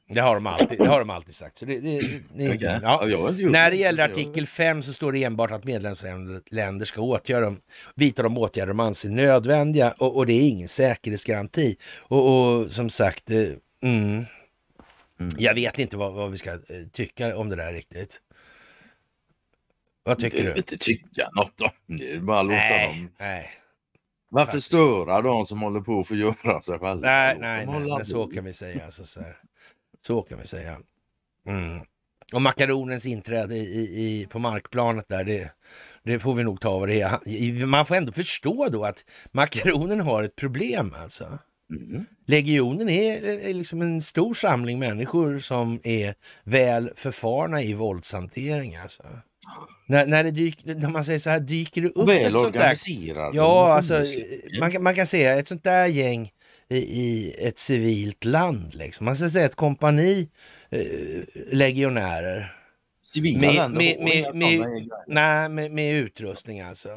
Det, har de alltid, det har de alltid sagt. Det, det, det, okay. ja. När det gäller artikel 5 så står det enbart att medlemsländer ska åtgärda dem, vidta de åtgärder de anser nödvändiga och, och, det är ingen säkerhetsgaranti. Och, och som sagt, eh, mm, Mm. Jag vet inte vad, vad vi ska eh, tycka om det där riktigt. Vad tycker du? inte tycka något om det. är Bara låta nej, dem. Nej. Varför Faktiskt. störa de som håller på att förgöra sig själva? Nej, nej, nej. Men så kan vi säga. Alltså, så, här. så kan vi säga. Mm. Och makaronens inträde i, i, på markplanet där, det, det får vi nog ta vad det är. Man får ändå förstå då att makaronen har ett problem alltså. Mm. Legionen är, är liksom en stor samling människor som är väl förfarna i våldshantering. Alltså. När, när, det dyk, när man säger så här, dyker det upp ett sånt där... Ja, alltså, man, man kan säga ett sånt där gäng i, i ett civilt land. Liksom. Man ska säga ett kompani eh, legionärer. Civila med, länder? Med, med, med, med, nej, med, med utrustning alltså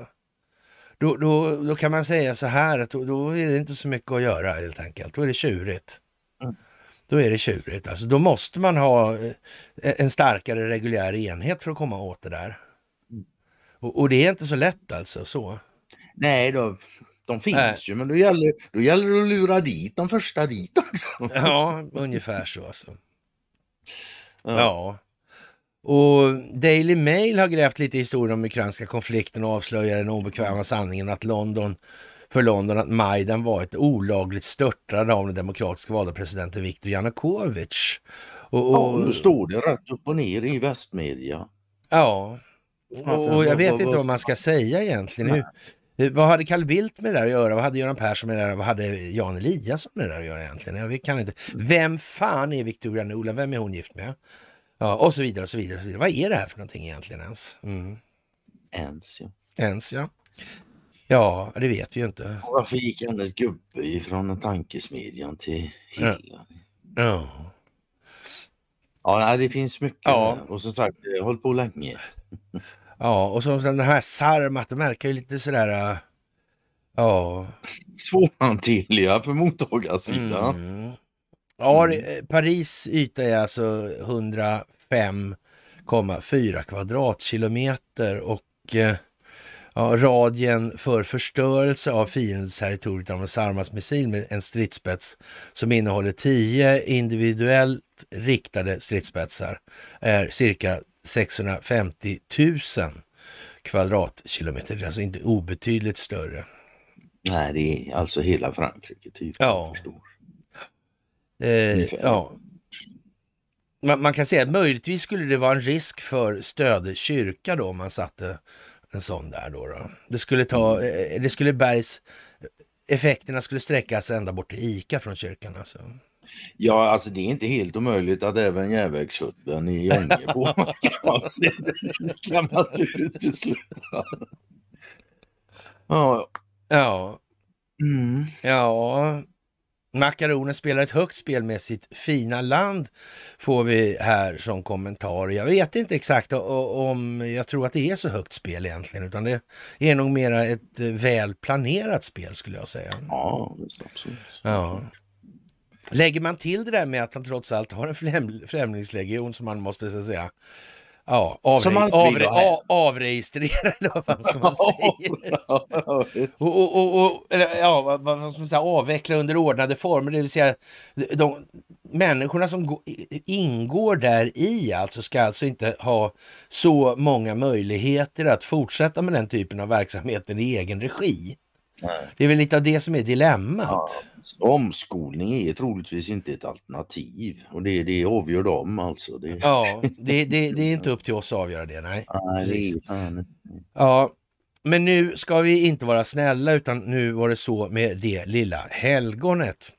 då, då, då kan man säga så här att då, då, är det inte så mycket att göra helt enkelt. Då är det tjurigt. Mm. Då är det tjurigt. Alltså, då måste man ha eh, en starkare reguljär enhet för att komma åt det där. Mm. Och, och, det är inte så lätt alltså. så. Nej, då, de finns Nej. ju, men då gäller, då gäller det att lura dit de första dit också. Ja, ungefär så. Alltså. Ja. ja. Och Daily Mail har grävt lite i historien om ukrainska konflikten och avslöjar den obekväma sanningen att London för London att Majdan var ett olagligt störtande av den demokratiskt valda presidenten Viktor Janukovic. Och, och... Ja, nu står det rätt upp och ner i västmedia. Ja, och, jag vet inte vad man ska säga egentligen. Hur, vad hade Carl Bildt med det där att göra? Vad hade Göran Persson med det där? Vad hade Jan Eliasson med det där att göra egentligen? Jag kan inte. Vem fan är Victoria Nuland? Vem är hon gift med? Ja, och så vidare och så vidare. Och så vidare. Vad är det här för någonting egentligen ens? Mm. Ens ja. Ens ja. Ja, det vet vi ju inte. Och varför gick hennes gubbe ifrån tankesmedjan till Hillan? Ja. ja. det finns mycket. Ja. Och som sagt, det har hållit på länge. ja, och så den här Sarmat, det verkar ju lite sådär... Äh, ja. Svårhanterliga för mottagarsidan. Mm. Ja, mm. eh, Paris yta är alltså 105,4 kvadratkilometer och eh, ja, radien för förstörelse av fiendens territorium av en Sarmas-missil med en stridsspets som innehåller 10 individuellt riktade stridsspetsar är cirka 650 000 kvadratkilometer. Det är alltså inte obetydligt större. Nej, det är alltså hela Frankrike typ. Ja, förstår. Eh, ja. Man, man, kan säga att möjligtvis skulle det vara en risk för Stöde kyrka då om man satte en sån där då. då. Det skulle ta, mm. eh, det skulle bergs, effekterna skulle sträckas ända bort till ICA från kyrkan alltså. Ja, alltså det är inte helt omöjligt att även järnvägshubben i Göngebo kan man inte Ja. Ja. Mm. Ja. Makaroner spelar ett högt spel med sitt fina land, får vi här som kommentar. Jag vet inte exakt om jag tror att det är så högt spel egentligen, utan det är nog mera ett eh, väl planerat spel skulle jag säga. Ja, absolut. Ja. Lägger man till det där med att han trots allt har en främlingslegion som man måste så säga Ja, avre man avre avregistrera eller vad fan ska man säga? och, och, och, och, eller, ja, vad, vad ska man säga? Avveckla under ordnade former, det vill säga de människorna som ingår där i alltså ska alltså inte ha så många möjligheter att fortsätta med den typen av verksamheten i egen regi. Nej. Det är väl lite av det som är dilemmat. Ja. Omskolning är troligtvis inte ett alternativ och det, det avgör de alltså. Det... Ja, det, det, det, är inte upp till oss att avgöra det, nej. nej, nej. Ja, men nu ska vi inte vara snälla utan nu var det så med det lilla helgonet.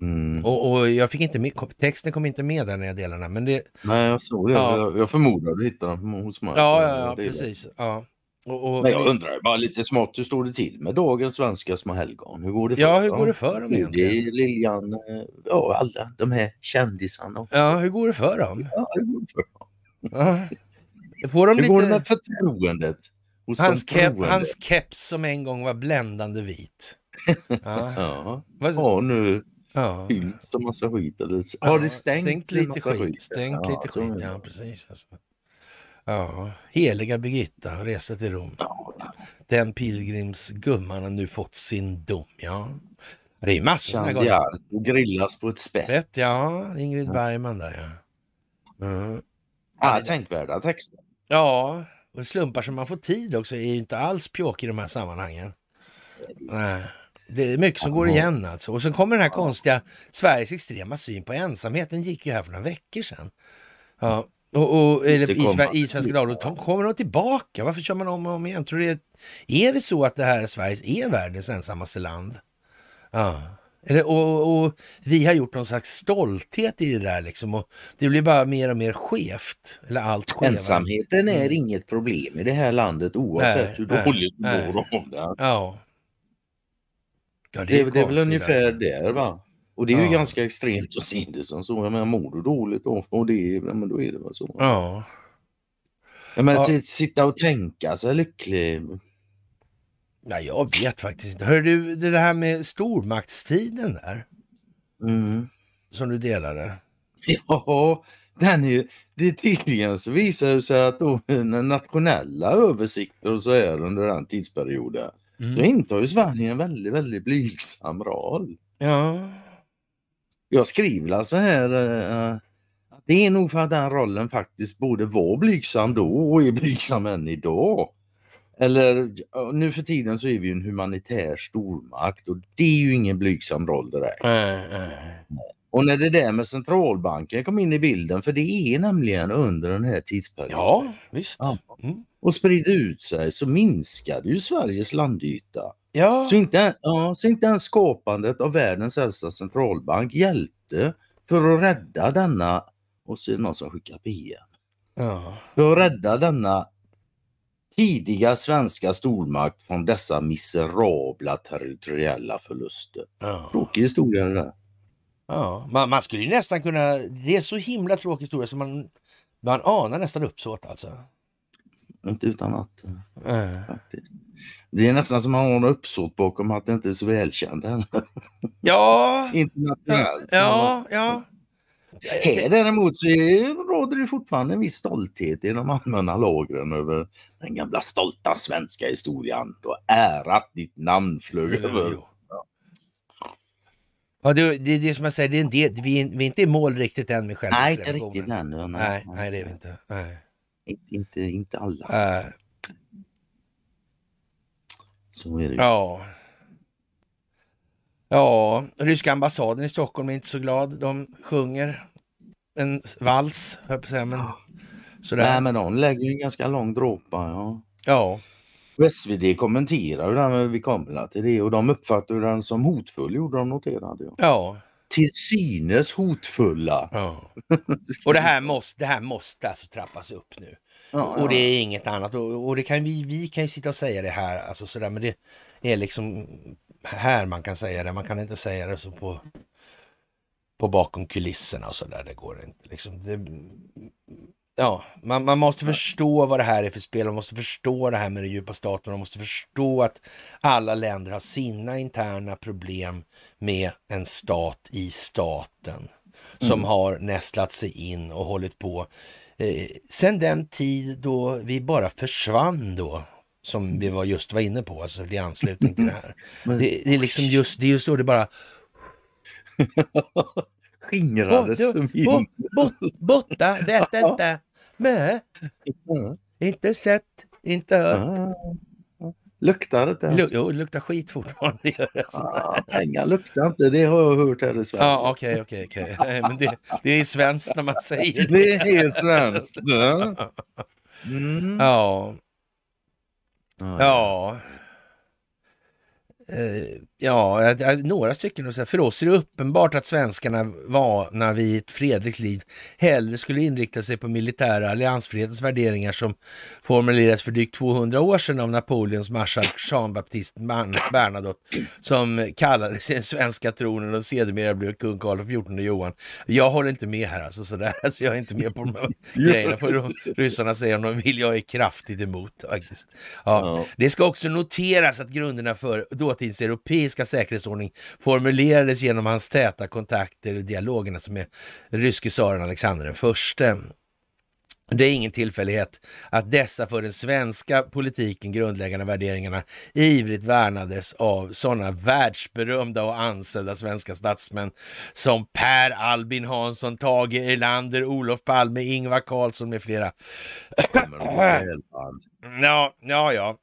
Mm. Och, och, jag fick inte med, texten kom inte med där när jag delade den. det, Nej, jag såg det. Ja. Jag, jag att du hittade den hos mig. Ja, ja, ja precis. Ja. Och, och, Men jag undrar bara lite smått, hur står det till med dagens svenska små helgon? Hur går det för ja, dem? hur går det för dem egentligen? Det är Liljan, eh, ja alla de här kändisarna också. Ja, hur går det för dem? Ja, hur går det för dem? Ja. Får de hur lite... går det med förtroendet? Hans, kep, hans keps som en gång var bländande vit. Ja, ja. ja nu ja. fyllt som massa skit. Eller... Har ja, det stängt? Stängt lite skit. skit. Stängt ja, lite skit, ja precis. Alltså. Ja, heliga Birgitta resa till Rom. Den pilgrimsgumman har nu fått sin dom, ja. Det är massor sådana gånger. galningar. grillas på ett spett. spett. Ja, Ingrid Bergman där ja. Mm. ja tänkvärda texter. Ja, och slumpar som man får tid också är ju inte alls pjåk i de här sammanhangen. Nej. Det är mycket som går igen alltså. Och så kommer den här konstiga Sveriges extrema syn på ensamhet. Den gick ju här för några veckor sedan. Ja, och, och eller, i, i Svenska Dagbladet, kommer de tillbaka? Varför kör man om och om igen? Tror det är, det så att det här Sverige är världens ensammaste land? Ja. Eller, och, och, vi har gjort någon slags stolthet i det där liksom. Och det blir bara mer och mer skevt. Eller allt skevare. Ensamheten är mm. inget problem i det här landet oavsett nej, hur dåligt du mår av det. Ja. ja. det, är, det, det är väl ungefär alltså. där va? Och det är ju ganska extremt att se det som så. Jag menar, mår du dåligt då, och det, ja, men då är det väl så. Ja. ja men att sitta och tänka sig lycklig. Nej, jag vet faktiskt inte. Hör du, det här med stormaktstiden där. Mm. Som du delade. Ja, den är ju... Det tydligen så visar det sig att då nationella översikter och så här under den tidsperioden mm. så intar ju Sverige en väldigt, väldigt blygsam roll. Ja. Jag skriver så här att eh, det är nog för att den rollen faktiskt både var blygsam då och är blygsam än idag. Eller nu för tiden så är vi ju en humanitär stormakt och det är ju ingen blygsam roll direkt. Och när det där med centralbanken kom in i bilden, för det är nämligen under den här tidsperioden. Ja, visst. Mm. Och spridde ut sig så minskade ju Sveriges landyta. Ja. Så, inte, ja, så inte ens skapandet av världens äldsta centralbank hjälpte för att rädda denna, och så är det någon som skickar PM. Ja. För att rädda denna tidiga svenska stormakt från dessa miserabla territoriella förluster. Ja. Tråkig historia det där. Ja, man, man, skulle ju nästan kunna... Det är så himla tråkig historia så man, man anar nästan uppsåt alltså. Inte utan att. Äh. Faktiskt. Det är nästan som att man har uppsåt bakom att det inte är så välkänd Ja, internationellt. Ja, ja. Här däremot så råder det fortfarande en viss stolthet i de allmänna lagren över den gamla stolta svenska historien. Då ärat ditt namn flög över. Ja, det, det är det som jag säger, det är en del, vi, är, vi är inte i mål riktigt än med själva. Nej, inte riktigt ännu. Nej, nej, nej, det är vi inte. Nej. Inte, inte alla. Äh, så är det Ja. Ja, ryska ambassaden i Stockholm är inte så glad. De sjunger en vals, höll på men sådär. Nej, men de lägger en ganska lång dråpa. Ja. ja. SvD kommenterar ju den, vi kommer till det, och de uppfattar den som hotfull, gjorde de noterade. Ja. ja. Till synes hotfulla. Ja. Och det här måste, det här måste alltså trappas upp nu. Ja, och det är inget annat. Och, och, det kan vi, vi kan ju sitta och säga det här, alltså sådär, men det är liksom här man kan säga det. Man kan inte säga det så på, på bakom kulisserna och sådär. Det går inte. Liksom, det, ja, man, man måste förstå vad det här är för spel. Man måste förstå det här med den djupa staten. Man måste förstå att alla länder har sina interna problem med en stat i staten som mm. har nästlat sig in och hållit på Eh, sen den tid då vi bara försvann då, som vi var just var inne på, alltså i anslutning till det här. Det, det är liksom just, det just då det bara... Skingrades förvirringen. Bort, bort, borta, vet inte, med, inte sett, inte hört. Ah. Luktar det inte? ens? Luk jo, det luktar skit fortfarande. Ah, pengar luktar inte, det har jag hört här i Sverige. Ja, okej, okej, okej. Det är svenskt när man säger det. Det är svenskt. Ja. Mm. mm. Ja. ja. ja. Eh, Ja, några stycken. För oss är det uppenbart att svenskarna vana vid ett fredligt liv hellre skulle inrikta sig på militära alliansfrihetens värderingar som formulerades för drygt 200 år sedan av Napoleons marskalk Jean-Baptiste Bernadotte som kallades den svenska tronen och sedermera blev kung Karl XIV Johan. Jag håller inte med här alltså, sådär. alltså jag är inte med på de här grejerna. Får ryssarna säga om de vill, jag är kraftigt emot Ja. Det ska också noteras att grunderna för dåtidens dåtidseuropeisk europeiska säkerhetsordning formulerades genom hans täta kontakter och dialogerna som är ryske tsaren Alexander den förste. Det är ingen tillfällighet att dessa för den svenska politiken grundläggande värderingarna ivrigt värnades av sådana världsberömda och ansedda svenska statsmän som Per Albin Hansson, Tage Erlander, Olof Palme, Ingvar Carlsson med flera. Ja, ja, ja.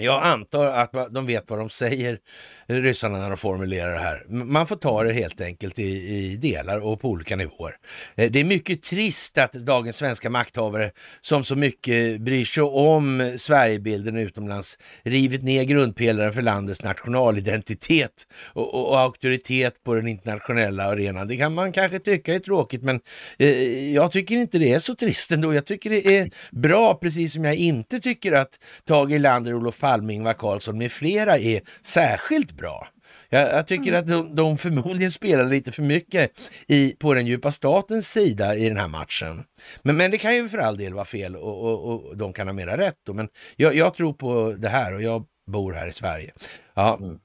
Jag antar att de vet vad de säger, ryssarna, när de formulerar det här. Man får ta det helt enkelt i, i, delar och på olika nivåer. Eh, det är mycket trist att dagens svenska makthavare, som så mycket bryr sig om Sverigebilden utomlands, rivit ner grundpelaren för landets nationalidentitet och, och, och auktoritet på den internationella arenan. Det kan man kanske tycka är tråkigt, men eh, jag tycker inte det är så trist ändå. Jag tycker det är bra, precis som jag inte tycker att Tage Erlander och Olof Palme, Ingvar Carlsson med flera är särskilt bra. Jag, jag tycker mm. att de, de förmodligen spelar lite för mycket i, på den djupa statens sida i den här matchen. Men, men det kan ju för all del vara fel och, och, och de kan ha mera rätt. Då. Men jag, jag, tror på det här och jag bor här i Sverige. Ja. Mm.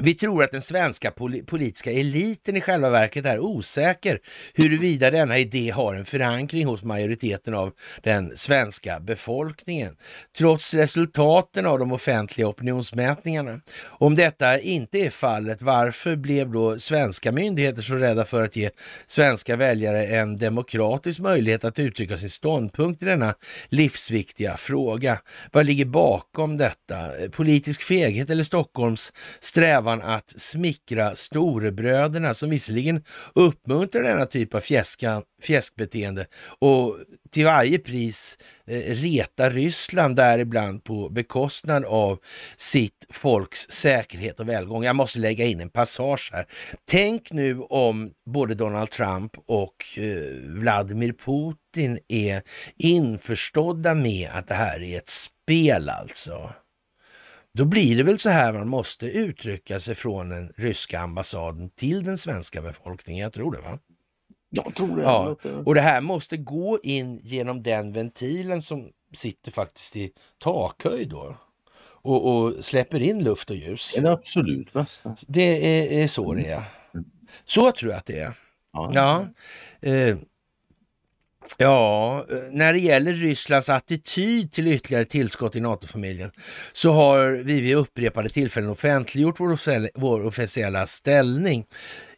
Vi tror att den svenska politiska eliten i själva verket är osäker huruvida denna idé har en förankring hos majoriteten av den svenska befolkningen, trots resultaten av de offentliga opinionsmätningarna. Om detta inte är fallet, varför blev då svenska myndigheter så rädda för att ge svenska väljare en demokratisk möjlighet att uttrycka sin ståndpunkt i denna livsviktiga fråga? Vad ligger bakom detta? Politisk feghet eller Stockholms strävan strävan att smickra storebröderna som visserligen uppmuntrar denna typ av fjäska, fjäskbeteende och till varje pris eh, retar Ryssland däribland på bekostnad av sitt folks säkerhet och välgång. Jag måste lägga in en passage här. Tänk nu om både Donald Trump och eh, Vladimir Putin är införstådda med att det här är ett spel alltså. Då blir det väl så här man måste uttrycka sig från den ryska ambassaden till den svenska befolkningen. Jag tror det va? Jag tror det. Ja. Och det här måste gå in genom den ventilen som sitter faktiskt i takhöjd då. Och, och, släpper in luft och ljus. En absolut västra. Det är, är, så det är. Mm. Så tror jag att det är. Ja. ja. Eh, Ja, eh, när det gäller Rysslands attityd till ytterligare tillskott i NATO-familjen så har vi vid upprepade tillfällen offentliggjort vår, officiella ställning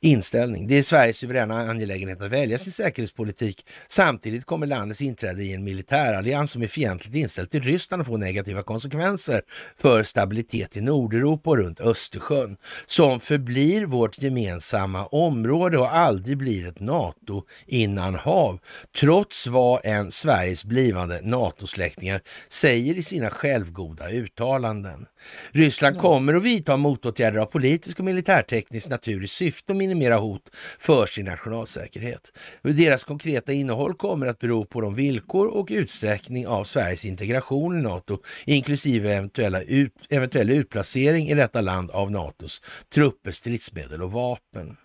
inställning. Det är Sveriges suveräna angelägenhet att välja sin säkerhetspolitik. Samtidigt kommer landets inträde i en militärallians som är fientligt inställd till Ryssland att få negativa konsekvenser för stabilitet i Nordeuropa och runt Östersjön, som förblir vårt gemensamma område och aldrig blir ett NATO-innanhav, trots vad en Sveriges blivande NATO-släktingar säger i sina självgoda uttalanden. Ryssland kommer att vidta motåtgärder av politisk och militärteknisk natur i syfte att mera hot för sin nationalsäkerhet. Deras konkreta innehåll kommer att bero på de villkor och utsträckning av Sveriges integration i NATO, inklusive eventuella ut, eventuell utplacering i detta land av NATOs trupper, stridsmedel och vapen.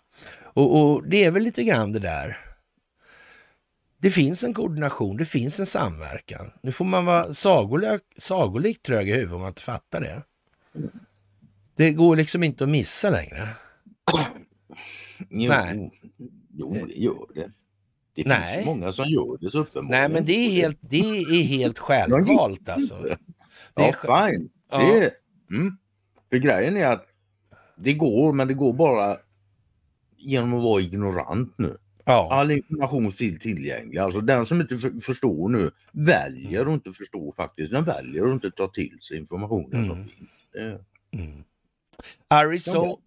Och, och det är väl lite grann det där det finns en koordination, det finns en samverkan. Nu får man vara sagolikt sagolik trög i huvudet om man inte fattar det. Det går liksom inte att missa längre. Jo, Nej. jo eh, det gör det. Det finns Nej. många som gör det så uppenbarligen. Nej, men det är helt, det är helt självvalt alltså. Det är ja, fine. Ja. Det är, mm. För grejen är att det går, men det går bara genom att vara ignorant nu. Ja. All information finns tillgänglig. Alltså den som inte förstår nu väljer mm. att inte förstå faktiskt. Den väljer att inte ta till sig informationen mm. som finns. Det. Mm. Arizona,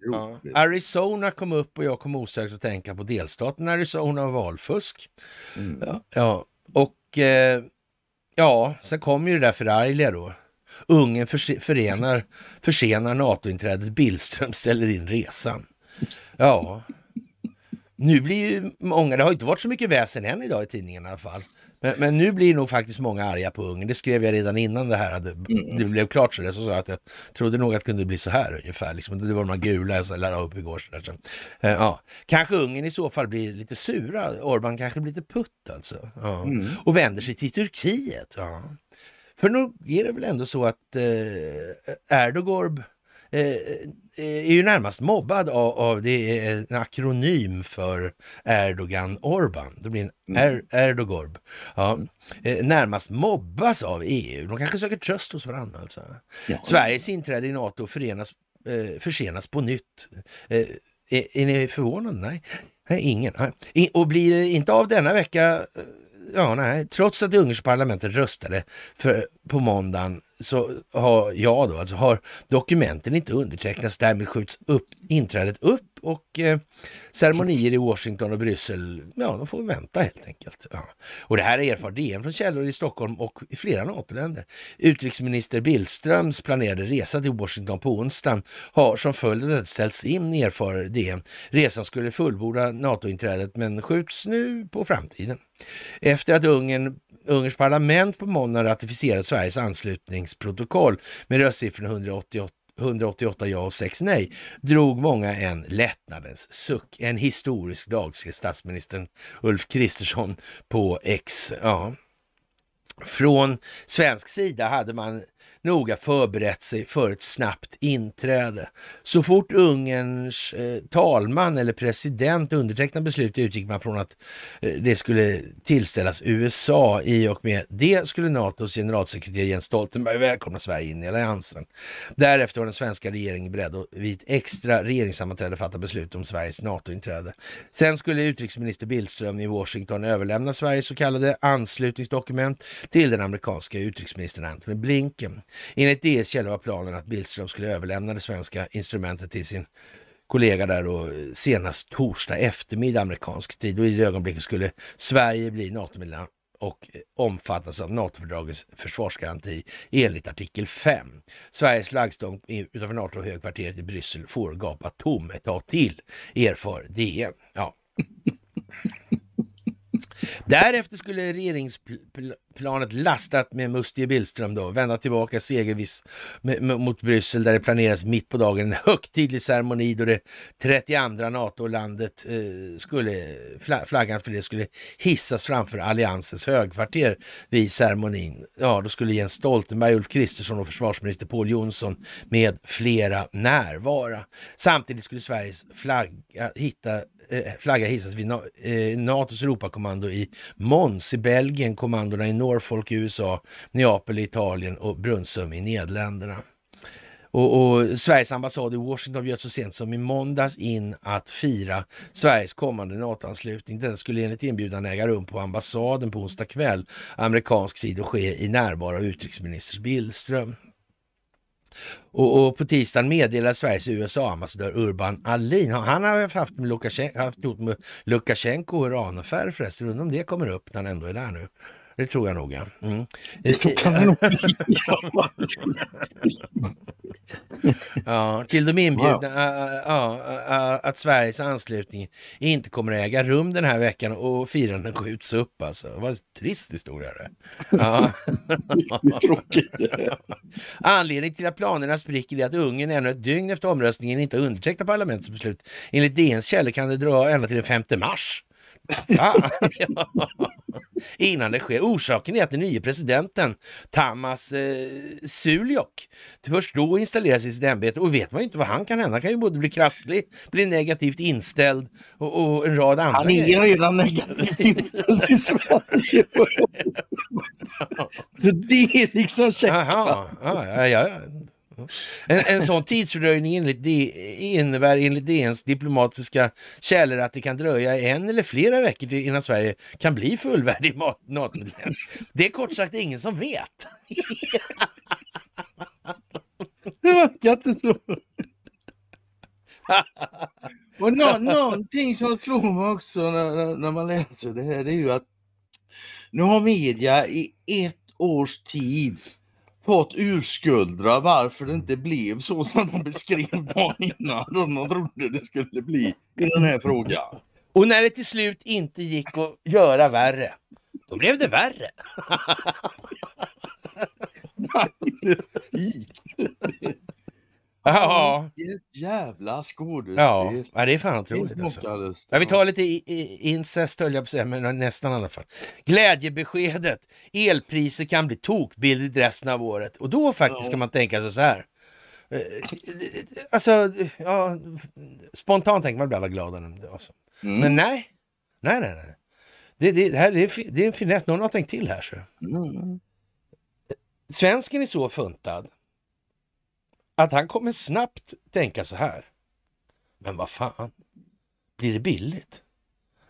Arizona kom upp och jag kom osökt att tänka på delstaten Arizona och valfusk. Mm. Ja, ja, och eh, ja, sen kom ju det där förargliga då. Ungern förenar, försenar NATO-inträdet, Billström ställer in resan. Ja, nu blir ju många, det har inte varit så mycket väsen än idag i tidningen i alla fall. Men, eh, men, nu blir nog faktiskt många arga på Ungern. Det skrev jag redan innan det här hade, mm. det blev klart. Så, det, så sa jag att jag trodde nog att det kunde bli så här ungefär. Liksom, det var de här gula jag la upp igår. Så där, så. Eh, ja. Kanske Ungern i så fall blir lite sura. Orban kanske blir lite putt alltså. Ja. Mm. Och vänder sig till Turkiet. Ja. För nog är det väl ändå så att eh, Erdogan Eh, eh, är ju närmast mobbad av, av, det är en akronym för Erdogan Orban. Det blir en mm. er, Erdogorb. Ja, eh, närmast mobbas av EU. De kanske söker tröst hos varandra. Alltså. Ja. Sveriges inträde i NATO förenas, försenas på nytt. Är, är ni förvånade? Nej, nej ingen. Nej. Och blir det inte av denna vecka ja, nej. Trots att det ungerska parlamentet röstade för, på måndagen så har jag då, alltså har dokumenten inte undertecknats, därmed skjuts upp, inträdet upp och eh, ceremonier i Washington och Bryssel, ja, de får vänta helt enkelt. Ja. Och det här erfar DN från källor i Stockholm och i flera NATO-länder. Utrikesminister Billströms planerade resa till Washington på onsdagen har som följd att ställts in, erfar DN. Resan skulle fullborda NATO-inträdet men skjuts nu på framtiden. Efter att Ungerns parlament på måndag ratificerat Sveriges anslutning röstningsprotokoll med röstsiffrorna 188 188 ja och 6 nej, drog många en lättnadens suck. En historisk dag, skrev statsministern Ulf Kristersson på X. Ja. Från svensk sida hade man noga förberett sig för ett snabbt inträde. Så fort Ungerns eh, talman eller president undertecknade beslutet utgick man från att eh, det skulle tillställas USA. I och med det skulle NATOs generalsekreterare Jens Stoltenberg välkomna Sverige in i alliansen. Därefter var den svenska regeringen beredd att vid ett extra regeringssammanträde fatta beslut om Sveriges NATO-inträde. Sen skulle utrikesminister Billström i Washington överlämna Sveriges så kallade anslutningsdokument till den amerikanska utrikesministern Antony Blinken. Enligt DS källa var planen att Billström skulle överlämna det svenska instrumentet till sin kollega där då senast torsdag eftermiddag amerikansk tid och i det ögonblicket skulle Sverige bli NATO-medlem och eh, omfattas av NATO-fördragets försvarsgaranti enligt artikel 5. Sveriges flaggstång utanför NATO-högkvarteret i Bryssel får gapa tom ett tag till, erfar DN. Ja. Därefter skulle regeringsplanet lastat med Mustige Billström då vända tillbaka segervis mot Bryssel där det planeras mitt på dagen en högtidlig ceremoni då det 32 NATO-landet eh, skulle, flaggan för det skulle hissas framför alliansens högkvarter vid ceremonin. Ja, då skulle Jens Stoltenberg, Ulf Kristersson och försvarsminister Pål Jonsson med flera närvara. Samtidigt skulle Sveriges flagga hitta Eh, flagga hissas vid eh, NATOs Europakommando i Mons i Belgien, kommandona i Norfolk i USA, Neapel i Italien och Brunsum i Nederländerna. Och, och, Sveriges ambassad i Washington bjöd så sent som i måndags in att fira Sveriges kommande NATO-anslutning. Detta skulle enligt inbjudan äga rum på ambassaden på onsdag kväll, amerikansk tid och ske i närvaro av utrikesminister Billström. Och, och på tisdagen meddelade Sveriges USA-ambassadör Urban Alin, han har haft, med Lukashenko, haft gjort med Lukasjenko och uranaffärer förresten, undrar om det kommer upp när han ändå är där nu. Det tror jag nog, ja. Mm. så kan det eh, nog Ja, till de inbjudna äh, äh, ja. Äh, att Sveriges anslutning inte kommer att äga rum den här veckan och firandet skjuts upp alltså. Vad trist historia det. Ja. Anledningen till att planerna spricker är att Ungern ännu ett dygn efter omröstningen inte har undertecknat parlamentets beslut. Enligt DNs källor kan det dra ända till den 5 mars Ah. Innan det sker. Orsaken är att den nye presidenten Tamas eh, Suliok först då installeras i sitt ämbete och vet man ju inte vad han kan hända. Han kan ju både bli krasslig, bli negativt inställd och, och en rad andra Han är ju redan negativt inställd i Sverige. Så det är liksom check. Aha, ja, ja, ja. En, en sån tidsfördröjning innebär enligt DNs diplomatiska källor att det kan dröja en eller flera veckor innan Sverige kan bli fullvärdig NATO-medlem. Det är kort sagt ingen som vet. Det verkar inte så. Och nå, någonting som slår mig också när, när man läser det här, det är ju att nu har media i ett års tid fått urskuldra varför det inte blev så som de beskrev dagen innan. De trodde det skulle bli i den här frågan. Och när det till slut inte gick att göra värre, då blev det värre. Nej, det Ja. jävla skådespel! Ja. ja, det är fan otroligt. Alltså. Ja, vi tar lite incest höll jag på att säga, men nästan i alla fall. Glädjebeskedet! Elpriser kan bli tokbilligt resten av året och då faktiskt ja. kan man tänka sig så här. Eh, alltså, ja, spontant tänker man blir alla glada. Alltså. Mm. Men nej, nej, nej. nej. Det, det, det här, det, är, det är en finess, någon har tänkt till här. Så. Mm. Svensken är så funtad att han kommer snabbt tänka så här. Men vad fan, blir det billigt?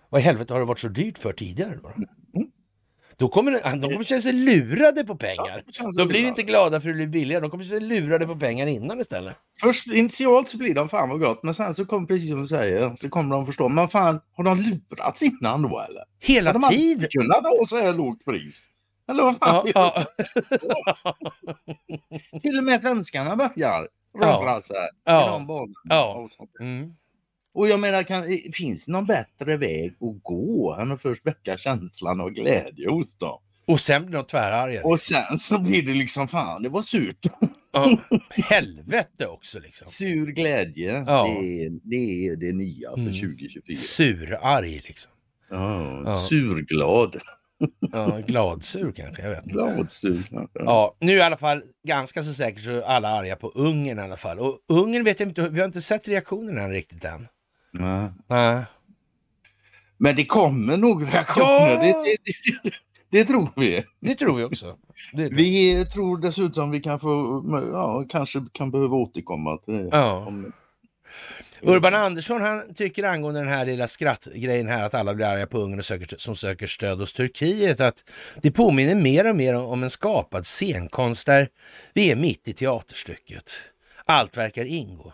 Vad i helvete har det varit så dyrt för tidigare då? Då kommer de, de kommer känna sig lurade på pengar. Ja, de blir inte glada för att det blir billigare. De kommer känna sig lurade på pengar innan istället. Först initialt så blir de fan vad gott, men sen så kommer precis som du säger, så kommer de förstå. Men fan, har de lurats innan då eller? Hela tiden! Hade man kunnat ha så här lågt pris? Eller vad fan? Ja, ja. Till och med svenskarna börjar röra sig ja. i Ja. Och, mm. och jag menar, kan, finns det någon bättre väg att gå än att först väcka känslan av glädje hos dem? Och sen blir de tvärarga. Och liksom. sen så blir det liksom fan, det var surt. Ja, helvete också liksom. Sur glädje, ja. det, är, det, är, det nya för mm. 2024. Surarg liksom. Ja, Surglad ja, gladsur kanske, jag vet inte. kanske. Ja, nu i alla fall ganska så säkert så är alla arga på Ungern i alla fall. Och Ungern vet jag inte, vi har inte sett reaktionerna än riktigt än. Nej. Nej. Men det kommer nog reaktioner. Ja! Det, det, det, det, tror vi. Det tror vi också. vi tror dessutom vi kan få, ja, kanske kan behöva återkomma till det. Ja. Om, Mm. Urban Andersson han tycker angående den här lilla skrattgrejen här att alla blir arga på Ungern och söker, som söker stöd hos Turkiet att det påminner mer och mer om en skapad scenkonst där vi är mitt i teaterstycket. Allt verkar ingå.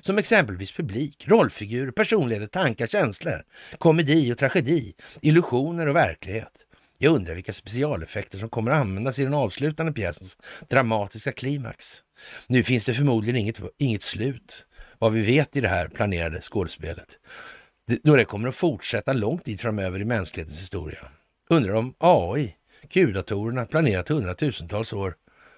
Som exempelvis publik, rollfigurer, personligheter, tankar, känslor, komedi och tragedi, illusioner och verklighet. Jag undrar vilka specialeffekter som kommer att användas i den avslutande pjäsens dramatiska klimax. Nu finns det förmodligen inget, inget slut vad vi vet i det här planerade skådespelet. Det, då det kommer att fortsätta långt tid framöver i mänsklighetens historia. Undrar om AI, Q-datorerna, planerat hundratusentals år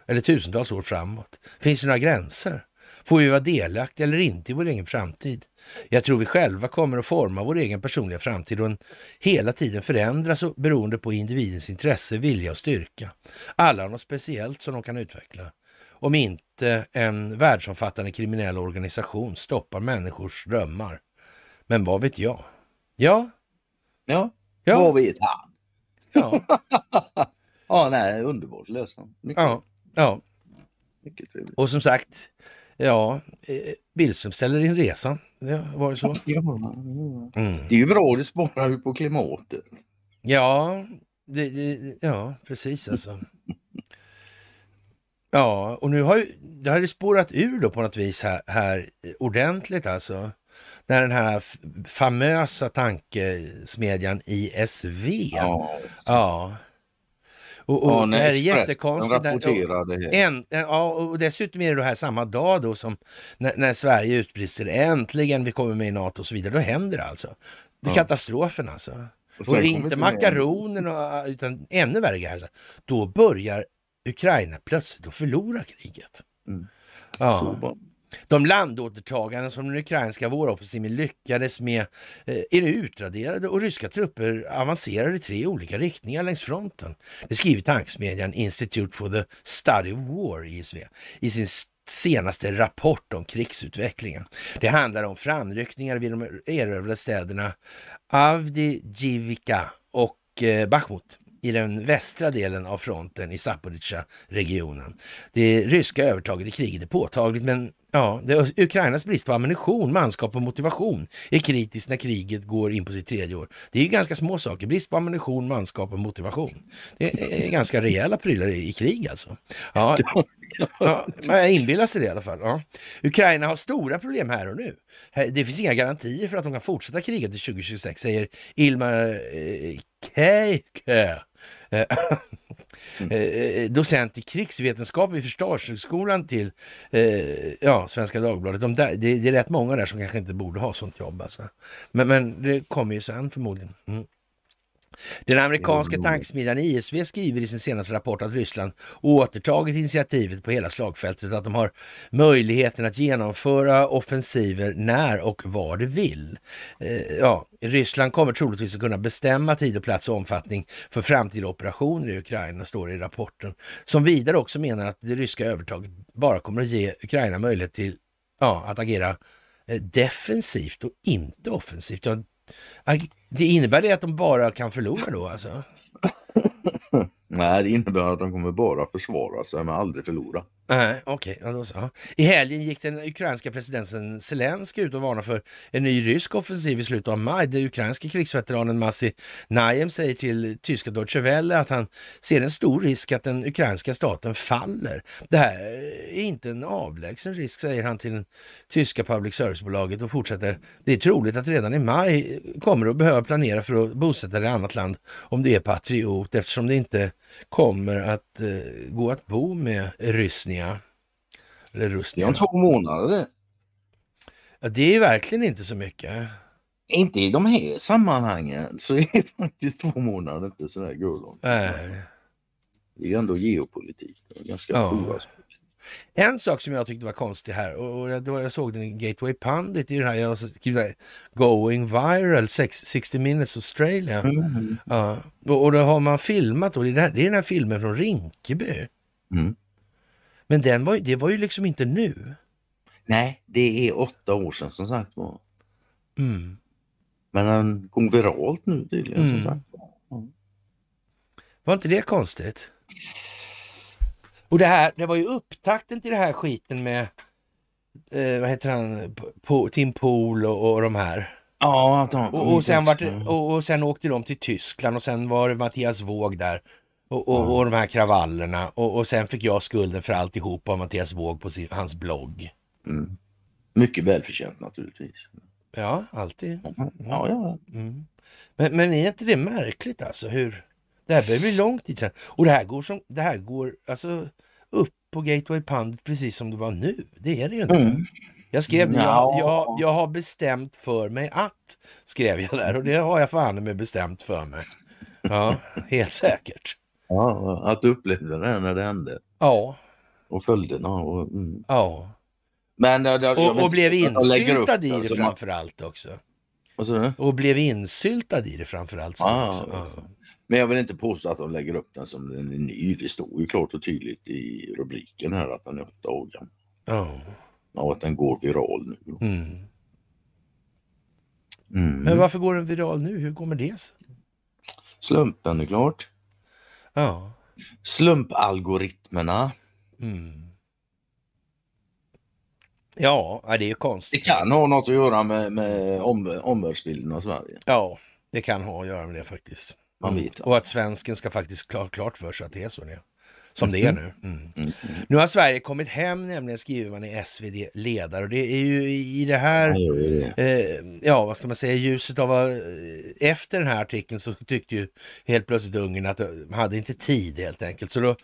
eller tusentals år framåt. Finns det några gränser? Får vi vara delaktiga eller inte i vår egen framtid? Jag tror vi själva kommer att forma vår egen personliga framtid och en, hela tiden förändras beroende på individens intresse, vilja och styrka. Alla har något speciellt som de kan utveckla om inte en världsomfattande kriminell organisation stoppar människors drömmar. Men vad vet jag? Ja. Ja, ja. vad vet han? Ja. ja, nej, underbart lösning. Ja, ja. Mycket trevligt. Och som sagt, ja, eh, Billström ställer in resan. Det var ju så. Mm. Det är ju bra, det sparar ju på klimatet. Ja, det, det, ja precis alltså. Ja, och nu har ju, det har det spårat ur då på något vis här, här ordentligt alltså. När den här famösa tankesmedjan ISV. Ja. ja. Och, och ja, nej, det här är jättekonstigt. Där, en, ja, och dessutom är det här samma dag då som när, när, Sverige utbrister äntligen vi kommer med i NATO och så vidare. Då händer det alltså. Det är ja. katastrofen alltså. Och, och inte makaronen, utan ännu värre grejer. Alltså. Då börjar Ukraina plötsligt att förlora kriget. Mm. Ja. De landåtertaganden som den ukrainska våroffensiven lyckades med eh, är nu utraderade och ryska trupper avancerar i tre olika riktningar längs fronten. Det skriver tankesmedjan Institute for the Study of War, ISV, i sin senaste rapport om krigsutvecklingen. Det handlar om framryckningar vid de erövrade städerna Avdijivka och eh, Bachmut i den västra delen av fronten i Zaporizjzja-regionen. Det ryska övertaget i kriget är påtagligt, men ja, det, Ukrainas brist på ammunition, manskap och motivation är kritiskt när kriget går in på sitt tredje år. Det är ju ganska små saker, brist på ammunition, manskap och motivation. Det är ganska rejäla prylar i, krig alltså. Ja, ja, man inbillar sig det i alla fall. Ja. Ukraina har stora problem här och nu. Det finns inga garantier för att de kan fortsätta kriget till 2026, säger Ilmar eh, Keikö Eh, mm. Eh, eh, docent i krigsvetenskap vid Försvarshögskolan till ja, Svenska Dagbladet. De där, det, det, är rätt många där som kanske inte borde ha sånt jobb alltså. Men, men det kommer ju sen förmodligen. Mm. Den amerikanska tankesmedjan ISV skriver i sin senaste rapport att Ryssland återtagit initiativet på hela slagfältet och att de har möjligheten att genomföra offensiver när och var de vill. Eh, ja, Ryssland kommer troligtvis att kunna bestämma tid och plats och omfattning för framtida operationer i Ukraina, står det i rapporten. Som vidare också menar att det ryska övertaget bara kommer att ge Ukraina möjlighet till ja, att agera eh, defensivt och inte offensivt. Ja, det innebär det att de bara kan förlora då alltså? Nej, det innebär att de kommer bara försvara sig men aldrig förlora. Nej, okej. Okay. Ja, I helgen gick den ukrainska presidenten Zelenskyj ut och varnade för en ny rysk offensiv i slutet av maj. Den ukrainska krigsveteranen Massi Najem säger till tyska Deutsche Welle att han ser en stor risk att den ukrainska staten faller. Det här är inte en avlägsen risk, säger han till det tyska public service-bolaget och fortsätter. Det är troligt att redan i maj kommer att behöva planera för att bosätta dig i annat land om du är patriot eftersom det inte kommer att eh, gå att bo med Rysnia. Eller Rusnia. Det är två månader ja, det. är verkligen inte så mycket. Inte i de här sammanhangen så är det faktiskt två månader inte sådär gullångt. Nej. Det är ju ändå geopolitik. Det är ganska ja. En sak som jag tyckte var konstig här, och då jag såg den i Gateway Pundit, i den här, jag skrev Going Viral, 60 Minutes Australia. Mm. Ja, och, och då har man filmat, och det är den här, det är den här filmen från Rinkeby. Mm. Men den var, det var ju liksom inte nu. Nej, det är åtta år sedan som sagt var. Mm. Men den går viralt nu tydligen. Mm. Som sagt. Mm. Var inte det konstigt? Och det här, det var ju upptakten till det här skiten med, eh, vad heter han, po, Tim Pool och, och de här. Ja, de, och, och, sen vart, och, och, sen åkte de till Tyskland och sen var det Mattias Våg där. Och, och, ja. och de här kravallerna och, och sen fick jag skulden för alltihop av Mattias Våg på sin, hans blogg. Mm. Mycket välförtjänt naturligtvis. Ja, alltid. Ja, ja. Mm. Men, men är inte det märkligt alltså hur, det här börjar bli lång tid sedan. Och det här går, som, det här går alltså, upp på Gateway Pundit precis som det var nu. Det är det ju inte. Mm. Jag skrev no. jag, jag, jag har bestämt för mig att, skrev jag där. Och det har jag fan med bestämt för mig. Ja, helt säkert. Ja, att du upplevde det när det hände. Ja. Och följderna. Och, mm. Ja. Men, jag, jag och, och blev insyltad i det alltså, framförallt också. Och blev insyltad i det framförallt. Ah, också. Alltså. Men jag vill inte påstå att de lägger upp den som den är ny. Det står ju klart och tydligt i rubriken här att den är åtta år gammal. Oh. Och att den går viral nu. Mm. Mm. Men varför går den viral nu? Hur kommer det sig? Slumpen är klart. Ja. Oh. Slumpalgoritmerna. Mm. Ja, det är ju konstigt. Det kan ha något att göra med, med om, omvärldsbilden av Sverige. Ja, det kan ha att göra med det faktiskt. Man mm. Och att svensken ska faktiskt ha klart för sig att det är så det är. Som mm. det är mm. nu. Mm. Mm. mm. Nu har Sverige kommit hem, nämligen skriver man i SvD Ledare. Och det är ju i det här, eh, ja vad ska man säga, ljuset av vad, eh, efter den här artikeln så tyckte ju helt plötsligt Ungern att de eh, hade inte tid helt enkelt. Så då,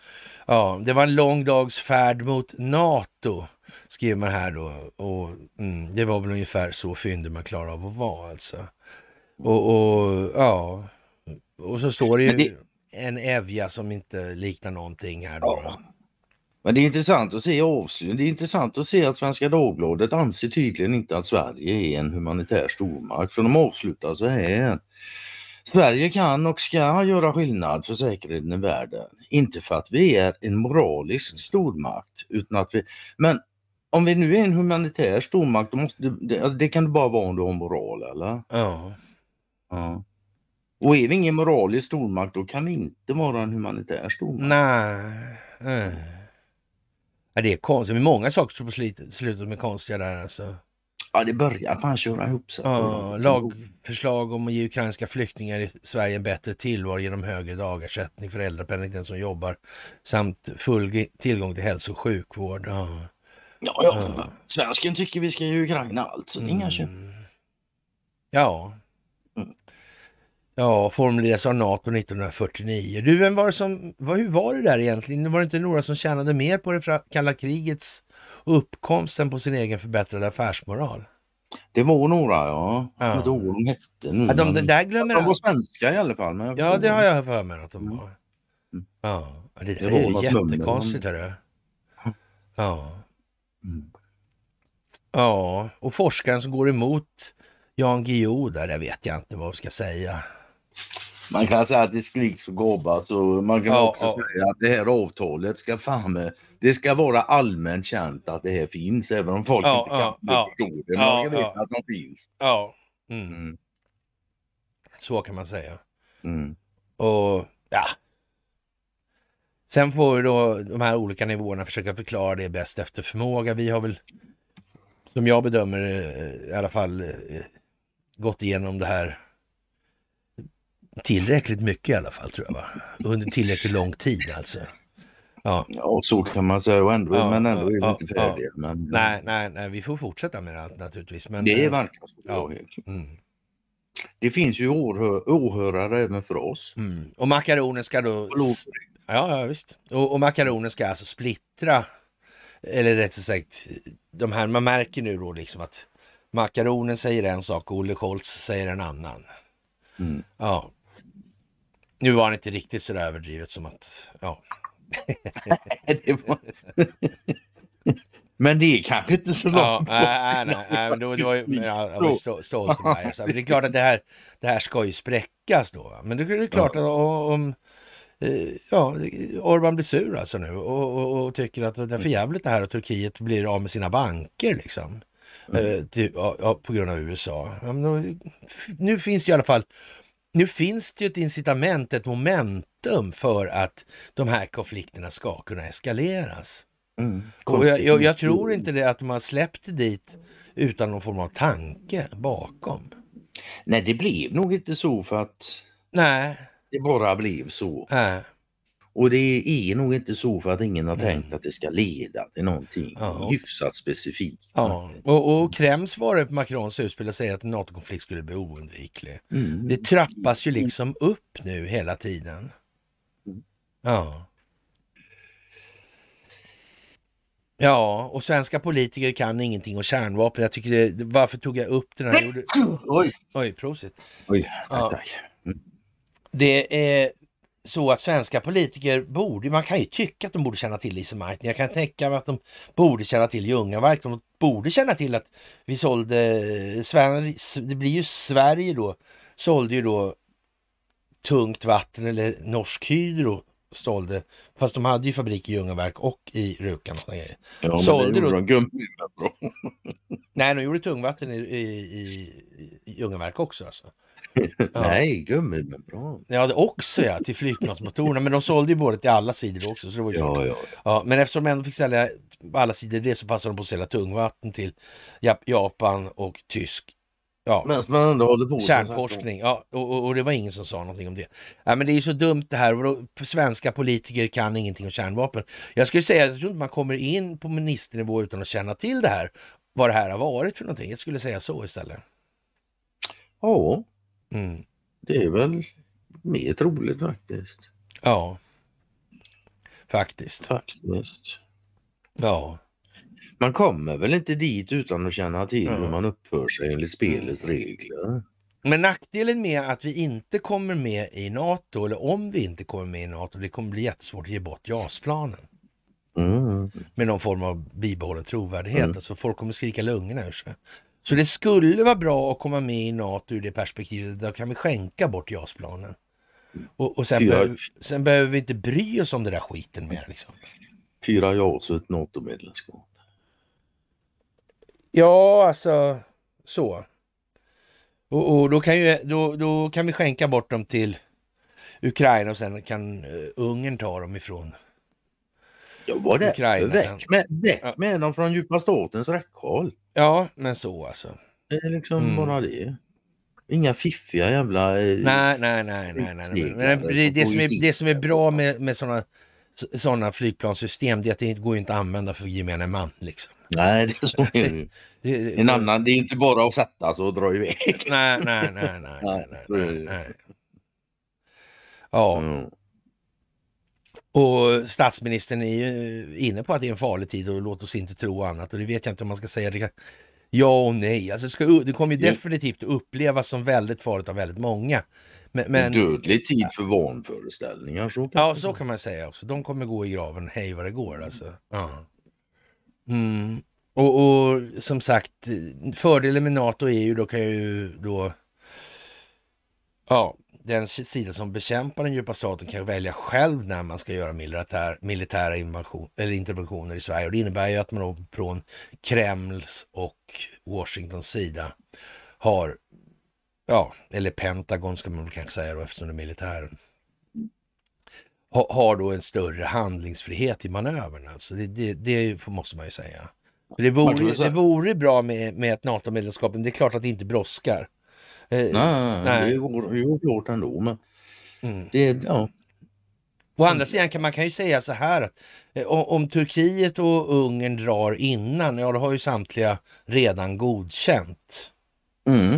ja, det var en lång dags färd mot NATO skriver man här då. Och mm, Det var väl ungefär så fyndig man klarade av att vara alltså. Och, och ja, och så står det ju det... en Evja som inte liknar någonting här då. Ja. Men det är intressant att se avslutningen. Det är intressant att se att Svenska Dagbladet anser tydligen inte att Sverige är en humanitär stormakt. För de avslutar så här. Sverige kan och ska göra skillnad för säkerheten i världen. Inte för att vi är en moralisk stormakt, utan att vi... Men om vi nu är en humanitär stormakt, då måste, det, det kan det bara vara om du har moral, eller? Ja. ja. Och är vi ingen moralisk stormakt då kan vi inte vara en humanitär stormakt. Nej. Mm. Ja, det är konstigt, det är många saker som på slutet som är konstiga där alltså. Ja, det börjar fan köra ihop sig. Ja, lagförslag om att ge ukrainska flyktingar i Sverige en bättre tillvaro genom högre dagersättning, föräldrapenning till den som jobbar samt full tillgång till hälso och sjukvård. Ja, ja, ja. svensken tycker vi ska ge Ukraina allt, så det är inga mm. köp. Ja, Ja, formuleras av NATO 1949. Du, vem var det som, vad, hur var det där egentligen? Var det inte några som tjänade mer på det kalla krigets uppkomst än på sin egen förbättrade affärsmoral? Det var några, ja. ja. Jag kommer de hette nu. Ja, de, de, där glömmer de var svenska i alla fall. Men ja, det har jag för mig att de mm. var. Mm. Ja, det, det, det är jättekonstigt. Hörru. Ja. Mm. Ja, och forskaren som går emot Jan Guillou där, det vet jag inte vad jag ska säga. Man kan säga att det skriks och gabas och man kan ja, också ja. säga att det här avtalet ska fan det ska vara allmänt känt att det här finns även om folk ja, inte kan ja, förstå det. Man kan veta att de finns. Ja. Mm. Mm. Så kan man säga. Mm. Och ja. Sen får vi då de här olika nivåerna försöka förklara det bäst efter förmåga. Vi har väl, som jag bedömer eh, i alla fall, eh, gått igenom det här Tillräckligt mycket i alla fall tror jag. Va? Under tillräckligt lång tid alltså. Ja. ja, så kan man säga. Och ändå, ja, men ändå är vi ja, inte färdiga. Ja. Men... Nej, nej, nej, vi får fortsätta med det naturligtvis. Men, det eh, verkar så. Ja. Mm. Det finns ju åhörare även för oss. Mm. Och makaroner ska då... Ja, ja, visst. Och, och makaroner ska alltså splittra, eller rättare sagt, de här, man märker nu då liksom att makaronen säger en sak och Olle Scholz säger en annan. Mm. Ja, nu var han inte riktigt så överdrivet som att, ja. Men det är kanske inte så långt ja, nej, nej, nej, men då, då, jag var stolt stå alltså. Det är klart att det här, det här ska ju spräckas då. Men det är klart att om eh, ja, Orban blir sur alltså nu och, och, och tycker att det är för mm. jävligt det här och Turkiet blir av med sina banker liksom. Mm. Eh, Till, ja, på grund av USA. Ja, då, nu finns det i alla fall nu finns det ju ett incitament, ett momentum för att de här konflikterna ska kunna eskaleras. Mm. Och jag, jag, jag, tror inte det att de har släppt det dit utan någon form av tanke bakom. Nej, det blev nog inte så för att Nej. det bara blev så. Nej. Och det är nog inte så för att ingen har mm. tänkt att det ska leda till någonting ja. hyfsat specifikt. Ja. Och, och Kreml svarar på Macrons utspel och säger att en NATO-konflikt skulle bli oundviklig. Mm. Det trappas ju liksom upp nu hela tiden. Mm. Ja. Ja, och svenska politiker kan ingenting om kärnvapen. Jag tycker det, varför tog jag upp den här? Oj! Oj, prosit. Oj, tack, ja. tack. Mm. Det är så att svenska politiker borde, man kan ju tycka att de borde känna till Lise Meitner, Jag kan tänka mig att de borde känna till Ljungaverk. De borde känna till att vi sålde, eh, det blir ju Sverige då, sålde ju då tungt vatten eller Norsk Hydro sålde, fast de hade ju fabrik i Ljungaverk och i Rukan. Och grejer. Ja, men det gjorde då... de Nej, de gjorde tungvatten i, i, i, i Ljungaverk också alltså. Nej, gummi, Ja, det också ja, till flygplansmotorerna. Men de sålde ju både till alla sidor också. Så det var ju ja, ja, ja. men eftersom de ändå fick sälja alla sidor det så passade de på att sälja tungvatten till Japan och tysk Ja. Men man ändå håller på Kärnforskning, ja, och, och, och, det var ingen som sa någonting om det. Ja, men det är ju så dumt det här, svenska politiker kan ingenting om kärnvapen. Jag skulle säga att jag tror inte man kommer in på ministernivå utan att känna till det här, vad det här har varit för någonting. Jag skulle säga så istället. Ja, Mm. Det är väl mer troligt faktiskt. Ja, faktiskt. Faktiskt. Ja. Man kommer väl inte dit utan att känna till mm. hur man uppför sig enligt mm. spelets regler. Men nackdelen med att vi inte kommer med i NATO, eller om vi inte kommer med i NATO, det kommer bli jättesvårt att ge bort JAS-planen. Mm. Med någon form av bibehållen trovärdighet. Mm. Alltså folk kommer skrika lungorna ur sig. Så det skulle vara bra att komma med i NATO ur det perspektivet. Då kan vi skänka bort JAS-planen. Och, och sen, Fyra... behöver, sen, behöver, vi inte bry oss om den där skiten mer. Liksom. Fyra JAS och ett NATO-medlemskap. Ja, alltså så. Och, och, då, kan ju, då, då kan vi skänka bort dem till Ukraina och sen kan uh, Ungern ta dem ifrån ja, var det? Ukraina. Väck, med, väck med dem från djupa statens räckhåll. Ja, men så alltså. Det är liksom mm. bara det. Inga fiffiga jävla... Eh, nej, nej, nej. nej, nej, nej. nej det, liksom, det, som är, det som är bra med, med sådana såna flygplanssystem det är att det går inte att använda för gemene man. Liksom. Nej, det är så det, det, en annan, det är inte bara att sätta sig och dra iväg. Nej, nej, nej. nej, nej, nej, nej. Ja. Mm. Och statsministern är ju eh, inne på att det är en farlig tid och låt oss inte tro annat. Och det vet jag inte om man ska säga det. ja och nej. Alltså det, ska, det kommer ju definitivt upplevas som väldigt farligt av väldigt många. Men, men... Dödlig tid för vanföreställningar. Så ja, så kan man säga också. De kommer gå i graven, hej vad det går alltså. Mm. Ja. Mm. Och, och, som sagt, fördelen med NATO och EU då kan ju då... Ja, den sida som bekämpar den djupa staten kan välja själv när man ska göra militär, militära interventioner i Sverige. Och det innebär ju att man från Kremls och Washingtons sida har, ja, eller Pentagon ska man kanske säga då eftersom det är militären, ha, har då en större handlingsfrihet i manövern. Alltså det, det, det måste man ju säga. det, vore, det vore bra med, med ett NATO-medlemskap, men det är klart att det inte brådskar. Eh, nej, nej. det är det klart ändå. Men mm. det, ja. Å andra sidan kan man kan ju säga så här att eh, om Turkiet och Ungern drar innan, ja då har ju samtliga redan godkänt. Mm.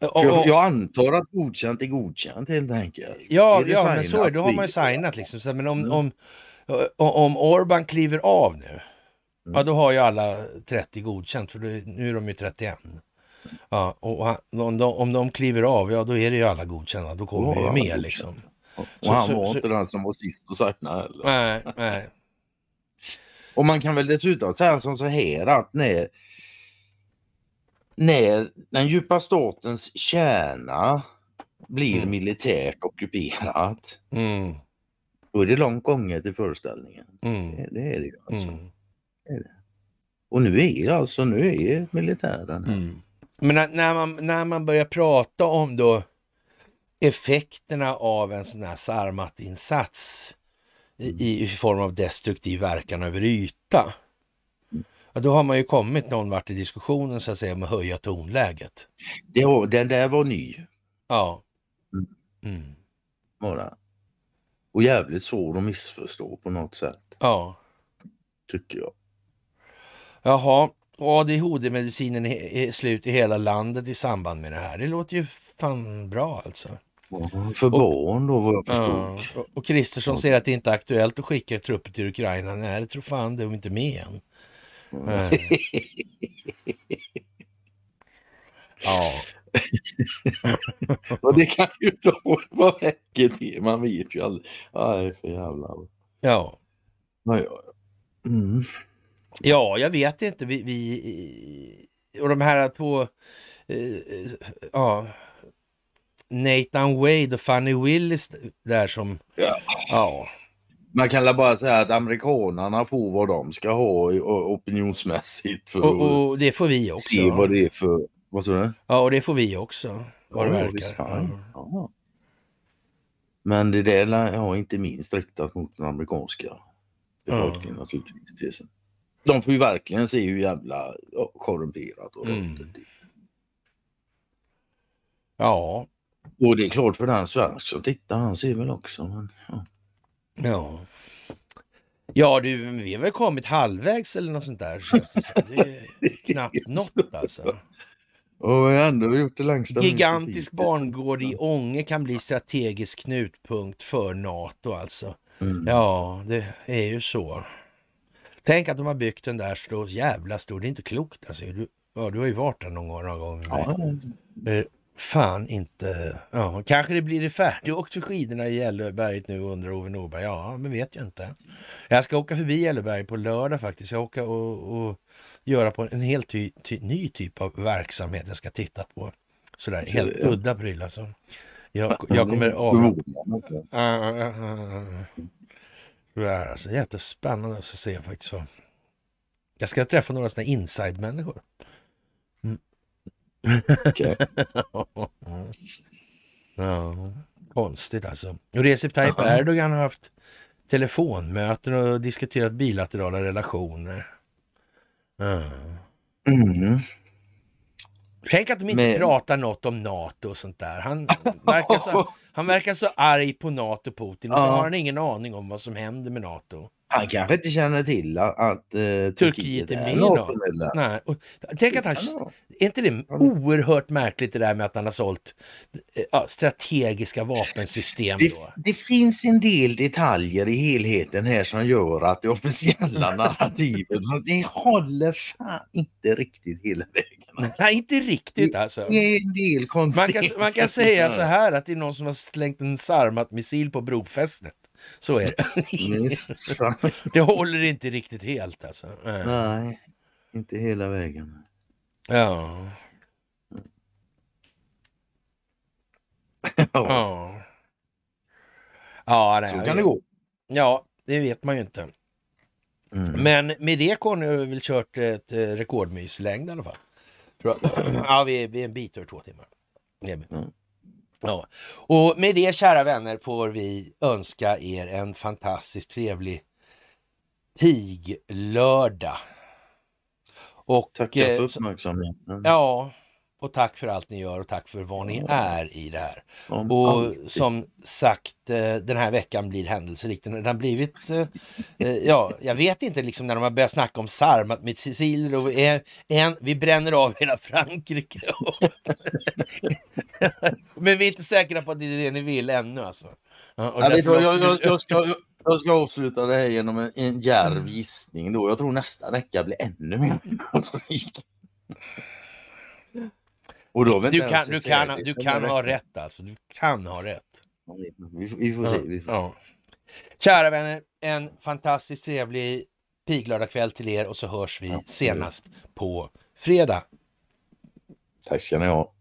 Eh, och, och, jag, antar att godkänt är godkänt helt enkelt. Ja, ja men så är det. Då har man ju signat liksom. Så, men om, mm. om, om Orban kliver av nu, mm. ja då har ju alla 30 godkänt för nu är de ju 31. Ja, och om de, om de kliver av, ja då är det ju alla godkända. Då kommer ja, ju med liksom. Och, och så, han var så, inte så, den som var sist att signa heller. Nej, nej. och man kan väl dessutom säga som så här att när, när den djupa statens kärna blir mm. militärt ockuperat. Mm. Då är det långt gånget i föreställningen. Mm. Det, det, är det ju alltså. Mm. Det är det. Och nu är det alltså, nu är militären här. Mm. Men att när man, när man börjar prata om då effekterna av en sån här Sarmatinsats. i, i, form av destruktiv verkan över yta. Ja, då har man ju kommit någon vart i diskussionen så att säga om att höja tonläget. Det, den där var ny. Ja. Mm. mm. Bara. Och jävligt svår att missförstå på något sätt. Ja. Tycker jag. Jaha, och ADHD-medicinen är slut i hela landet i samband med det här. Det låter ju fan bra alltså. För barn då vad jag förstod. och Kristersson säger att det inte är aktuellt att skicka trupper till Ukraina. Nej, det tror fan det de inte med än. Mm. ja. och eh. det kan ju inte vara räcker till. Man vet ju aldrig. Aj, för jävlar. Ja. ja. Mm. Ja, jag vet inte. Vi, vi och de här två, eh, ja, Nathan Wade och Fanny Willis där som, ja. ja. Man kan bara säga att amerikanerna får vad de ska ha opinionsmässigt. För och, och det får vi också. Se vad det är för, vad sa du? Ja, och det får vi också. Vad ja, det verkar. Ja. Ja. Men det där har inte minst riktat mot den amerikanska befolkningen naturligtvis de får ju verkligen se hur jävla korrumperat och mm. Ja. Och det är klart för den svensk som tittar, han ser väl också. Men, ja. ja. Ja du, vi har väl kommit halvvägs eller något sånt där. Det, är knappt något alltså. Och vi har ändå gjort det längsta. Gigantisk barngård i Ånge kan bli strategisk knutpunkt för NATO alltså. Mm. Ja, det är ju så. Tänk att de har byggt den där så jävla stor. Det är inte klokt alltså. Du, ja, du har ju varit där någon gång. Någon gång. Ja. Eh, fan inte. Ja, kanske det blir det färdigt. Du åkte skidorna i Gällöberget nu under Ove Norberg. Ja, men vet ju inte. Jag ska åka förbi Gällöberg på lördag faktiskt. Jag åker och, och göra på en helt ty, ty, ny typ av verksamhet jag ska titta på. Sådär, så, alltså, helt udda prylar. alltså. Jag, jag kommer av det här. Alltså, jättespännande att se faktiskt. Vad... Jag ska träffa några sådana inside-människor. Mm. Okay. mm. ja, konstigt alltså. Och Recep Tayyip Erdogan har haft telefonmöten och diskuterat bilaterala relationer. Mm. Tänk att de inte Men... pratar något om NATO och sånt där. Han verkar så, han verkar så arg på NATO, Putin, och så har han ingen aning om vad som händer med NATO. Han kanske inte känner till att, att uh, Turkiet är med i NATO. Nej. Och, tänk att han... Är inte det oerhört märkligt det där med att han har sålt äh, strategiska vapensystem? Det, då? det finns en del detaljer i helheten här som gör att det officiella narrativet det håller fan inte riktigt hela vägen. Nej, inte riktigt alltså. Det är en del konstigt. Man kan, man kan säga så här att det är någon som har slängt en sarmat missil på brofästet. Så är det. det håller inte riktigt helt alltså. Nej, inte hela vägen. Ja. ja. Ja, så kan det gå. Ja, det vet man ju inte. Mm. Men med det Conny har vi väl kört ett eh, rekordmyslängd i alla fall. Tror jag. ja, vi är, vi är en bit över två timmar. Mm. Ja. Och med det kära vänner får vi önska er en fantastiskt trevlig piglördag. Och, Tack eh, för uppmärksamheten. Mm. Ja, och tack för allt ni gör och tack för vad ni är i det här. Och som sagt, eh, den här veckan blir händelserik. Den har blivit, eh, eh, ja, jag vet inte liksom när de har börjat snacka om sarmat med Sicilien och en, vi bränner av hela Frankrike. Men vi är inte säkra på att det är det ni vill ännu alltså. Ja, därför... jag, jag, jag, ska, jag ska avsluta det här genom en, en djärv gissning då. Jag tror nästa vecka blir ännu mer. Alltså, och då du kan, du kan, du kan ha rätt alltså. Du kan ha rätt. Vi, vi får se. Vi får. Ja. Kära vänner, en fantastiskt trevlig piglördagkväll till er och så hörs vi senast på fredag. Tack ska ni ha.